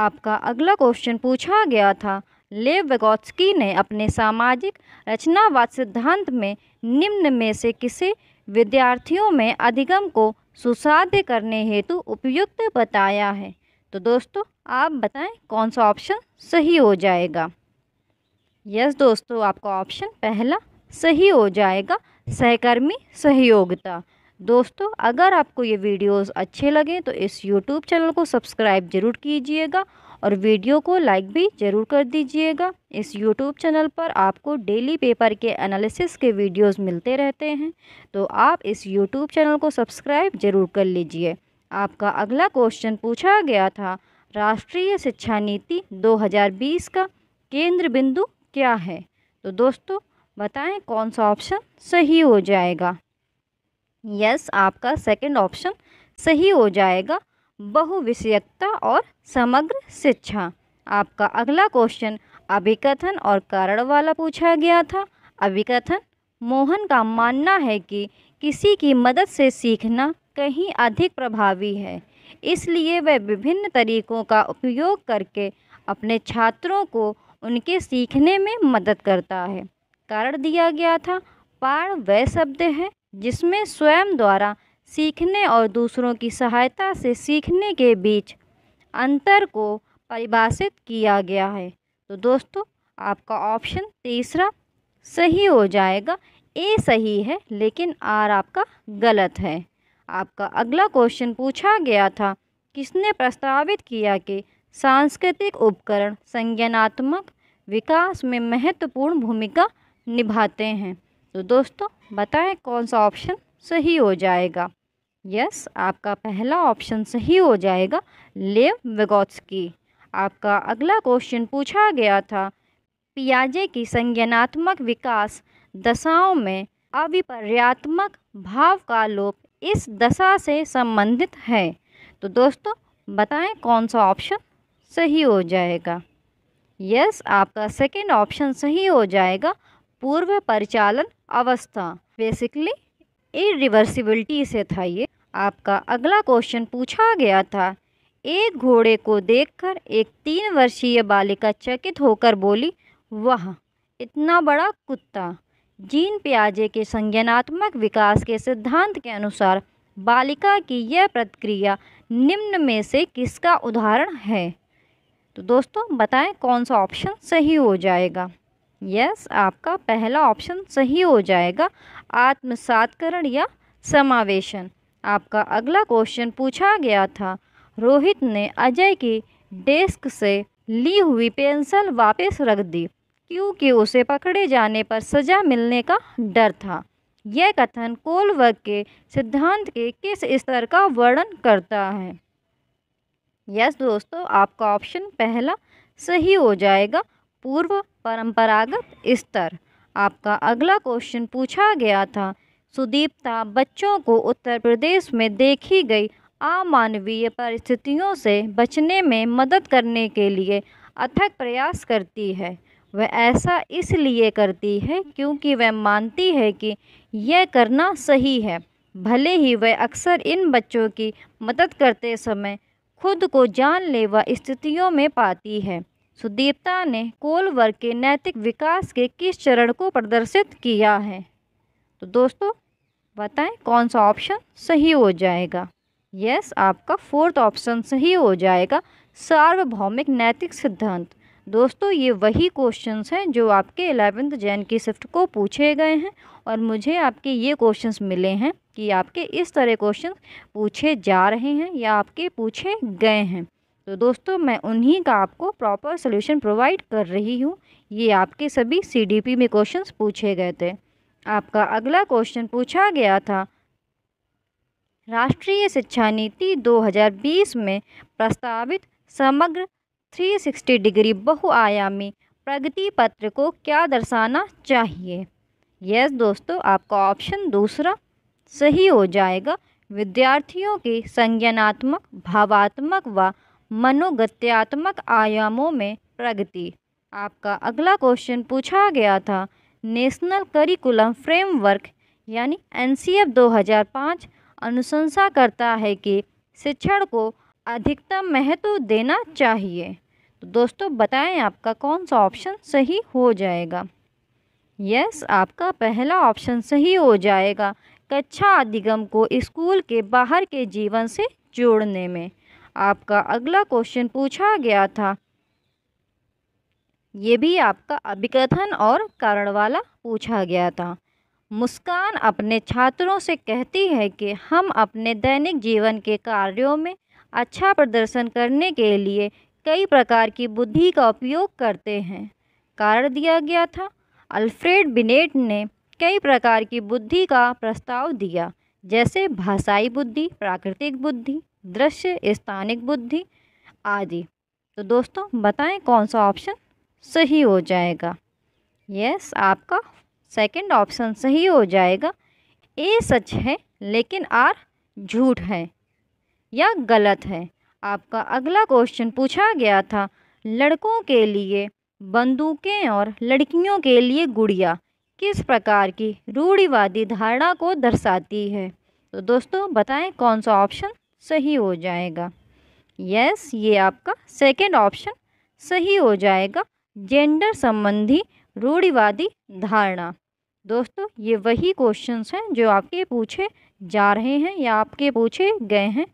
[SPEAKER 1] आपका अगला क्वेश्चन पूछा गया था लेव वेगोत्स्की ने अपने सामाजिक रचनावाद सिद्धांत में निम्न में से किसे विद्यार्थियों में अधिगम को सुसाध्य करने हेतु उपयुक्त बताया है तो दोस्तों आप बताएं कौन सा ऑप्शन सही हो जाएगा यस दोस्तों आपका ऑप्शन पहला सही हो जाएगा सहकर्मी सहयोगिता दोस्तों अगर आपको ये वीडियोस अच्छे लगें तो इस यूट्यूब चैनल को सब्सक्राइब ज़रूर कीजिएगा और वीडियो को लाइक भी ज़रूर कर दीजिएगा इस यूट्यूब चैनल पर आपको डेली पेपर के एनालिसिस के वीडियोस मिलते रहते हैं तो आप इस यूट्यूब चैनल को सब्सक्राइब ज़रूर कर लीजिए आपका अगला क्वेश्चन पूछा गया था राष्ट्रीय शिक्षा नीति दो का केंद्र बिंदु क्या है तो दोस्तों बताएं कौन सा ऑप्शन सही हो जाएगा यस yes, आपका सेकंड ऑप्शन सही हो जाएगा बहुविषयकता और समग्र शिक्षा आपका अगला क्वेश्चन अभिकथन और कारण वाला पूछा गया था अभिकथन मोहन का मानना है कि किसी की मदद से सीखना कहीं अधिक प्रभावी है इसलिए वह विभिन्न तरीकों का उपयोग करके अपने छात्रों को उनके सीखने में मदद करता है कारण दिया गया था पाण वह शब्द है जिसमें स्वयं द्वारा सीखने और दूसरों की सहायता से सीखने के बीच अंतर को परिभाषित किया गया है तो दोस्तों आपका ऑप्शन तीसरा सही हो जाएगा ए सही है लेकिन आर आपका गलत है आपका अगला क्वेश्चन पूछा गया था किसने प्रस्तावित किया कि सांस्कृतिक उपकरण संज्ञानात्मक विकास में महत्वपूर्ण भूमिका निभाते हैं तो दोस्तों बताएं कौन सा ऑप्शन सही हो जाएगा यस yes, आपका पहला ऑप्शन सही हो जाएगा लेव वेगोत्सकी आपका अगला क्वेश्चन पूछा गया था पियाजे की संज्ञानात्मक विकास दशाओं में अविपर्यात्मक भाव का लोप इस दशा से संबंधित है तो दोस्तों बताएं कौन सा ऑप्शन सही हो जाएगा यस yes, आपका सेकेंड ऑप्शन सही हो जाएगा पूर्व परिचालन अवस्था बेसिकली इरिवर्सिबिलिटी से था ये आपका अगला क्वेश्चन पूछा गया था एक घोड़े को देखकर एक तीन वर्षीय बालिका चकित होकर बोली वाह इतना बड़ा कुत्ता जीन प्याजे के संज्ञानात्मक विकास के सिद्धांत के अनुसार बालिका की यह प्रतिक्रिया निम्न में से किसका उदाहरण है तो दोस्तों बताएं कौन सा ऑप्शन सही हो जाएगा यस आपका पहला ऑप्शन सही हो जाएगा आत्मसातकरण या समावेशन आपका अगला क्वेश्चन पूछा गया था रोहित ने अजय की डेस्क से ली हुई पेंसिल वापस रख दी क्योंकि उसे पकड़े जाने पर सजा मिलने का डर था यह कथन कोलवर्ग के सिद्धांत के किस स्तर का वर्णन करता है यस दोस्तों आपका ऑप्शन पहला सही हो जाएगा पूर्व परंपरागत स्तर आपका अगला क्वेश्चन पूछा गया था सुदीप्ता बच्चों को उत्तर प्रदेश में देखी गई अमानवीय परिस्थितियों से बचने में मदद करने के लिए अथक प्रयास करती है वह ऐसा इसलिए करती है क्योंकि वह मानती है कि यह करना सही है भले ही वह अक्सर इन बच्चों की मदद करते समय खुद को जानलेवा स्थितियों में पाती है सुदीप्ता ने कोलवर्ग के नैतिक विकास के किस चरण को प्रदर्शित किया है तो दोस्तों बताएं कौन सा ऑप्शन सही हो जाएगा यस आपका फोर्थ ऑप्शन सही हो जाएगा सार्वभौमिक नैतिक सिद्धांत दोस्तों ये वही क्वेश्चंस हैं जो आपके एलेवेंथ जैन की शिफ्ट को पूछे गए हैं और मुझे आपके ये क्वेश्चंस मिले हैं कि आपके इस तरह क्वेश्चंस पूछे जा रहे हैं या आपके पूछे गए हैं तो दोस्तों मैं उन्हीं का आपको प्रॉपर सोल्यूशन प्रोवाइड कर रही हूँ ये आपके सभी सी में क्वेश्चंस पूछे गए थे आपका अगला क्वेश्चन पूछा गया था राष्ट्रीय शिक्षा नीति 2020 में प्रस्तावित समग्र 360 डिग्री बहुआयामी प्रगति पत्र को क्या दर्शाना चाहिए यस दोस्तों आपका ऑप्शन दूसरा सही हो जाएगा विद्यार्थियों के संज्ञानात्मक भावात्मक व मनोगत्यात्मक आयामों में प्रगति आपका अगला क्वेश्चन पूछा गया था नेशनल करिकुलम फ्रेमवर्क यानी एन 2005 अनुशंसा करता है कि शिक्षण को अधिकतम महत्व देना चाहिए तो दोस्तों बताएं आपका कौन सा ऑप्शन सही हो जाएगा यस आपका पहला ऑप्शन सही हो जाएगा कक्षा अधिगम को स्कूल के बाहर के जीवन से जोड़ने में आपका अगला क्वेश्चन पूछा गया था ये भी आपका अभिकथन और कारण वाला पूछा गया था मुस्कान अपने छात्रों से कहती है कि हम अपने दैनिक जीवन के कार्यों में अच्छा प्रदर्शन करने के लिए कई प्रकार की बुद्धि का उपयोग करते हैं कारण दिया गया था अल्फ्रेड बिनेट ने कई प्रकार की बुद्धि का प्रस्ताव दिया जैसे भाषाई बुद्धि प्राकृतिक बुद्धि दृश्य स्थानिक बुद्धि आदि तो दोस्तों बताएं कौन सा ऑप्शन सही हो जाएगा यस आपका सेकंड ऑप्शन सही हो जाएगा ए सच है लेकिन आर झूठ है या गलत है आपका अगला क्वेश्चन पूछा गया था लड़कों के लिए बंदूकें और लड़कियों के लिए गुड़िया किस प्रकार की रूढ़िवादी धारणा को दर्शाती है तो दोस्तों बताएं कौन सा ऑप्शन सही हो जाएगा यस yes, ये आपका सेकेंड ऑप्शन सही हो जाएगा जेंडर संबंधी रूढ़िवादी धारणा दोस्तों ये वही क्वेश्चंस हैं जो आपके पूछे जा रहे हैं या आपके पूछे गए हैं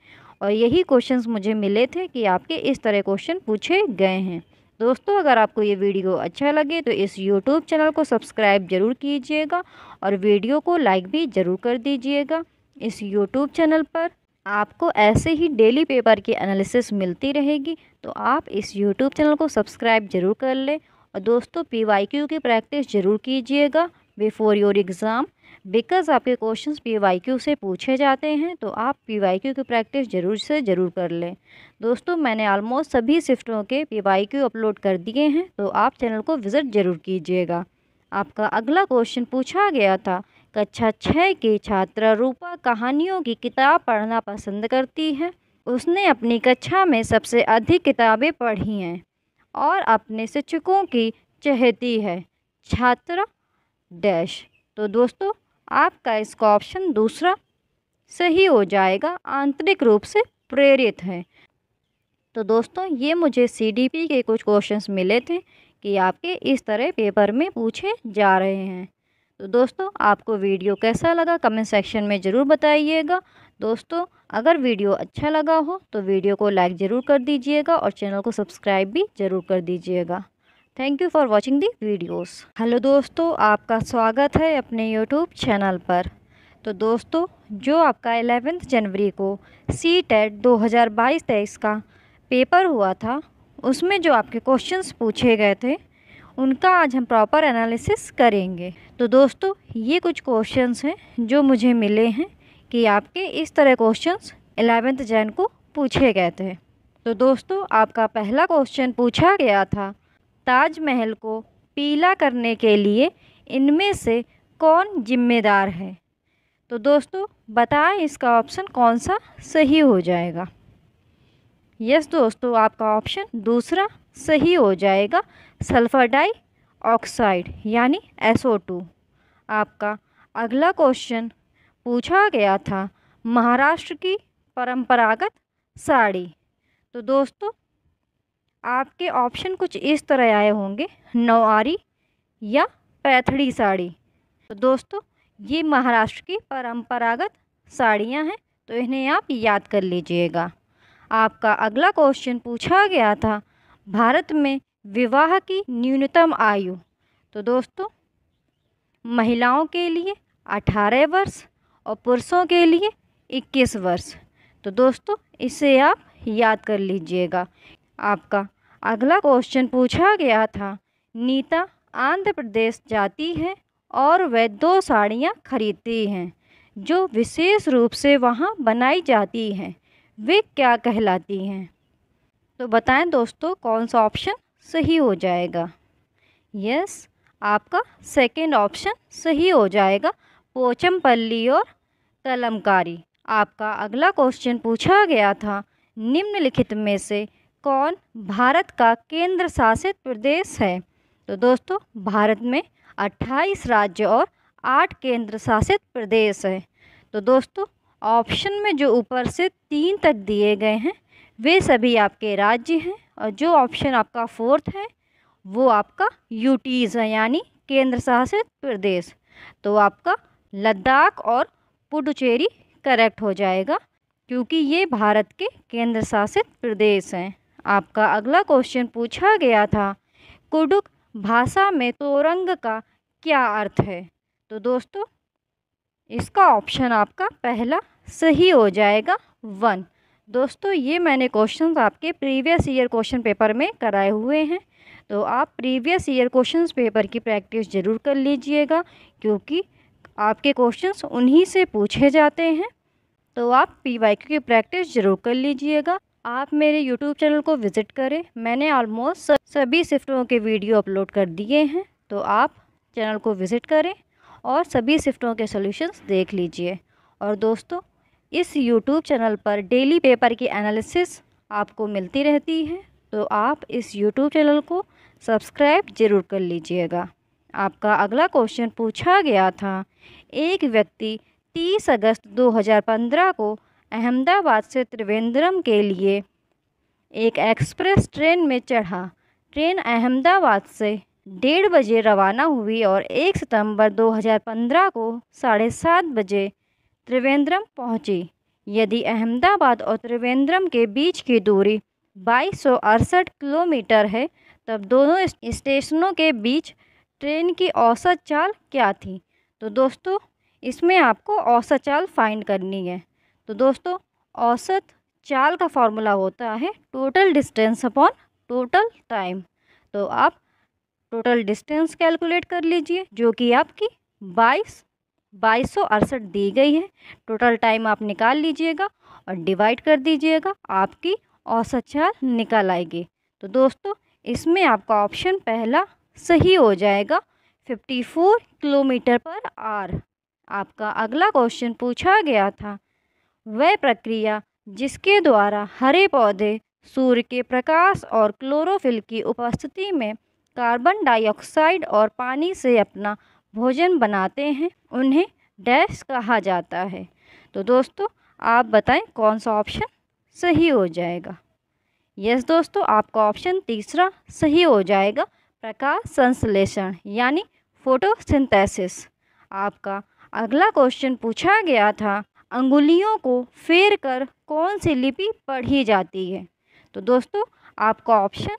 [SPEAKER 1] और यही क्वेश्चंस मुझे मिले थे कि आपके इस तरह क्वेश्चन पूछे गए हैं दोस्तों अगर आपको ये वीडियो अच्छा लगे तो इस यूट्यूब चैनल को सब्सक्राइब ज़रूर कीजिएगा और वीडियो को लाइक भी ज़रूर कर दीजिएगा इस यूट्यूब चैनल पर आपको ऐसे ही डेली पेपर की एनालिसिस मिलती रहेगी तो आप इस यूट्यूब चैनल को सब्सक्राइब जरूर कर लें और दोस्तों पी वाई क्यू की प्रैक्टिस ज़रूर कीजिएगा बिफोर योर एग्ज़ाम बिकॉज आपके क्वेश्चंस पी वाई क्यू से पूछे जाते हैं तो आप पी वाई क्यू की प्रैक्टिस ज़रूर से ज़रूर कर लें दोस्तों मैंने ऑलमोस्ट सभी शिफ्टों के पी वाई क्यू अपलोड कर दिए हैं तो आप चैनल को विज़िट ज़रूर कीजिएगा आपका अगला क्वेश्चन पूछा गया था कक्षा छः की छात्रा रूपा कहानियों की किताब पढ़ना पसंद करती है उसने अपनी कक्षा में सबसे अधिक किताबें पढ़ी हैं और अपने शिक्षकों की चहती है छात्रा डैश तो दोस्तों आपका इसका ऑप्शन दूसरा सही हो जाएगा आंतरिक रूप से प्रेरित है तो दोस्तों ये मुझे सीडीपी के कुछ क्वेश्चंस मिले थे कि आपके इस तरह पेपर में पूछे जा रहे हैं तो दोस्तों आपको वीडियो कैसा लगा कमेंट सेक्शन में ज़रूर बताइएगा दोस्तों अगर वीडियो अच्छा लगा हो तो वीडियो को लाइक ज़रूर कर दीजिएगा और चैनल को सब्सक्राइब भी ज़रूर कर दीजिएगा thank you for watching the videos hello दोस्तों आपका स्वागत है अपने यूट्यूब चैनल पर तो दोस्तों जो आपका एलेवेंथ जनवरी को सी टेट e दो हज़ार बाईस तेईस का पेपर हुआ था उसमें जो आपके क्वेश्चंस पूछे गए थे उनका आज हम प्रॉपर एनालिसिस करेंगे तो दोस्तों ये कुछ क्वेश्चंस हैं जो मुझे मिले हैं कि आपके इस तरह क्वेश्चंस एलेवेंथ जैन को पूछे गए थे तो दोस्तों आपका पहला क्वेश्चन पूछा गया था ताजमहल को पीला करने के लिए इनमें से कौन जिम्मेदार है तो दोस्तों बताएं इसका ऑप्शन कौन सा सही हो जाएगा यस दोस्तों आपका ऑप्शन दूसरा सही हो जाएगा सल्फ़र डाई ऑक्साइड यानी SO2 आपका अगला क्वेश्चन पूछा गया था महाराष्ट्र की परंपरागत साड़ी तो दोस्तों आपके ऑप्शन कुछ इस तरह आए होंगे नौआरी या पैथड़ी साड़ी तो दोस्तों ये महाराष्ट्र की परंपरागत साड़ियाँ हैं तो इन्हें आप याद कर लीजिएगा आपका अगला क्वेश्चन पूछा गया था भारत में विवाह की न्यूनतम आयु तो दोस्तों महिलाओं के लिए 18 वर्ष और पुरुषों के लिए 21 वर्ष तो दोस्तों इसे आप याद कर लीजिएगा आपका अगला क्वेश्चन पूछा गया था नीता आंध्र प्रदेश जाती है और वह दो साड़ियाँ खरीदती हैं जो विशेष रूप से वहाँ बनाई जाती हैं वे क्या कहलाती हैं तो बताएं दोस्तों कौन सा ऑप्शन सही हो जाएगा यस आपका सेकंड ऑप्शन सही हो जाएगा पोचमपल्ली और कलमकारी आपका अगला क्वेश्चन पूछा गया था निम्नलिखित में से कौन भारत का केंद्र शासित प्रदेश है तो दोस्तों भारत में 28 राज्य और 8 केंद्र शासित प्रदेश है तो दोस्तों ऑप्शन में जो ऊपर से तीन तक दिए गए हैं वे सभी आपके राज्य हैं जो ऑप्शन आपका फोर्थ है वो आपका यूटीज़ है यानी केंद्र शासित प्रदेश तो आपका लद्दाख और पुडुचेरी करेक्ट हो जाएगा क्योंकि ये भारत के केंद्र शासित प्रदेश हैं आपका अगला क्वेश्चन पूछा गया था कुडुक भाषा में तोरंग का क्या अर्थ है तो दोस्तों इसका ऑप्शन आपका पहला सही हो जाएगा वन दोस्तों ये मैंने क्वेश्चंस आपके प्रीवियस ईयर क्वेश्चन पेपर में कराए हुए हैं तो आप प्रीवियस ईयर क्वेश्चंस पेपर की प्रैक्टिस ज़रूर कर लीजिएगा क्योंकि आपके क्वेश्चंस उन्हीं से पूछे जाते हैं तो आप पी की प्रैक्टिस ज़रूर कर लीजिएगा आप मेरे यूट्यूब चैनल को विज़िट करें मैंने ऑलमोस्ट सभी शिफ्टों के वीडियो अपलोड कर दिए हैं तो आप चैनल को विज़िट करें और सभी शिफ्टों के सोल्यूशंस देख लीजिए और दोस्तों इस YouTube चैनल पर डेली पेपर की एनालिसिस आपको मिलती रहती है तो आप इस YouTube चैनल को सब्सक्राइब जरूर कर लीजिएगा आपका अगला क्वेश्चन पूछा गया था एक व्यक्ति 30 अगस्त 2015 को अहमदाबाद से त्रिवेंद्रम के लिए एक एक्सप्रेस ट्रेन में चढ़ा ट्रेन अहमदाबाद से डेढ़ बजे रवाना हुई और एक सितंबर 2015 को साढ़े सात बजे त्रिवेंद्रम पहुँची यदि अहमदाबाद और त्रिवेंद्रम के बीच की दूरी बाईस किलोमीटर है तब दोनों स्टेशनों के बीच ट्रेन की औसत चाल क्या थी तो दोस्तों इसमें आपको औसत चाल फाइंड करनी है तो दोस्तों औसत चाल का फार्मूला होता है total distance upon total time तो आप टोटल डिस्टेंस कैलकुलेट कर लीजिए जो कि आपकी बाईस बाईस दी गई है टोटल टाइम आप निकाल लीजिएगा और डिवाइड कर दीजिएगा आपकी औसत चाल निकल आएगी तो दोस्तों इसमें आपका ऑप्शन पहला सही हो जाएगा 54 किलोमीटर पर आर आपका अगला क्वेश्चन पूछा गया था वह प्रक्रिया जिसके द्वारा हरे पौधे सूर्य के प्रकाश और क्लोरोफिल की उपस्थिति में कार्बन डाइऑक्साइड और पानी से अपना भोजन बनाते हैं उन्हें डैश कहा जाता है तो दोस्तों आप बताएं कौन सा ऑप्शन सही हो जाएगा यस दोस्तों आपका ऑप्शन तीसरा सही हो जाएगा प्रकाश संश्लेषण यानी फोटोसिंथेसिस आपका अगला क्वेश्चन पूछा गया था अंगुलियों को फेर कर कौन सी लिपि पढ़ी जाती है तो दोस्तों आपका ऑप्शन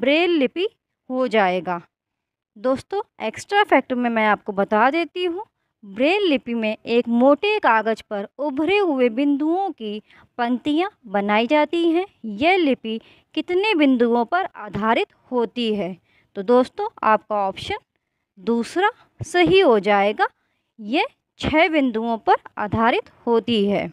[SPEAKER 1] ब्रेल लिपि हो जाएगा दोस्तों एक्स्ट्रा फैक्ट में मैं आपको बता देती हूँ ब्रेल लिपि में एक मोटे कागज़ पर उभरे हुए बिंदुओं की पंक्तियाँ बनाई जाती हैं यह लिपि कितने बिंदुओं पर आधारित होती है तो दोस्तों आपका ऑप्शन दूसरा सही हो जाएगा ये छः बिंदुओं पर आधारित होती है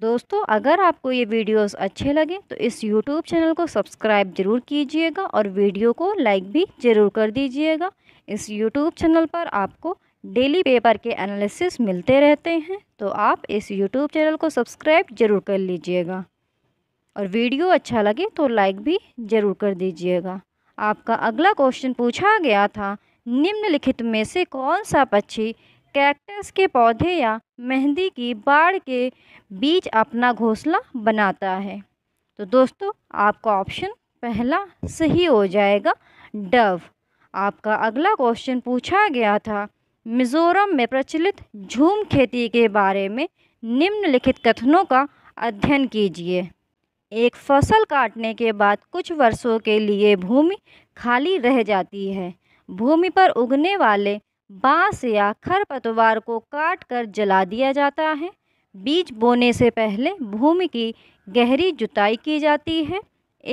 [SPEAKER 1] दोस्तों अगर आपको ये वीडियोस अच्छे लगे तो इस यूट्यूब चैनल को सब्सक्राइब ज़रूर कीजिएगा और वीडियो को लाइक भी ज़रूर कर दीजिएगा इस यूट्यूब चैनल पर आपको डेली पेपर के एनालिसिस मिलते रहते हैं तो आप इस यूट्यूब चैनल को सब्सक्राइब ज़रूर कर लीजिएगा और वीडियो अच्छा लगे तो लाइक भी ज़रूर कर दीजिएगा आपका अगला क्वेश्चन पूछा गया था निम्नलिखित में से कौन सा पक्षी कैक्टस के पौधे या मेहंदी की बाड़ के बीच अपना घोंसला बनाता है तो दोस्तों आपका ऑप्शन पहला सही हो जाएगा डव आपका अगला क्वेश्चन पूछा गया था मिज़ोरम में प्रचलित झूम खेती के बारे में निम्नलिखित कथनों का अध्ययन कीजिए एक फसल काटने के बाद कुछ वर्षों के लिए भूमि खाली रह जाती है भूमि पर उगने वाले बांस या खरपतवार को काट कर जला दिया जाता है बीज बोने से पहले भूमि की गहरी जुताई की जाती है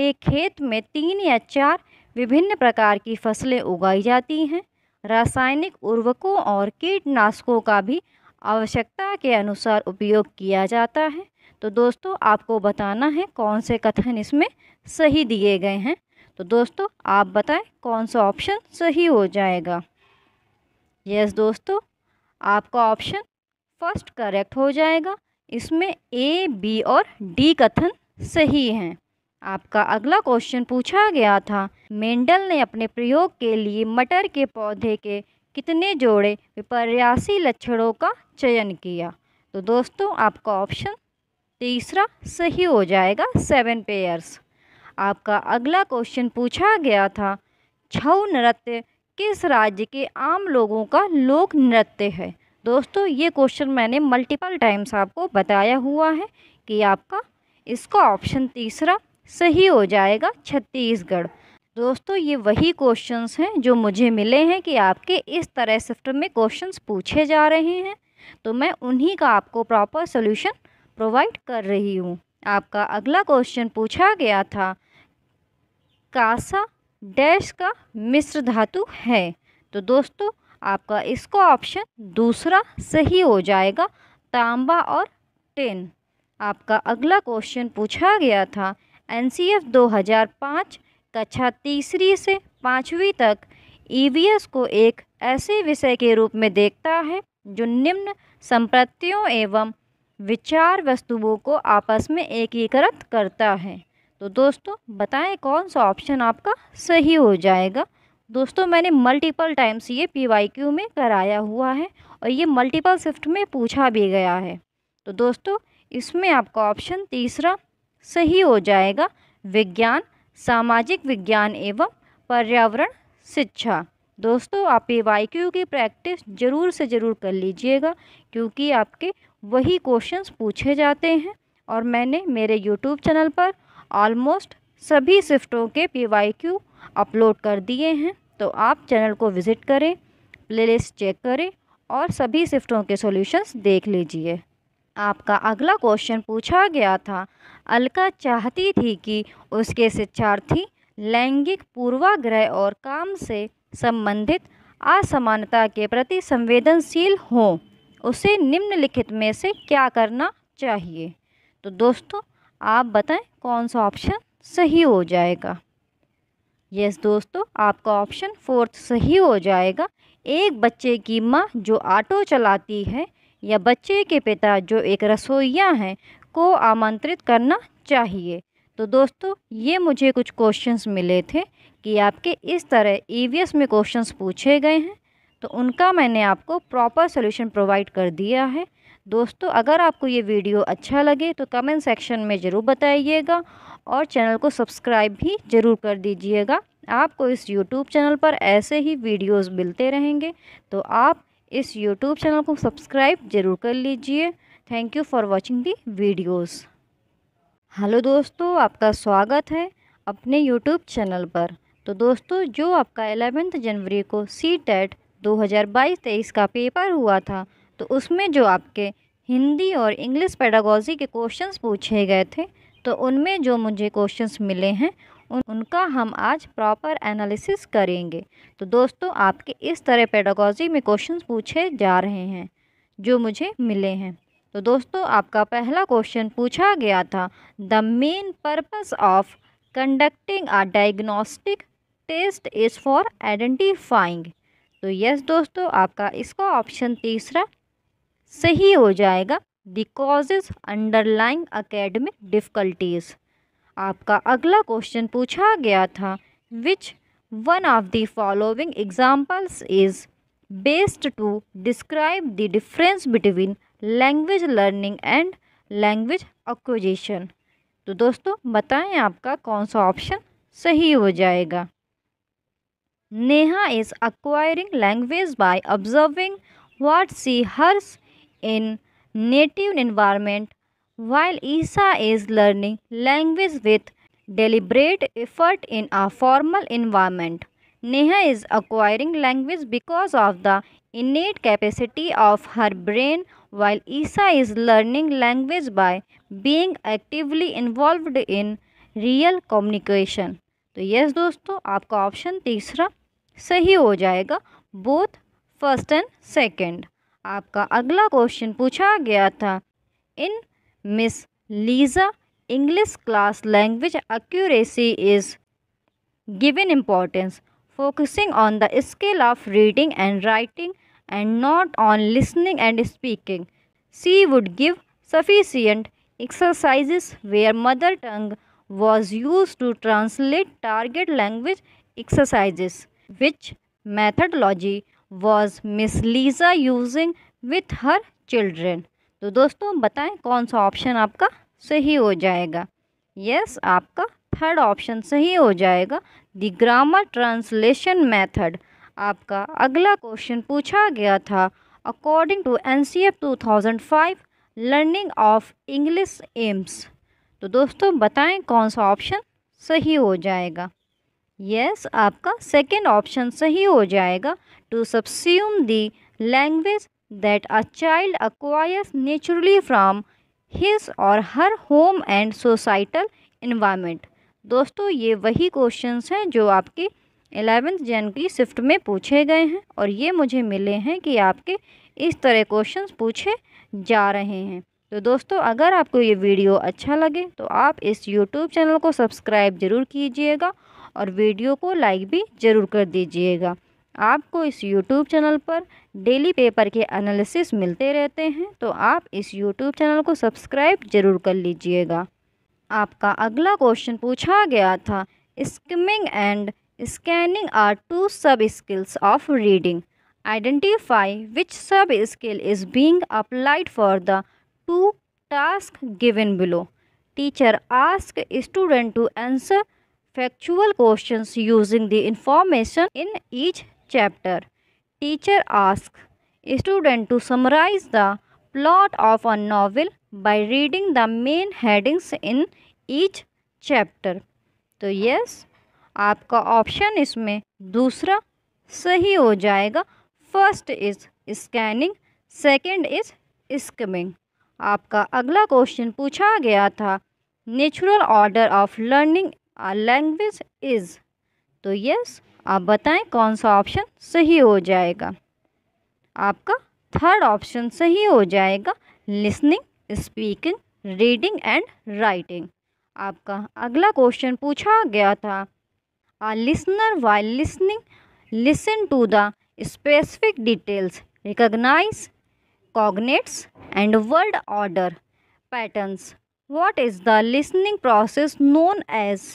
[SPEAKER 1] एक खेत में तीन या चार विभिन्न प्रकार की फसलें उगाई जाती हैं रासायनिक उर्वरकों और कीटनाशकों का भी आवश्यकता के अनुसार उपयोग किया जाता है तो दोस्तों आपको बताना है कौन से कथन इसमें सही दिए गए हैं तो दोस्तों आप बताएं कौन सा ऑप्शन सही हो जाएगा यस दोस्तों आपका ऑप्शन फर्स्ट करेक्ट हो जाएगा इसमें ए बी और डी कथन सही हैं आपका अगला क्वेश्चन पूछा गया था मेंडल ने अपने प्रयोग के लिए मटर के पौधे के कितने जोड़े विपर्यासी लक्षणों का चयन किया तो दोस्तों आपका ऑप्शन तीसरा सही हो जाएगा सेवन पेयर्स आपका अगला क्वेश्चन पूछा गया था छऊ नृत्य किस राज्य के आम लोगों का लोक नृत्य है दोस्तों ये क्वेश्चन मैंने मल्टीपल टाइम्स आपको बताया हुआ है कि आपका इसका ऑप्शन तीसरा सही हो जाएगा छत्तीसगढ़ दोस्तों ये वही क्वेश्चंस हैं जो मुझे मिले हैं कि आपके इस तरह शिफ्ट में क्वेश्चंस पूछे जा रहे हैं तो मैं उन्हीं का आपको प्रॉपर सोल्यूशन प्रोवाइड कर रही हूँ आपका अगला क्वेश्चन पूछा गया था कासा डैश का मिश्र धातु है तो दोस्तों आपका इसका ऑप्शन दूसरा सही हो जाएगा तांबा और टेन आपका अगला क्वेश्चन पूछा गया था एन सी एफ दो हज़ार पाँच कक्षा तीसरी से पाँचवीं तक ई वी एस को एक ऐसे विषय के रूप में देखता है जो निम्न संपत्तियों एवं विचार वस्तुओं को आपस में एकीकृत करता है तो दोस्तों बताएं कौन सा ऑप्शन आपका सही हो जाएगा दोस्तों मैंने मल्टीपल टाइम्स ये पीवाईक्यू में कराया हुआ है और ये मल्टीपल शिफ्ट में पूछा भी गया है तो दोस्तों इसमें आपका ऑप्शन तीसरा सही हो जाएगा विज्ञान सामाजिक विज्ञान एवं पर्यावरण शिक्षा दोस्तों आप क्यू की प्रैक्टिस ज़रूर से ज़रूर कर लीजिएगा क्योंकि आपके वही क्वेश्चंस पूछे जाते हैं और मैंने मेरे यूट्यूब चैनल पर ऑलमोस्ट सभी शिफ्टों के पी अपलोड कर दिए हैं तो आप चैनल को विज़िट करें प्लेलिस्ट चेक करें और सभी शिफ्टों के सॉल्यूशंस देख लीजिए आपका अगला क्वेश्चन पूछा गया था अलका चाहती थी कि उसके शिक्षार्थी लैंगिक पूर्वाग्रह और काम से संबंधित असमानता के प्रति संवेदनशील हों उसे निम्नलिखित में से क्या करना चाहिए तो दोस्तों आप बताएं कौन सा ऑप्शन सही हो जाएगा यस yes, दोस्तों आपका ऑप्शन फोर्थ सही हो जाएगा एक बच्चे की माँ जो ऑटो चलाती है या बच्चे के पिता जो एक रसोईया हैं को आमंत्रित करना चाहिए तो दोस्तों ये मुझे कुछ क्वेश्चंस मिले थे कि आपके इस तरह ई e में क्वेश्चंस पूछे गए हैं तो उनका मैंने आपको प्रॉपर सोल्यूशन प्रोवाइड कर दिया है दोस्तों अगर आपको ये वीडियो अच्छा लगे तो कमेंट सेक्शन में ज़रूर बताइएगा और चैनल को सब्सक्राइब भी ज़रूर कर दीजिएगा आपको इस यूट्यूब चैनल पर ऐसे ही वीडियोस मिलते रहेंगे तो आप इस यूट्यूब चैनल को सब्सक्राइब ज़रूर कर लीजिए thank you for watching the videos hello दोस्तों आपका स्वागत है अपने यूट्यूब चैनल पर तो दोस्तों जो आपका एलेवेंथ जनवरी को सी टेट e दो हज़ार का पेपर हुआ था तो उसमें जो आपके हिंदी और इंग्लिश पैडागोजी के क्वेश्चंस पूछे गए थे तो उनमें जो मुझे क्वेश्चंस मिले हैं उन, उनका हम आज प्रॉपर एनालिसिस करेंगे तो दोस्तों आपके इस तरह पैडागोजी में क्वेश्चंस पूछे जा रहे हैं जो मुझे मिले हैं तो दोस्तों आपका पहला क्वेश्चन पूछा गया था the main purpose of conducting a diagnostic test is for identifying तो यस दोस्तों आपका इसका ऑप्शन तीसरा सही हो जाएगा the causes underlying academic difficulties आपका अगला क्वेश्चन पूछा गया था which one of the following examples is based to describe the difference between language learning and language acquisition तो दोस्तों बताएं आपका कौन सा ऑप्शन सही हो जाएगा Neha is acquiring language by observing what she hears in native environment while Isa is learning language with deliberate effort in a formal environment. Neha is acquiring language because of the innate capacity of her brain while Isa is learning language by being actively involved in real communication तो yes दोस्तों आपका option तीसरा सही हो जाएगा both first and second आपका अगला question पूछा गया था in miss Lisa English class language accuracy is given importance focusing on the skill of reading and writing and not on listening and speaking she would give sufficient exercises where mother tongue was use to translate target language exercises which methodology was miss Lisa using with her children तो दोस्तों बताएं कौन सा option आपका सही हो जाएगा yes yes, आपका थर्ड ऑप्शन सही हो जाएगा द ग्रामर ट्रांसलेशन मेथड आपका अगला क्वेश्चन पूछा गया था according to N C F two thousand five learning of English aims तो दोस्तों बताएं कौन सा ऑप्शन सही हो जाएगा यस yes, आपका सेकेंड ऑप्शन सही हो जाएगा to subsume the language that a child acquires naturally from his और her home and societal environment दोस्तों ये वही क्वेश्चंस हैं जो आपके एलेवेंथ जन की शिफ्ट में पूछे गए हैं और ये मुझे मिले हैं कि आपके इस तरह क्वेश्चंस पूछे जा रहे हैं तो दोस्तों अगर आपको ये वीडियो अच्छा लगे तो आप इस यूट्यूब चैनल को सब्सक्राइब ज़रूर कीजिएगा और वीडियो को लाइक भी ज़रूर कर दीजिएगा आपको इस YouTube चैनल पर डेली पेपर के एनालिसिस मिलते रहते हैं तो आप इस YouTube चैनल को सब्सक्राइब जरूर कर लीजिएगा आपका अगला क्वेश्चन पूछा गया था skimming and scanning are two sub skills of reading identify which sub skill is being applied for the two task given below teacher ask student to answer factual questions using the information in each chapter. Teacher ask student to summarize the plot of a novel by reading the main headings in each chapter. तो yes आपका option इसमें दूसरा सही हो जाएगा first is scanning second is skimming आपका अगला question पूछा गया था natural order of learning language is तो यस आप बताएं कौन सा ऑप्शन सही हो जाएगा आपका थर्ड ऑप्शन सही हो जाएगा listening speaking reading and writing आपका अगला क्वेश्चन पूछा गया था a listener while listening listen to the specific details recognise cognates and world order patterns what is the listening process known as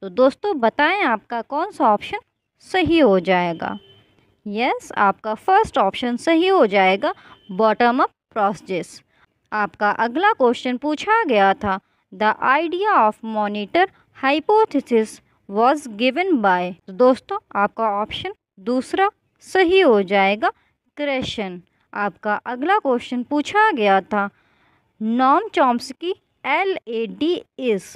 [SPEAKER 1] तो दोस्तों बताएं आपका कौन सा ऑप्शन सही हो जाएगा यस yes, आपका फर्स्ट ऑप्शन सही हो जाएगा बॉटम अप प्रोसेस आपका अगला क्वेश्चन पूछा गया था the idea of monitor hypothesis was given by दोस्तों आपका ऑप्शन दूसरा सही हो जाएगा क्रेशन आपका अगला क्वेश्चन पूछा गया था नॉम चॉम्स की एल ए डी इस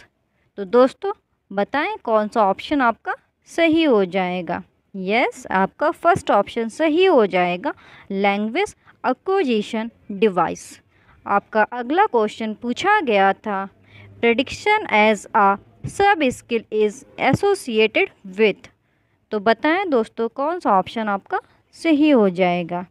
[SPEAKER 1] तो दोस्तों बताएं कौन सा ऑप्शन आपका सही हो जाएगा यस yes, आपका फर्स्ट ऑप्शन सही हो जाएगा लैंग्वेज अकोजिशन डिवाइस आपका अगला क्वेश्चन पूछा गया था प्रडिक्शन एज आ सब स्किल इज़ एसोसिएटेड विथ तो बताएं दोस्तों कौन सा ऑप्शन आपका सही हो जाएगा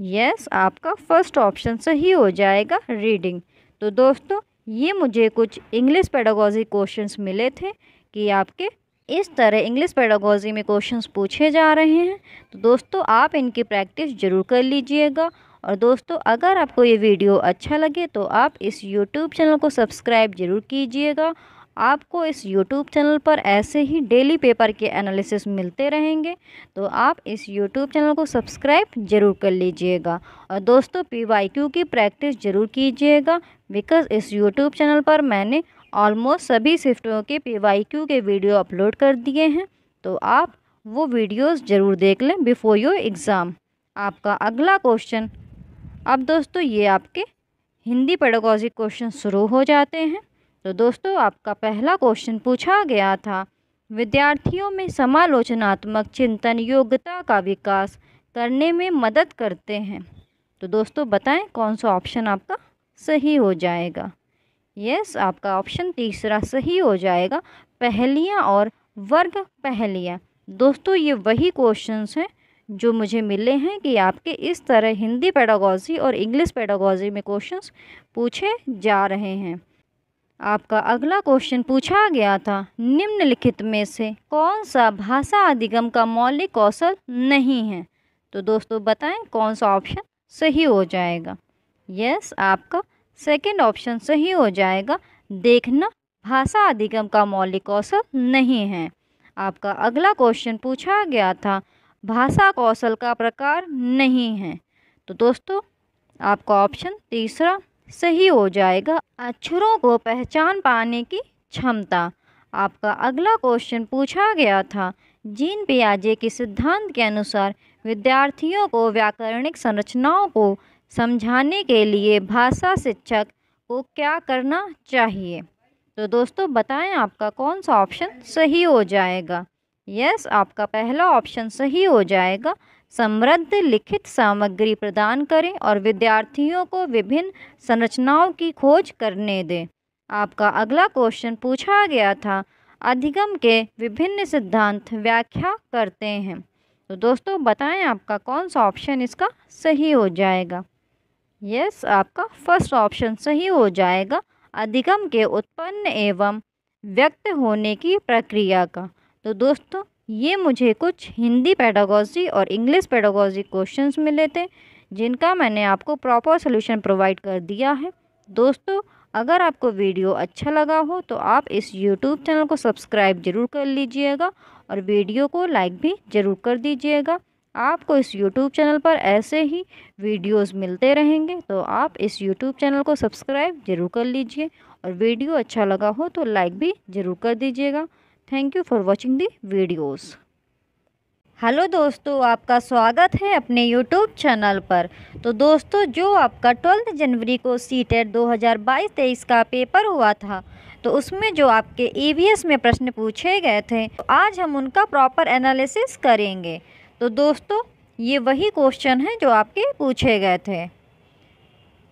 [SPEAKER 1] यस yes, आपका फर्स्ट ऑप्शन सही हो जाएगा रीडिंग तो दोस्तों ये मुझे कुछ इंग्लिश पेडोगोजी क्वेश्चंस मिले थे कि आपके इस तरह इंग्लिश पेडागोजी में क्वेश्चंस पूछे जा रहे हैं तो दोस्तों आप इनकी प्रैक्टिस ज़रूर कर लीजिएगा और दोस्तों अगर आपको ये वीडियो अच्छा लगे तो आप इस यूट्यूब चैनल को सब्सक्राइब ज़रूर कीजिएगा आपको इस यूट्यूब चैनल पर ऐसे ही डेली पेपर के एनालिसिस मिलते रहेंगे तो आप इस यूट्यूब चैनल को सब्सक्राइब ज़रूर कर लीजिएगा और दोस्तों पी की प्रैक्टिस ज़रूर कीजिएगा बिकॉज़ इस यूट्यूब चैनल पर मैंने ऑलमोस्ट सभी शिफ्टों के पी के वीडियो अपलोड कर दिए हैं तो आप वो वीडियोस ज़रूर देख लें बिफ़ोर योर एग्ज़ाम आपका अगला क्वेश्चन अब दोस्तों ये आपके हिंदी पेडोगॉजिक क्वेश्चन शुरू हो जाते हैं तो दोस्तों आपका पहला क्वेश्चन पूछा गया था विद्यार्थियों में समालोचनात्मक चिंतन योग्यता का विकास करने में मदद करते हैं तो दोस्तों बताएं कौन सा ऑप्शन आपका सही हो जाएगा यस आपका ऑप्शन तीसरा सही हो जाएगा पहलियाँ और वर्ग पहलियाँ दोस्तों ये वही क्वेश्चंस हैं जो मुझे मिले हैं कि आपके इस तरह हिंदी पैडागॉजी और इंग्लिश पैडागॉजी में क्वेश्चंस पूछे जा रहे हैं आपका अगला क्वेश्चन पूछा गया था निम्नलिखित में से कौन सा भाषा अधिगम का मौलिक कौशल नहीं है तो दोस्तों बताएं कौन सा ऑप्शन सही हो जाएगा यस आपका सेकेंड ऑप्शन सही हो जाएगा देखना भाषा अधिगम का मौलिक कौशल नहीं है आपका अगला क्वेश्चन पूछा गया था भाषा कौशल का प्रकार नहीं है तो दोस्तों आपका ऑप्शन तीसरा सही हो जाएगा अक्षरों को पहचान पाने की क्षमता आपका अगला क्वेश्चन पूछा गया था जीन पियाजे के सिद्धांत के अनुसार विद्यार्थियों को व्याकरणिक संरचनाओं को समझाने के लिए भाषा शिक्षक को क्या करना चाहिए तो दोस्तों बताएं आपका कौन सा ऑप्शन सही हो जाएगा यस आपका पहला ऑप्शन सही हो जाएगा समृद्ध लिखित सामग्री प्रदान करें और विद्यार्थियों को विभिन्न संरचनाओं की खोज करने दें आपका अगला क्वेश्चन पूछा गया था अधिगम के विभिन्न सिद्धांत व्याख्या करते हैं तो दोस्तों बताएं आपका कौन सा ऑप्शन इसका सही हो जाएगा यस आपका फर्स्ट ऑप्शन सही हो जाएगा अधिगम के उत्पन्न एवं व्यक्त होने की प्रक्रिया का तो दोस्तों ये मुझे कुछ हिंदी पैडागॉजी और इंग्लिश पैडागॉजी क्वेश्चंस मिले थे जिनका मैंने आपको प्रॉपर सोल्यूशन प्रोवाइड कर दिया है दोस्तों अगर आपको वीडियो अच्छा लगा हो तो आप इस यूट्यूब चैनल को सब्सक्राइब जरूर कर लीजिएगा और वीडियो को लाइक भी ज़रूर कर दीजिएगा आपको इस YouTube चैनल पर ऐसे ही वीडियोस मिलते रहेंगे तो आप इस YouTube चैनल को सब्सक्राइब ज़रूर कर लीजिए और वीडियो अच्छा लगा हो तो लाइक भी ज़रूर कर दीजिएगा thank you for watching the videos hello दोस्तों आपका स्वागत है अपने यूट्यूब चैनल पर तो दोस्तों जो आपका ट्वेल्थ जनवरी को सी टेट दो का पेपर हुआ था तो उसमें जो आपके ई में प्रश्न पूछे गए थे तो आज हम उनका प्रॉपर एनालिसिस करेंगे तो दोस्तों ये वही क्वेश्चन है जो आपके पूछे गए थे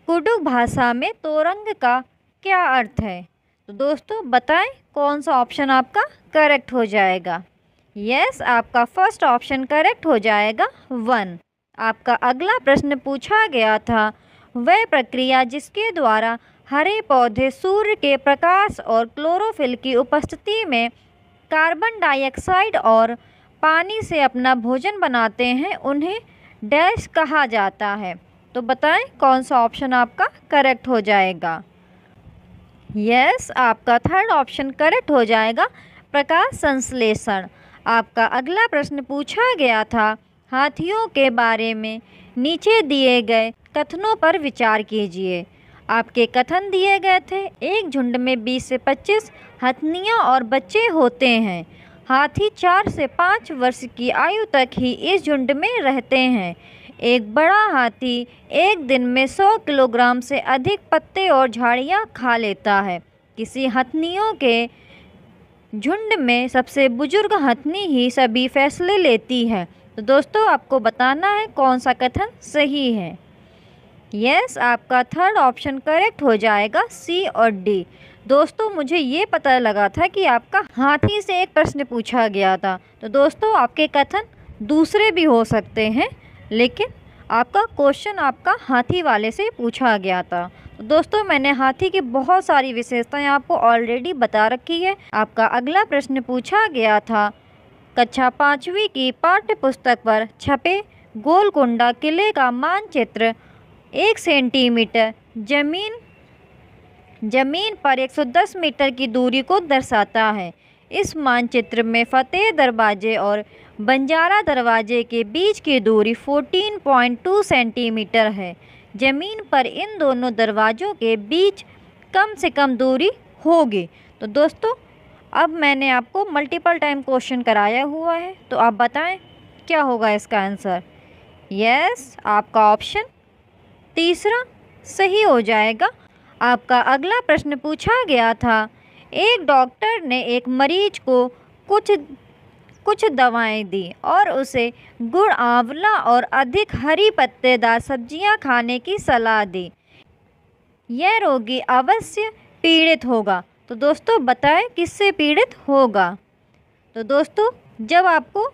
[SPEAKER 1] कुडुक भाषा में तोरंग का क्या अर्थ है तो दोस्तों बताएं कौन सा ऑप्शन आपका करेक्ट हो जाएगा यस yes, आपका फर्स्ट ऑप्शन करेक्ट हो जाएगा वन आपका अगला प्रश्न पूछा गया था वह प्रक्रिया जिसके द्वारा हरे पौधे सूर्य के प्रकाश और क्लोरोफिल की उपस्थिति में कार्बन डाइऑक्साइड और पानी से अपना भोजन बनाते हैं उन्हें डैश कहा जाता है तो बताएं कौन सा ऑप्शन आपका करेक्ट हो जाएगा यस yes, आपका थर्ड ऑप्शन करेक्ट हो जाएगा प्रकाश संश्लेषण आपका अगला प्रश्न पूछा गया था हाथियों के बारे में नीचे दिए गए कथनों पर विचार कीजिए आपके कथन दिए गए थे एक झुंड में 20 से 25 हथनियाँ और बच्चे होते हैं हाथी चार से पाँच वर्ष की आयु तक ही इस झुंड में रहते हैं एक बड़ा हाथी एक दिन में 100 किलोग्राम से अधिक पत्ते और झाड़ियाँ खा लेता है किसी हथनियों के झुंड में सबसे बुजुर्ग हथनी ही सभी फैसले लेती है तो दोस्तों आपको बताना है कौन सा कथन सही है यस yes, आपका थर्ड ऑप्शन करेक्ट हो जाएगा सी और डी दोस्तों मुझे ये पता लगा था कि आपका हाथी से एक प्रश्न पूछा गया था तो दोस्तों आपके कथन दूसरे भी हो सकते हैं लेकिन आपका क्वेश्चन आपका हाथी वाले से पूछा गया था तो दोस्तों मैंने हाथी की बहुत सारी विशेषताएं आपको ऑलरेडी बता रखी है आपका अगला प्रश्न पूछा गया था कक्षा पाँचवीं की पाठ्य पुस्तक पर छपे गोलकुंडा किले का मानचित्र एक सेंटीमीटर जमीन ज़मीन पर 110 मीटर की दूरी को दर्शाता है इस मानचित्र में फतेह दरवाजे और बंजारा दरवाजे के बीच की दूरी 14.2 सेंटीमीटर है ज़मीन पर इन दोनों दरवाज़ों के बीच कम से कम दूरी होगी तो दोस्तों अब मैंने आपको मल्टीपल टाइम क्वेश्चन कराया हुआ है तो आप बताएं क्या होगा इसका आंसर यस आपका ऑप्शन तीसरा सही हो जाएगा आपका अगला प्रश्न पूछा गया था एक डॉक्टर ने एक मरीज को कुछ कुछ दवाएं दी और उसे गुड़ आंवला और अधिक हरी पत्तेदार सब्जियां खाने की सलाह दी यह रोगी अवश्य पीड़ित होगा तो दोस्तों बताएं किससे पीड़ित होगा तो दोस्तों जब आपको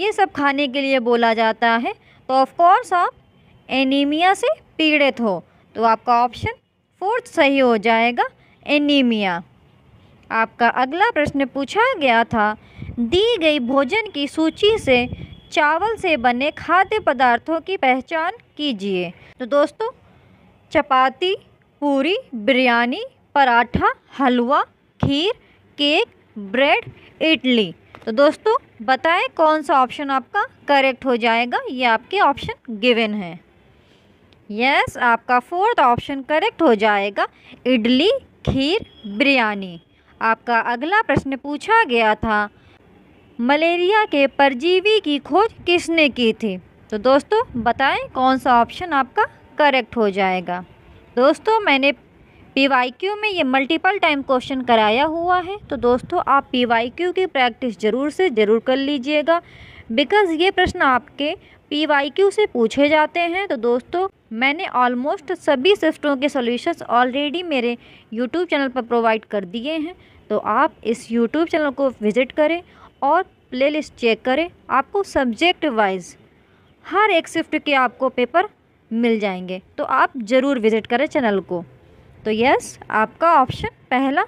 [SPEAKER 1] ये सब खाने के लिए बोला जाता है तो ऑफ़ कोर्स आप एनीमिया से पीड़ित हो तो आपका ऑप्शन फोर्थ सही हो जाएगा एनीमिया आपका अगला प्रश्न पूछा गया था दी गई भोजन की सूची से चावल से बने खाद्य पदार्थों की पहचान कीजिए तो दोस्तों चपाती पूरी बिरयानी पराठा हलवा खीर केक ब्रेड इडली तो दोस्तों बताएं कौन सा ऑप्शन आपका करेक्ट हो जाएगा ये आपके ऑप्शन गिवन है यस yes, आपका फोर्थ ऑप्शन करेक्ट हो जाएगा इडली खीर बिरयानी आपका अगला प्रश्न पूछा गया था मलेरिया के परजीवी की खोज किसने की थी तो दोस्तों बताएं कौन सा ऑप्शन आपका करेक्ट हो जाएगा दोस्तों मैंने पी वाई क्यू में ये मल्टीपल टाइम क्वेश्चन कराया हुआ है तो दोस्तों आप पी वाई क्यू की प्रैक्टिस ज़रूर से ज़रूर कर लीजिएगा बिकॉज़ ये प्रश्न आपके पी वाई क्यू से पूछे जाते हैं तो दोस्तों मैंने ऑलमोस्ट सभी शिफ्टों के सॉल्यूशंस ऑलरेडी मेरे यूट्यूब चैनल पर प्रोवाइड कर दिए हैं तो आप इस यूट्यूब चैनल को विज़िट करें और प्लेलिस्ट चेक करें आपको सब्जेक्ट वाइज हर एक शिफ्ट के आपको पेपर मिल जाएंगे तो आप ज़रूर विज़िट करें चैनल को तो यस आपका ऑप्शन पहला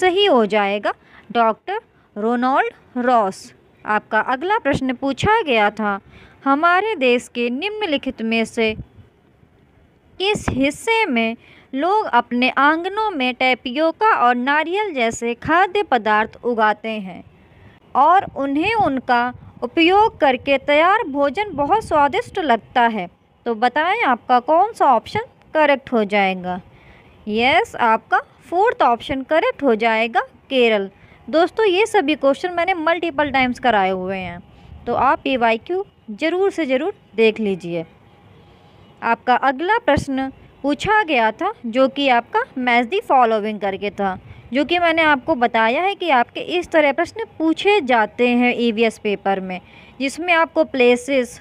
[SPEAKER 1] सही हो जाएगा डॉक्टर रोनाल्ड रॉस आपका अगला प्रश्न पूछा गया था हमारे देश के निम्नलिखित में से किस हिस्से में लोग अपने आंगनों में टैपियोका और नारियल जैसे खाद्य पदार्थ उगाते हैं और उन्हें उनका उपयोग करके तैयार भोजन बहुत स्वादिष्ट लगता है तो बताएं आपका कौन सा ऑप्शन करेक्ट हो जाएगा यस आपका फोर्थ ऑप्शन करेक्ट हो जाएगा केरल दोस्तों ये सभी क्वेश्चन मैंने मल्टीपल टाइम्स कराए हुए हैं तो आप ये वाई क्यू ज़रूर से ज़रूर देख लीजिए आपका अगला प्रश्न पूछा गया था जो कि आपका मैजदी दी करके था जो कि मैंने आपको बताया है कि आपके इस तरह प्रश्न पूछे जाते हैं ई e पेपर में जिसमें आपको प्लेसेस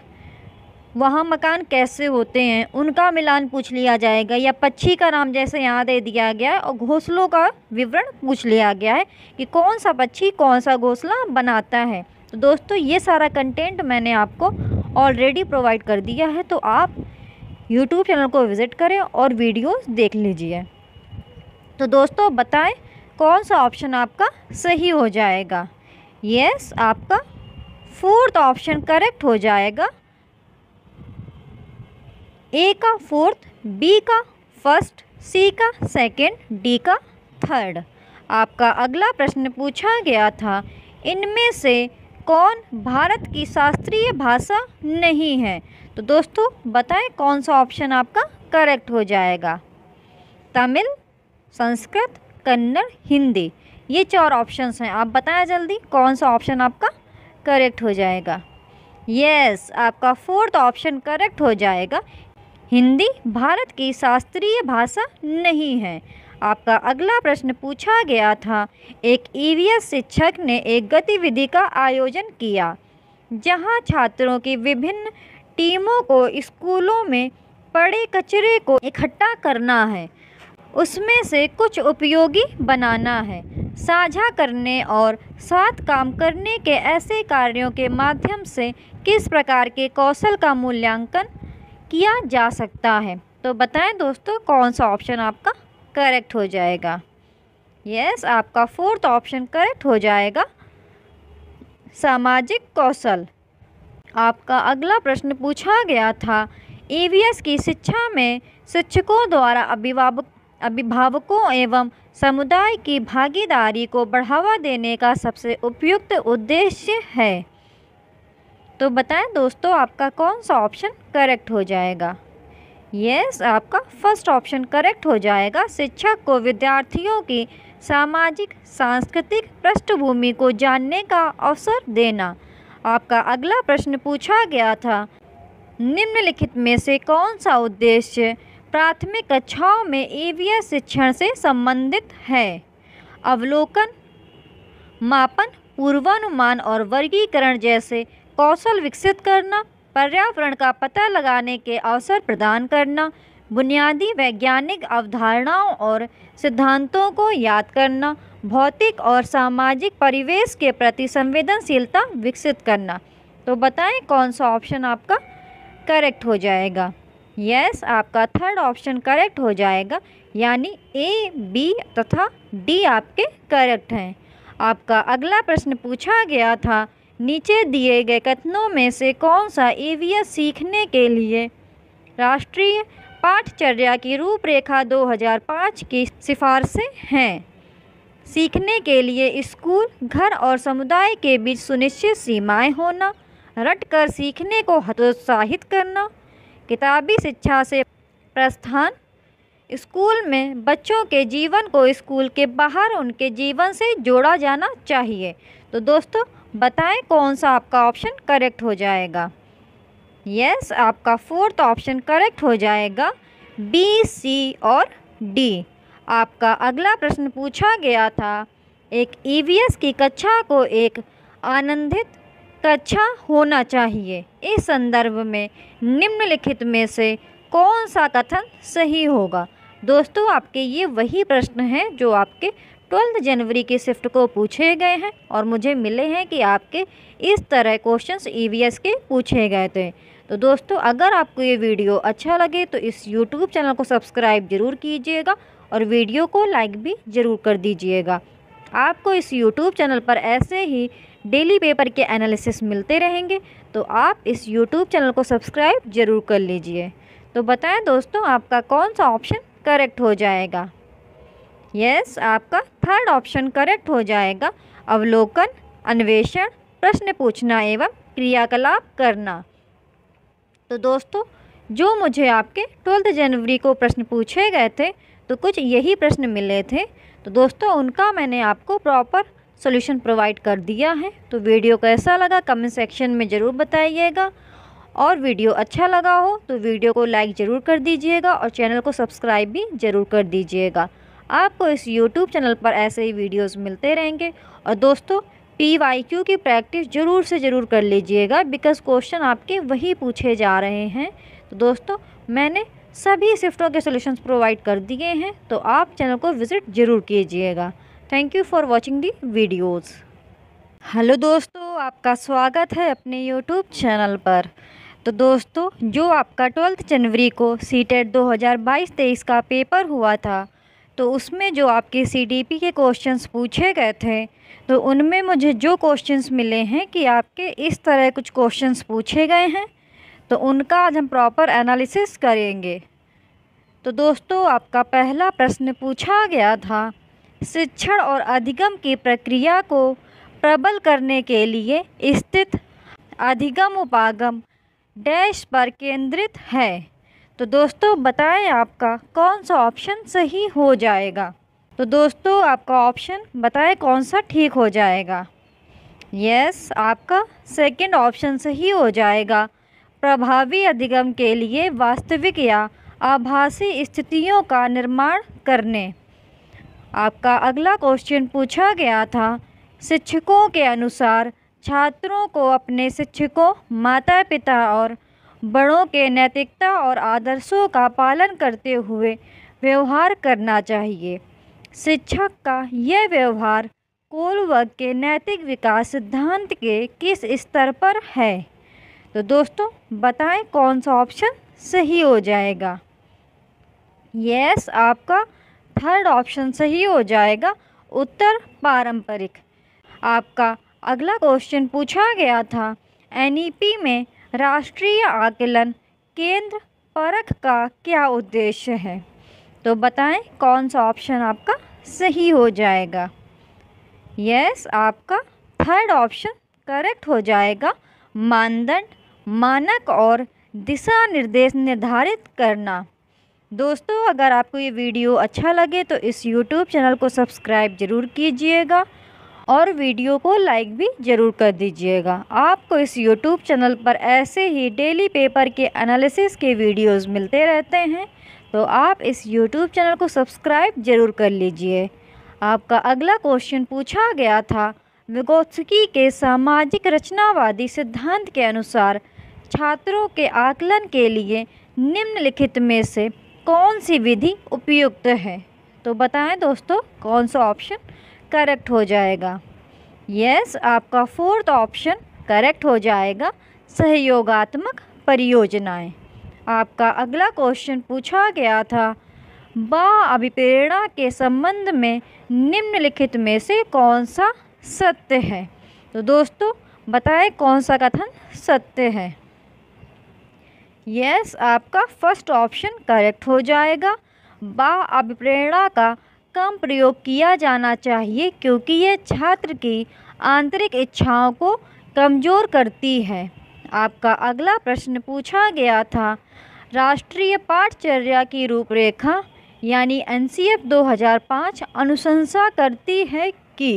[SPEAKER 1] वहाँ मकान कैसे होते हैं उनका मिलान पूछ लिया जाएगा या पक्षी का नाम जैसे यहाँ दे दिया गया है और घोंसलों का विवरण पूछ लिया गया है कि कौन सा पक्षी कौन सा घोंसला बनाता है तो दोस्तों ये सारा कंटेंट मैंने आपको ऑलरेडी प्रोवाइड कर दिया है तो आप यूट्यूब चैनल को विज़िट करें और वीडियोस देख लीजिए तो दोस्तों बताएं कौन सा ऑप्शन आपका सही हो जाएगा यस आपका फोर्थ ऑप्शन करेक्ट हो जाएगा ए का फोर्थ बी का फर्स्ट सी का सेकंड, डी का थर्ड आपका अगला प्रश्न पूछा गया था इनमें से कौन भारत की शास्त्रीय भाषा नहीं है तो दोस्तों बताएं कौन सा ऑप्शन आपका करेक्ट हो जाएगा तमिल संस्कृत कन्नड़ हिंदी ये चार ऑप्शंस हैं आप बताएं जल्दी कौन सा ऑप्शन आपका करेक्ट हो जाएगा यस yes, आपका फोर्थ ऑप्शन करेक्ट हो जाएगा हिंदी भारत की शास्त्रीय भाषा नहीं है आपका अगला प्रश्न पूछा गया था एक ईवीएस शिक्षक ने एक गतिविधि का आयोजन किया जहां छात्रों की विभिन्न टीमों को स्कूलों में पड़े कचरे को इकट्ठा करना है उसमें से कुछ उपयोगी बनाना है साझा करने और साथ काम करने के ऐसे कार्यों के माध्यम से किस प्रकार के कौशल का मूल्यांकन किया जा सकता है तो बताएं दोस्तों कौन सा ऑप्शन आपका करेक्ट हो जाएगा यस yes, आपका फोर्थ ऑप्शन करेक्ट हो जाएगा सामाजिक कौशल आपका अगला प्रश्न पूछा गया था ईवीएस की शिक्षा में शिक्षकों द्वारा अभिभावक अभिभावकों एवं समुदाय की भागीदारी को बढ़ावा देने का सबसे उपयुक्त उद्देश्य है तो बताएं दोस्तों आपका कौन सा ऑप्शन करेक्ट हो जाएगा यस आपका फर्स्ट ऑप्शन करेक्ट हो जाएगा शिक्षक को विद्यार्थियों की सामाजिक सांस्कृतिक पृष्ठभूमि को जानने का अवसर देना आपका अगला प्रश्न पूछा गया था निम्नलिखित में से कौन सा उद्देश्य प्राथमिक कक्षाओं में ईवीएस e शिक्षण से संबंधित है अवलोकन मापन पूर्वानुमान और वर्गीकरण जैसे कौशल विकसित करना पर्यावरण का पता लगाने के अवसर प्रदान करना बुनियादी वैज्ञानिक अवधारणाओं और सिद्धांतों को याद करना भौतिक और सामाजिक परिवेश के प्रति संवेदनशीलता विकसित करना तो बताएं कौन सा ऑप्शन आपका करेक्ट हो जाएगा यस yes, आपका थर्ड ऑप्शन करेक्ट हो जाएगा यानी ए बी तथा डी आपके करेक्ट हैं आपका अगला प्रश्न पूछा गया था नीचे दिए गए कथनों में से कौन सा ईवीएस सीखने के लिए राष्ट्रीय पाठचर्या की रूपरेखा 2005 की सिफारशें हैं सीखने के लिए स्कूल घर और समुदाय के बीच सुनिश्चित सीमाएं होना रटकर सीखने को हतोत्साहित करना किताबी शिक्षा से प्रस्थान स्कूल में बच्चों के जीवन को स्कूल के बाहर उनके जीवन से जोड़ा जाना चाहिए तो दोस्तों बताएं कौन सा आपका ऑप्शन करेक्ट हो जाएगा यस yes, आपका फोर्थ ऑप्शन करेक्ट हो जाएगा बी सी और डी आपका अगला प्रश्न पूछा गया था एक ई e की कक्षा को एक आनंदित कक्षा होना चाहिए इस संदर्भ में निम्नलिखित में से कौन सा कथन सही होगा दोस्तों आपके ये वही प्रश्न हैं जो आपके ट्वेल्थ जनवरी की शिफ्ट को पूछे गए हैं और मुझे मिले हैं कि आपके इस तरह क्वेश्चंस ईवीएस e के पूछे गए थे तो दोस्तों अगर आपको ये वीडियो अच्छा लगे तो इस यूट्यूब चैनल को सब्सक्राइब ज़रूर कीजिएगा और वीडियो को लाइक भी ज़रूर कर दीजिएगा आपको इस यूट्यूब चैनल पर ऐसे ही डेली पेपर के एनालिसिस मिलते रहेंगे तो आप इस यूट्यूब चैनल को सब्सक्राइब ज़रूर कर लीजिए तो बताएं दोस्तों आपका कौन सा ऑप्शन करेक्ट हो जाएगा यस yes, आपका थर्ड ऑप्शन करेक्ट हो जाएगा अवलोकन अन्वेषण प्रश्न पूछना एवं क्रियाकलाप करना तो दोस्तों जो मुझे आपके ट्वेल्थ जनवरी को प्रश्न पूछे गए थे तो कुछ यही प्रश्न मिले थे तो दोस्तों उनका मैंने आपको प्रॉपर सोल्यूशन प्रोवाइड कर दिया है तो वीडियो कैसा लगा कमेंट सेक्शन में ज़रूर बताइएगा और वीडियो अच्छा लगा हो तो वीडियो को लाइक ज़रूर कर दीजिएगा और चैनल को सब्सक्राइब भी ज़रूर कर दीजिएगा आपको इस यूट्यूब चैनल पर ऐसे ही वीडियोस मिलते रहेंगे और दोस्तों पी वाई क्यू की प्रैक्टिस ज़रूर से ज़रूर कर लीजिएगा बिकॉज क्वेश्चन आपके वही पूछे जा रहे हैं तो दोस्तों मैंने सभी शिफ्टों के सोल्यूशन प्रोवाइड कर दिए हैं तो आप चैनल को विज़िट ज़रूर कीजिएगा thank you for watching the videos hello दोस्तों आपका स्वागत है अपने यूट्यूब चैनल पर तो दोस्तों जो आपका ट्वेल्थ जनवरी को सी टेट दो हज़ार बाईस तेईस का पेपर हुआ था तो उसमें जो आपके सीडीपी के क्वेश्चंस पूछे गए थे तो उनमें मुझे जो क्वेश्चंस मिले हैं कि आपके इस तरह कुछ क्वेश्चंस पूछे गए हैं तो उनका आज हम प्रॉपर एनालिसिस करेंगे तो दोस्तों आपका पहला प्रश्न पूछा गया था शिक्षण और अधिगम की प्रक्रिया को प्रबल करने के लिए स्थित अधिगम उपागम डैश पर केंद्रित है तो दोस्तों बताएं आपका कौन सा ऑप्शन सही हो जाएगा तो दोस्तों आपका ऑप्शन बताएं कौन सा ठीक हो जाएगा यस आपका सेकंड ऑप्शन सही हो जाएगा प्रभावी अधिगम के लिए वास्तविक या आभासी स्थितियों का निर्माण करने आपका अगला क्वेश्चन पूछा गया था शिक्षकों के अनुसार छात्रों को अपने शिक्षकों माता पिता और बड़ों के नैतिकता और आदर्शों का पालन करते हुए व्यवहार करना चाहिए शिक्षक का यह व्यवहार कोलवर्ग के नैतिक विकास सिद्धांत के किस स्तर पर है तो दोस्तों बताएं कौन सा ऑप्शन सही हो जाएगा यस आपका थर्ड ऑप्शन सही हो जाएगा उत्तर पारंपरिक आपका अगला क्वेश्चन पूछा गया था एन में राष्ट्रीय आकलन केंद्र परख का क्या उद्देश्य है तो बताएं कौन सा ऑप्शन आपका सही हो जाएगा यस yes, आपका थर्ड ऑप्शन करेक्ट हो जाएगा मानदंड मानक और दिशा निर्देश निर्धारित करना दोस्तों अगर आपको ये वीडियो अच्छा लगे तो इस यूट्यूब चैनल को सब्सक्राइब ज़रूर कीजिएगा और वीडियो को लाइक भी ज़रूर कर दीजिएगा आपको इस यूट्यूब चैनल पर ऐसे ही डेली पेपर के एनालिसिस के वीडियोस मिलते रहते हैं तो आप इस यूट्यूब चैनल को सब्सक्राइब ज़रूर कर लीजिए आपका अगला क्वेश्चन पूछा गया था विगोत्सकी के सामाजिक रचनावादी सिद्धांत के अनुसार छात्रों के आकलन के लिए निम्नलिखित में से कौन सी विधि उपयुक्त है तो बताएं दोस्तों कौन सा ऑप्शन करेक्ट हो जाएगा यस yes, आपका फोर्थ ऑप्शन करेक्ट हो जाएगा सहयोगात्मक परियोजनाएं। आपका अगला क्वेश्चन पूछा गया था बा अभिप्रेरणा के संबंध में निम्नलिखित में से कौन सा सत्य है तो दोस्तों बताएं कौन सा कथन सत्य है यस yes, आपका फर्स्ट ऑप्शन करेक्ट हो जाएगा बा अभिप्रेरणा का कम प्रयोग किया जाना चाहिए क्योंकि यह छात्र की आंतरिक इच्छाओं को कमज़ोर करती है आपका अगला प्रश्न पूछा गया था राष्ट्रीय पाठचर्या की रूपरेखा यानी एन 2005 अनुशंसा करती है कि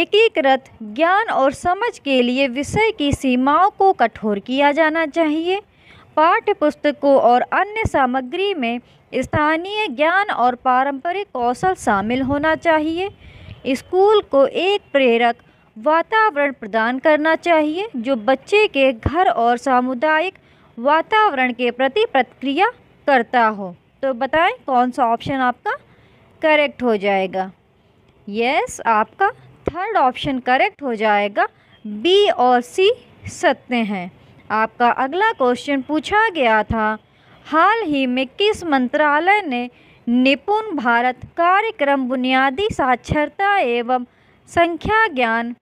[SPEAKER 1] एकीकृत ज्ञान और समझ के लिए विषय की सीमाओं को कठोर किया जाना चाहिए पाठ्य पुस्तकों और अन्य सामग्री में स्थानीय ज्ञान और पारंपरिक कौशल शामिल होना चाहिए स्कूल को एक प्रेरक वातावरण प्रदान करना चाहिए जो बच्चे के घर और सामुदायिक वातावरण के प्रति प्रतिक्रिया करता हो तो बताएं कौन सा ऑप्शन आपका करेक्ट हो जाएगा यस आपका थर्ड ऑप्शन करेक्ट हो जाएगा बी और सी सत्य हैं आपका अगला क्वेश्चन पूछा गया था हाल ही में किस मंत्रालय ने निपुण भारत कार्यक्रम बुनियादी साक्षरता एवं संख्या ज्ञान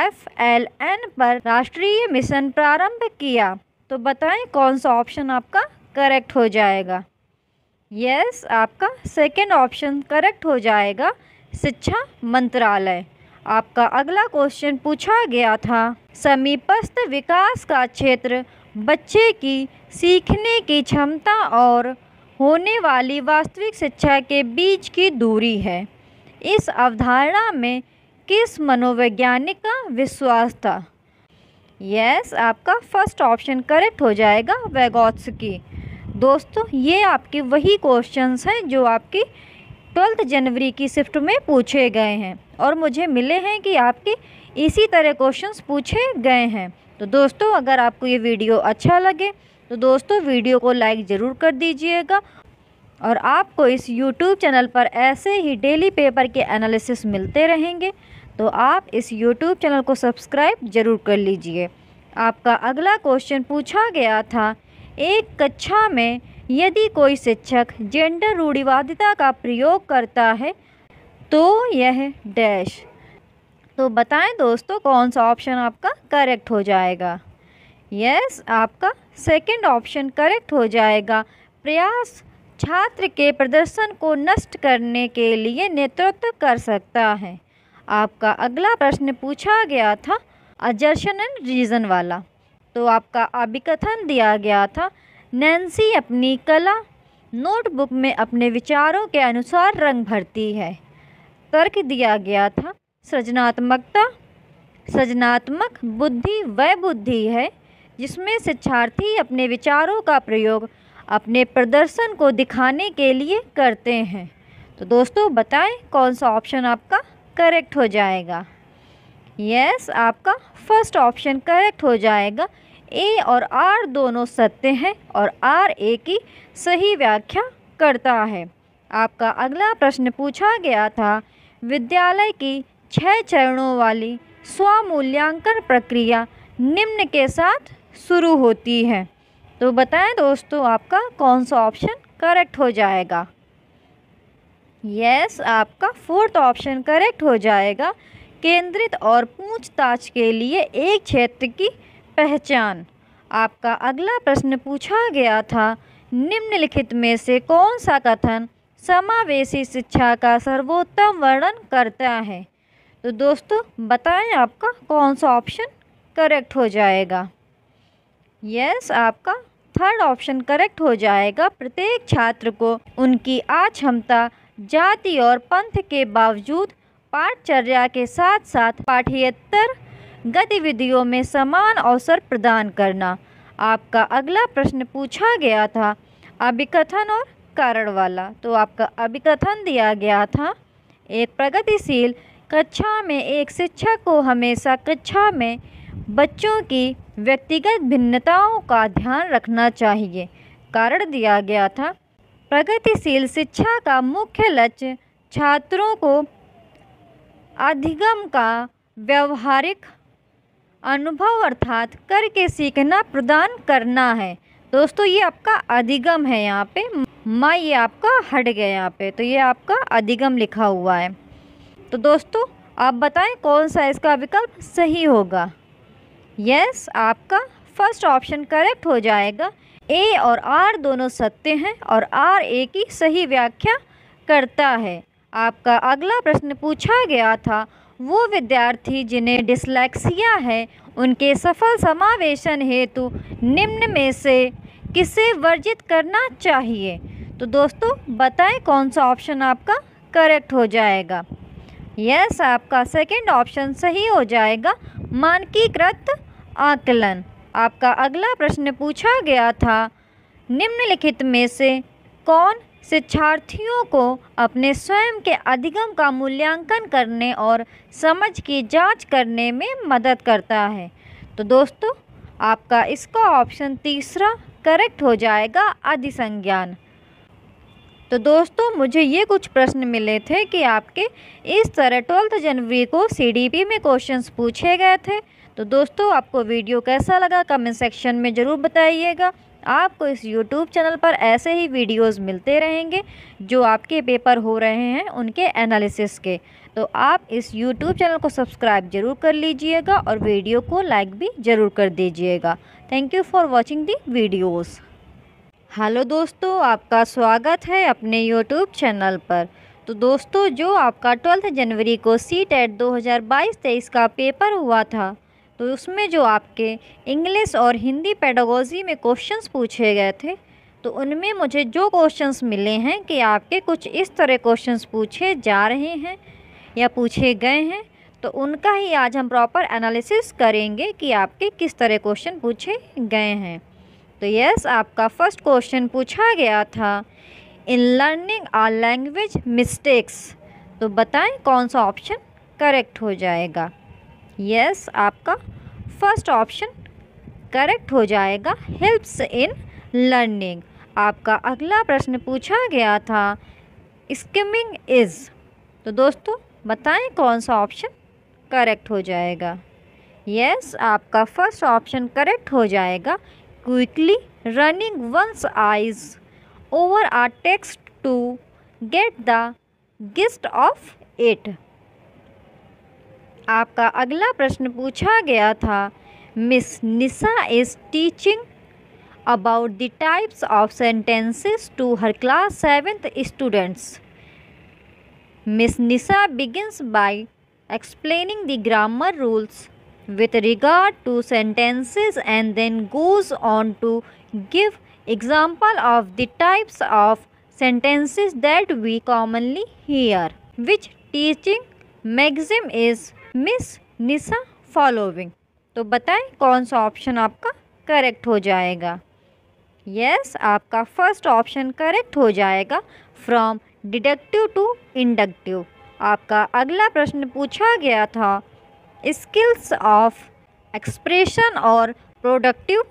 [SPEAKER 1] एफ एल एन पर राष्ट्रीय मिशन प्रारंभ किया तो बताएं कौन सा ऑप्शन आपका करेक्ट हो जाएगा यस yes, आपका सेकेंड ऑप्शन करेक्ट हो जाएगा शिक्षा मंत्रालय आपका अगला क्वेश्चन पूछा गया था समीपस्थ विकास का क्षेत्र बच्चे की सीखने की क्षमता और होने वाली वास्तविक शिक्षा के बीच की दूरी है इस अवधारणा में किस मनोवैज्ञानिक का विश्वास था यस आपका फर्स्ट ऑप्शन करेक्ट हो जाएगा की दोस्तों ये आपके वही क्वेश्चंस हैं जो आपकी ट्वेल्थ जनवरी की शिफ्ट में पूछे गए हैं और मुझे मिले हैं कि आपके इसी तरह क्वेश्चंस पूछे गए हैं तो दोस्तों अगर आपको ये वीडियो अच्छा लगे तो दोस्तों वीडियो को लाइक ज़रूर कर दीजिएगा और आपको इस यूट्यूब चैनल पर ऐसे ही डेली पेपर के एनालिसिस मिलते रहेंगे तो आप इस यूट्यूब चैनल को सब्सक्राइब ज़रूर कर लीजिए आपका अगला क्वेश्चन पूछा गया था एक कक्षा में यदि कोई शिक्षक जेंडर रूढ़िवादिता का प्रयोग करता है तो यह डैश तो बताएं दोस्तों कौन सा ऑप्शन आपका करेक्ट हो जाएगा यस yes, आपका सेकंड ऑप्शन करेक्ट हो जाएगा प्रयास छात्र के प्रदर्शन को नष्ट करने के लिए नेतृत्व कर सकता है आपका अगला प्रश्न पूछा गया था अजर्शन एंड रीज़न वाला तो आपका अभिकथन दिया गया था नैन्सी अपनी कला नोटबुक में अपने विचारों के अनुसार रंग भरती है तर्क दिया गया था सृजनात्मकता सृजनात्मक बुद्धि वह बुद्धि है जिसमें शिक्षार्थी अपने विचारों का प्रयोग अपने प्रदर्शन को दिखाने के लिए करते हैं तो दोस्तों बताएं कौन सा ऑप्शन आपका करेक्ट हो जाएगा यस yes, आपका फर्स्ट ऑप्शन करेक्ट हो जाएगा ए और आर दोनों सत्य हैं और आर ए की सही व्याख्या करता है आपका अगला प्रश्न पूछा गया था विद्यालय की छः चरणों वाली स्वमूल्यांकन प्रक्रिया निम्न के साथ शुरू होती है तो बताएं दोस्तों आपका कौन सा ऑप्शन करेक्ट हो जाएगा यस yes, आपका फोर्थ ऑप्शन करेक्ट हो जाएगा केंद्रित और पूछताछ के लिए एक क्षेत्र की पहचान आपका अगला प्रश्न पूछा गया था निम्नलिखित में से कौन सा कथन समावेशी शिक्षा का सर्वोत्तम वर्णन करता है तो दोस्तों बताएं आपका कौन सा ऑप्शन करेक्ट हो जाएगा यस yes, आपका थर्ड ऑप्शन करेक्ट हो जाएगा प्रत्येक छात्र को उनकी आ क्षमता जाति और पंथ के बावजूद पाठचर्या के साथ साथ पाठ्येतर गतिविधियों में समान अवसर प्रदान करना आपका अगला प्रश्न पूछा गया था अभिकथन और कारण वाला तो आपका अभिकथन दिया गया था एक प्रगतिशील कक्षा में एक शिक्षक को हमेशा कक्षा में बच्चों की व्यक्तिगत भिन्नताओं का ध्यान रखना चाहिए कारण दिया गया था प्रगतिशील शिक्षा का मुख्य लक्ष्य छात्रों को अधिगम का व्यवहारिक अनुभव अर्थात करके सीखना प्रदान करना है दोस्तों ये आपका अधिगम है यहाँ पे माँ ये आपका हट गया यहाँ पे तो ये आपका अधिगम लिखा हुआ है तो दोस्तों आप बताएं कौन सा इसका विकल्प सही होगा यस आपका फर्स्ट ऑप्शन करेक्ट हो जाएगा ए और आर दोनों सत्य हैं और आर ए की सही व्याख्या करता है आपका अगला प्रश्न पूछा गया था वो विद्यार्थी जिन्हें डिसलैक्सिया है उनके सफल समावेशन हेतु निम्न में से किसे वर्जित करना चाहिए तो दोस्तों बताएं कौन सा ऑप्शन आपका करेक्ट हो जाएगा यस आपका सेकंड ऑप्शन सही हो जाएगा मानकीकृत आकलन आपका अगला प्रश्न पूछा गया था निम्नलिखित में से कौन शिक्षार्थियों को अपने स्वयं के अधिगम का मूल्यांकन करने और समझ की जांच करने में मदद करता है तो दोस्तों आपका इसका ऑप्शन तीसरा करेक्ट हो जाएगा अधिसंज्ञान तो दोस्तों मुझे ये कुछ प्रश्न मिले थे कि आपके इस तरह ट्वेल्थ जनवरी को सीडीपी में क्वेश्चंस पूछे गए थे तो दोस्तों आपको वीडियो कैसा लगा कमेंट सेक्शन में ज़रूर बताइएगा आपको इस YouTube चैनल पर ऐसे ही वीडियोस मिलते रहेंगे जो आपके पेपर हो रहे हैं उनके एनालिसिस के तो आप इस YouTube चैनल को सब्सक्राइब ज़रूर कर लीजिएगा और वीडियो को लाइक भी ज़रूर कर दीजिएगा thank you for watching the videos hello दोस्तों आपका स्वागत है अपने यूट्यूब चैनल पर तो दोस्तों जो आपका ट्वेल्थ जनवरी को सी टेट e दो हज़ार का पेपर हुआ था तो उसमें जो आपके इंग्लिश और हिंदी पेडागोजी में क्वेश्चंस पूछे गए थे तो उनमें मुझे जो क्वेश्चंस मिले हैं कि आपके कुछ इस तरह क्वेश्चंस पूछे जा रहे हैं या पूछे गए हैं तो उनका ही आज हम प्रॉपर एनालिसिस करेंगे कि आपके किस तरह क्वेश्चन पूछे गए हैं तो यस आपका फर्स्ट क्वेश्चन पूछा गया था in learning a language mistakes तो बताएं कौन सा ऑप्शन करेक्ट हो जाएगा यस आपका फर्स्ट ऑप्शन करेक्ट हो जाएगा हेल्प्स इन लर्निंग आपका अगला प्रश्न पूछा गया था स्किमिंग इज़ तो दोस्तों बताएं कौन सा ऑप्शन करेक्ट हो जाएगा यस yes, आपका फर्स्ट ऑप्शन करेक्ट हो जाएगा quickly running once eyes over our text to get the gist of it आपका अगला प्रश्न पूछा गया था Miss Nisha is teaching about the types of sentences to her class seventh students Miss Nisha begins by explaining the grammar rules with regard to sentences and then goes on to give example of the types of sentences that we commonly hear which teaching maxim is miss Nisha following तो बताएं कौन सा option आपका correct हो जाएगा yes yes, आपका first option correct हो जाएगा फ्रॉम डिडक्टिव टू इंडक्टिव आपका अगला प्रश्न पूछा गया था स्किल्स ऑफ एक्सप्रेशन और प्रोडक्टिव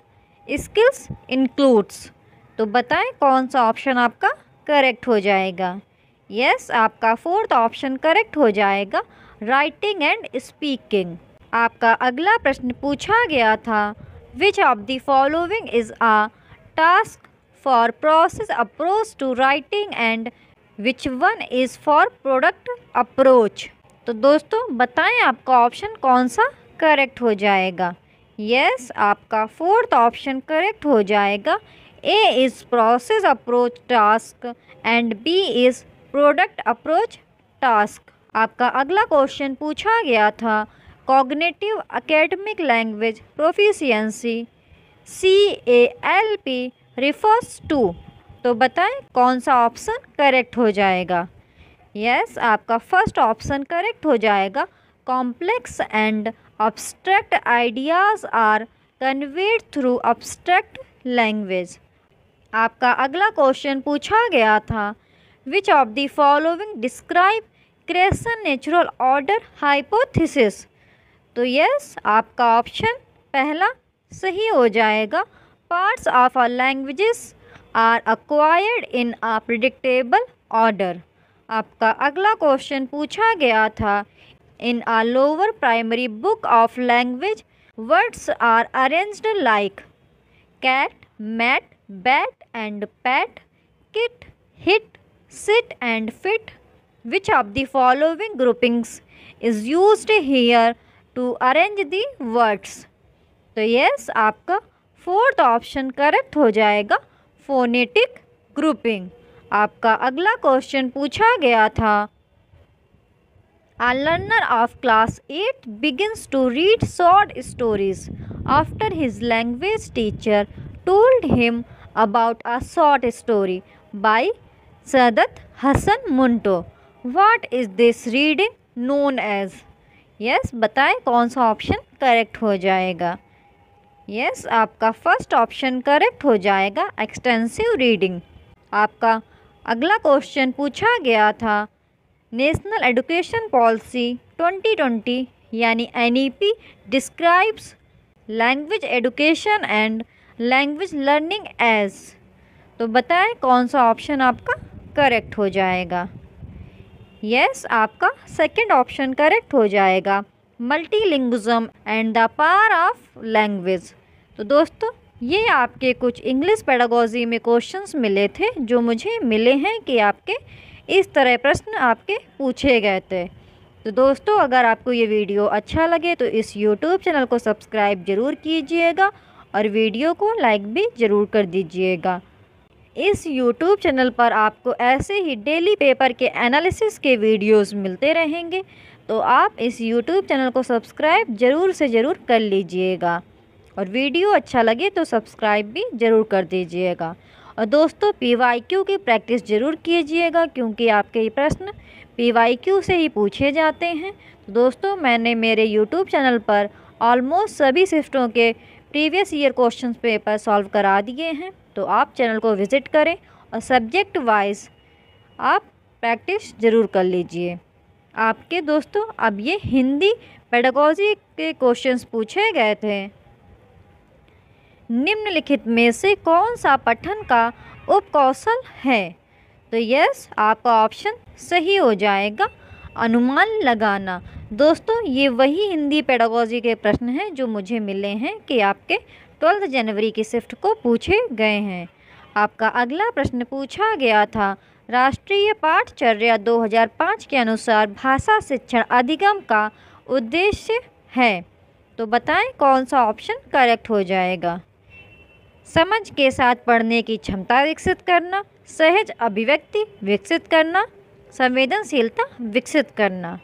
[SPEAKER 1] स्किल्स इंक्लूड्स तो बताएं कौन सा ऑप्शन आपका करेक्ट हो जाएगा यस yes, आपका फोर्थ ऑप्शन करेक्ट हो जाएगा राइटिंग एंड स्पीकिंग आपका अगला प्रश्न पूछा गया था which of the following is a task for process approach to writing and which one is for product approach तो दोस्तों बताएं आपका ऑप्शन कौन सा करेक्ट हो जाएगा यस yes, आपका फोर्थ ऑप्शन करेक्ट हो जाएगा A is process approach task and B is product approach task आपका अगला क्वेश्चन पूछा गया था cognitive academic language proficiency C A L P refers to तो बताएं कौन सा ऑप्शन करेक्ट हो जाएगा यस yes, आपका फर्स्ट ऑप्शन करेक्ट हो जाएगा complex and abstract ideas are conveyed through abstract language आपका अगला क्वेश्चन पूछा गया था which of the following describe Krashen natural order hypothesis तो यस आपका ऑप्शन पहला सही हो जाएगा parts of our languages are acquired in a predictable order आपका अगला क्वेश्चन पूछा गया था in a lower primary book of language words are arranged like cat mat bat and pat kit hit sit and fit which of the following groupings is use here to arrange the words तो yes आपका fourth option correct हो जाएगा phonetic grouping आपका अगला question पूछा गया था a learner of class eight begins to read short stories after his language teacher told him about a short story by Saadat Hasan Manto what is this reading known as yes बताएं कौन सा option correct हो जाएगा yes yes, आपका first option correct हो जाएगा extensive reading आपका अगला क्वेश्चन पूछा गया था नेशनल एडुकेशन पॉलिसी 2020 यानी N describes language education and language learning as तो बताएं कौन सा ऑप्शन आपका करेक्ट हो जाएगा यस आपका सेकंड ऑप्शन करेक्ट हो जाएगा multilingualism and the power of language तो दोस्तों ये आपके कुछ इंग्लिश पेडागोजी में क्वेश्चंस मिले थे जो मुझे मिले हैं कि आपके इस तरह प्रश्न आपके पूछे गए थे तो दोस्तों अगर आपको ये वीडियो अच्छा लगे तो इस यूट्यूब चैनल को सब्सक्राइब ज़रूर कीजिएगा और वीडियो को लाइक भी ज़रूर कर दीजिएगा इस YouTube चैनल पर आपको ऐसे ही डेली पेपर के एनालिसिस के वीडियोस मिलते रहेंगे तो आप इस YouTube चैनल को सब्सक्राइब ज़रूर से ज़रूर कर लीजिएगा और वीडियो अच्छा लगे तो सब्सक्राइब भी ज़रूर कर दीजिएगा और दोस्तों पी वाई क्यू की प्रैक्टिस ज़रूर कीजिएगा क्योंकि आपके ये प्रश्न पी वाई क्यू से ही पूछे जाते हैं तो दोस्तों मैंने मेरे यूट्यूब चैनल पर ऑलमोस्ट सभी शिफ्टों के previous year question paper solve करा दिए हैं तो आप चैनल को विज़िट करें और सब्जेक्ट वाइज आप प्रैक्टिस ज़रूर कर लीजिए आपके दोस्तों अब ये हिंदी पेडागोजी के क्वेश्चंस पूछे गए थे निम्नलिखित में से कौन सा पठन का उपकौशल है तो यस आपका ऑप्शन सही हो जाएगा अनुमान लगाना दोस्तों ये वही हिंदी पेडागोजी के प्रश्न हैं जो मुझे मिले हैं कि आपके ट्वेल्थ जनवरी की शिफ्ट को पूछे गए हैं आपका अगला प्रश्न पूछा गया था राष्ट्रीय पाठचर्या 2005 के अनुसार भाषा शिक्षण अधिगम का उद्देश्य है तो बताएं कौन सा ऑप्शन करेक्ट हो जाएगा समझ के साथ पढ़ने की क्षमता विकसित करना सहज अभिव्यक्ति विकसित करना संवेदनशीलता विकसित करना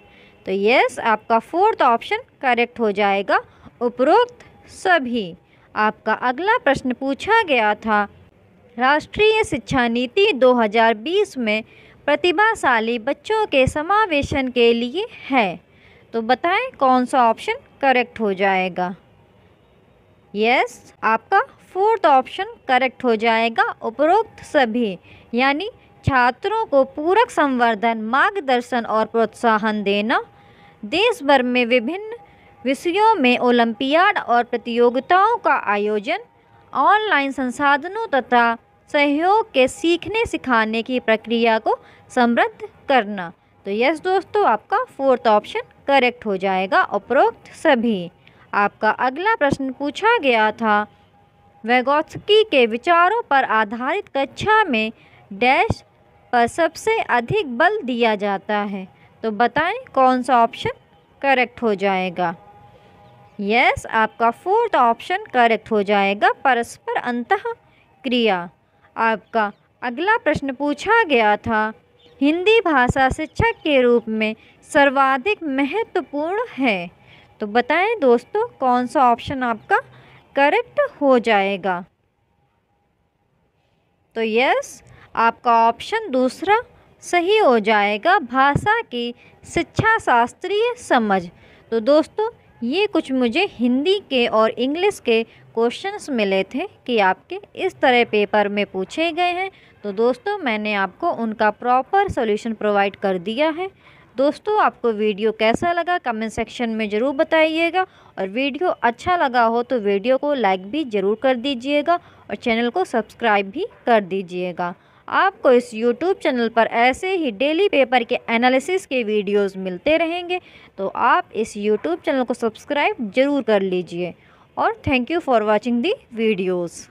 [SPEAKER 1] तो यस आपका फोर्थ ऑप्शन करेक्ट हो जाएगा उपरोक्त सभी आपका अगला प्रश्न पूछा गया था राष्ट्रीय शिक्षा नीति 2020 में प्रतिभाशाली बच्चों के समावेशन के लिए है तो बताएं कौन सा ऑप्शन करेक्ट हो जाएगा यस yes, आपका फोर्थ ऑप्शन करेक्ट हो जाएगा उपरोक्त सभी यानी छात्रों को पूरक संवर्धन मार्गदर्शन और प्रोत्साहन देना देश भर में विभिन्न विषयों में ओलंपियाड और प्रतियोगिताओं का आयोजन ऑनलाइन संसाधनों तथा सहयोग के सीखने सिखाने की प्रक्रिया को समृद्ध करना तो यस दोस्तों आपका फोर्थ ऑप्शन करेक्ट हो जाएगा उपरोक्त सभी आपका अगला प्रश्न पूछा गया था वेगोत्सकी के विचारों पर आधारित कक्षा में डैश पर सबसे अधिक बल दिया जाता है तो बताएं कौन सा ऑप्शन करेक्ट हो जाएगा यस आपका फोर्थ ऑप्शन करेक्ट हो जाएगा परस्पर अंत क्रिया आपका अगला प्रश्न पूछा गया था हिंदी भाषा शिक्षक के रूप में सर्वाधिक महत्वपूर्ण है तो बताएं दोस्तों कौन सा ऑप्शन आपका करेक्ट हो जाएगा तो यस आपका ऑप्शन दूसरा सही हो जाएगा भाषा की शिक्षा शास्त्रीय समझ तो दोस्तों ये कुछ मुझे हिंदी के और इंग्लिश के क्वेश्चंस मिले थे कि आपके इस तरह पेपर में पूछे गए हैं तो दोस्तों मैंने आपको उनका प्रॉपर सॉल्यूशन प्रोवाइड कर दिया है दोस्तों आपको वीडियो कैसा लगा कमेंट सेक्शन में ज़रूर बताइएगा और वीडियो अच्छा लगा हो तो वीडियो को लाइक भी ज़रूर कर दीजिएगा और चैनल को सब्सक्राइब भी कर दीजिएगा आपको इस YouTube चैनल पर ऐसे ही डेली पेपर के एनालिसिस के वीडियोस मिलते रहेंगे तो आप इस YouTube चैनल को सब्सक्राइब ज़रूर कर लीजिए और thank you for watching the videos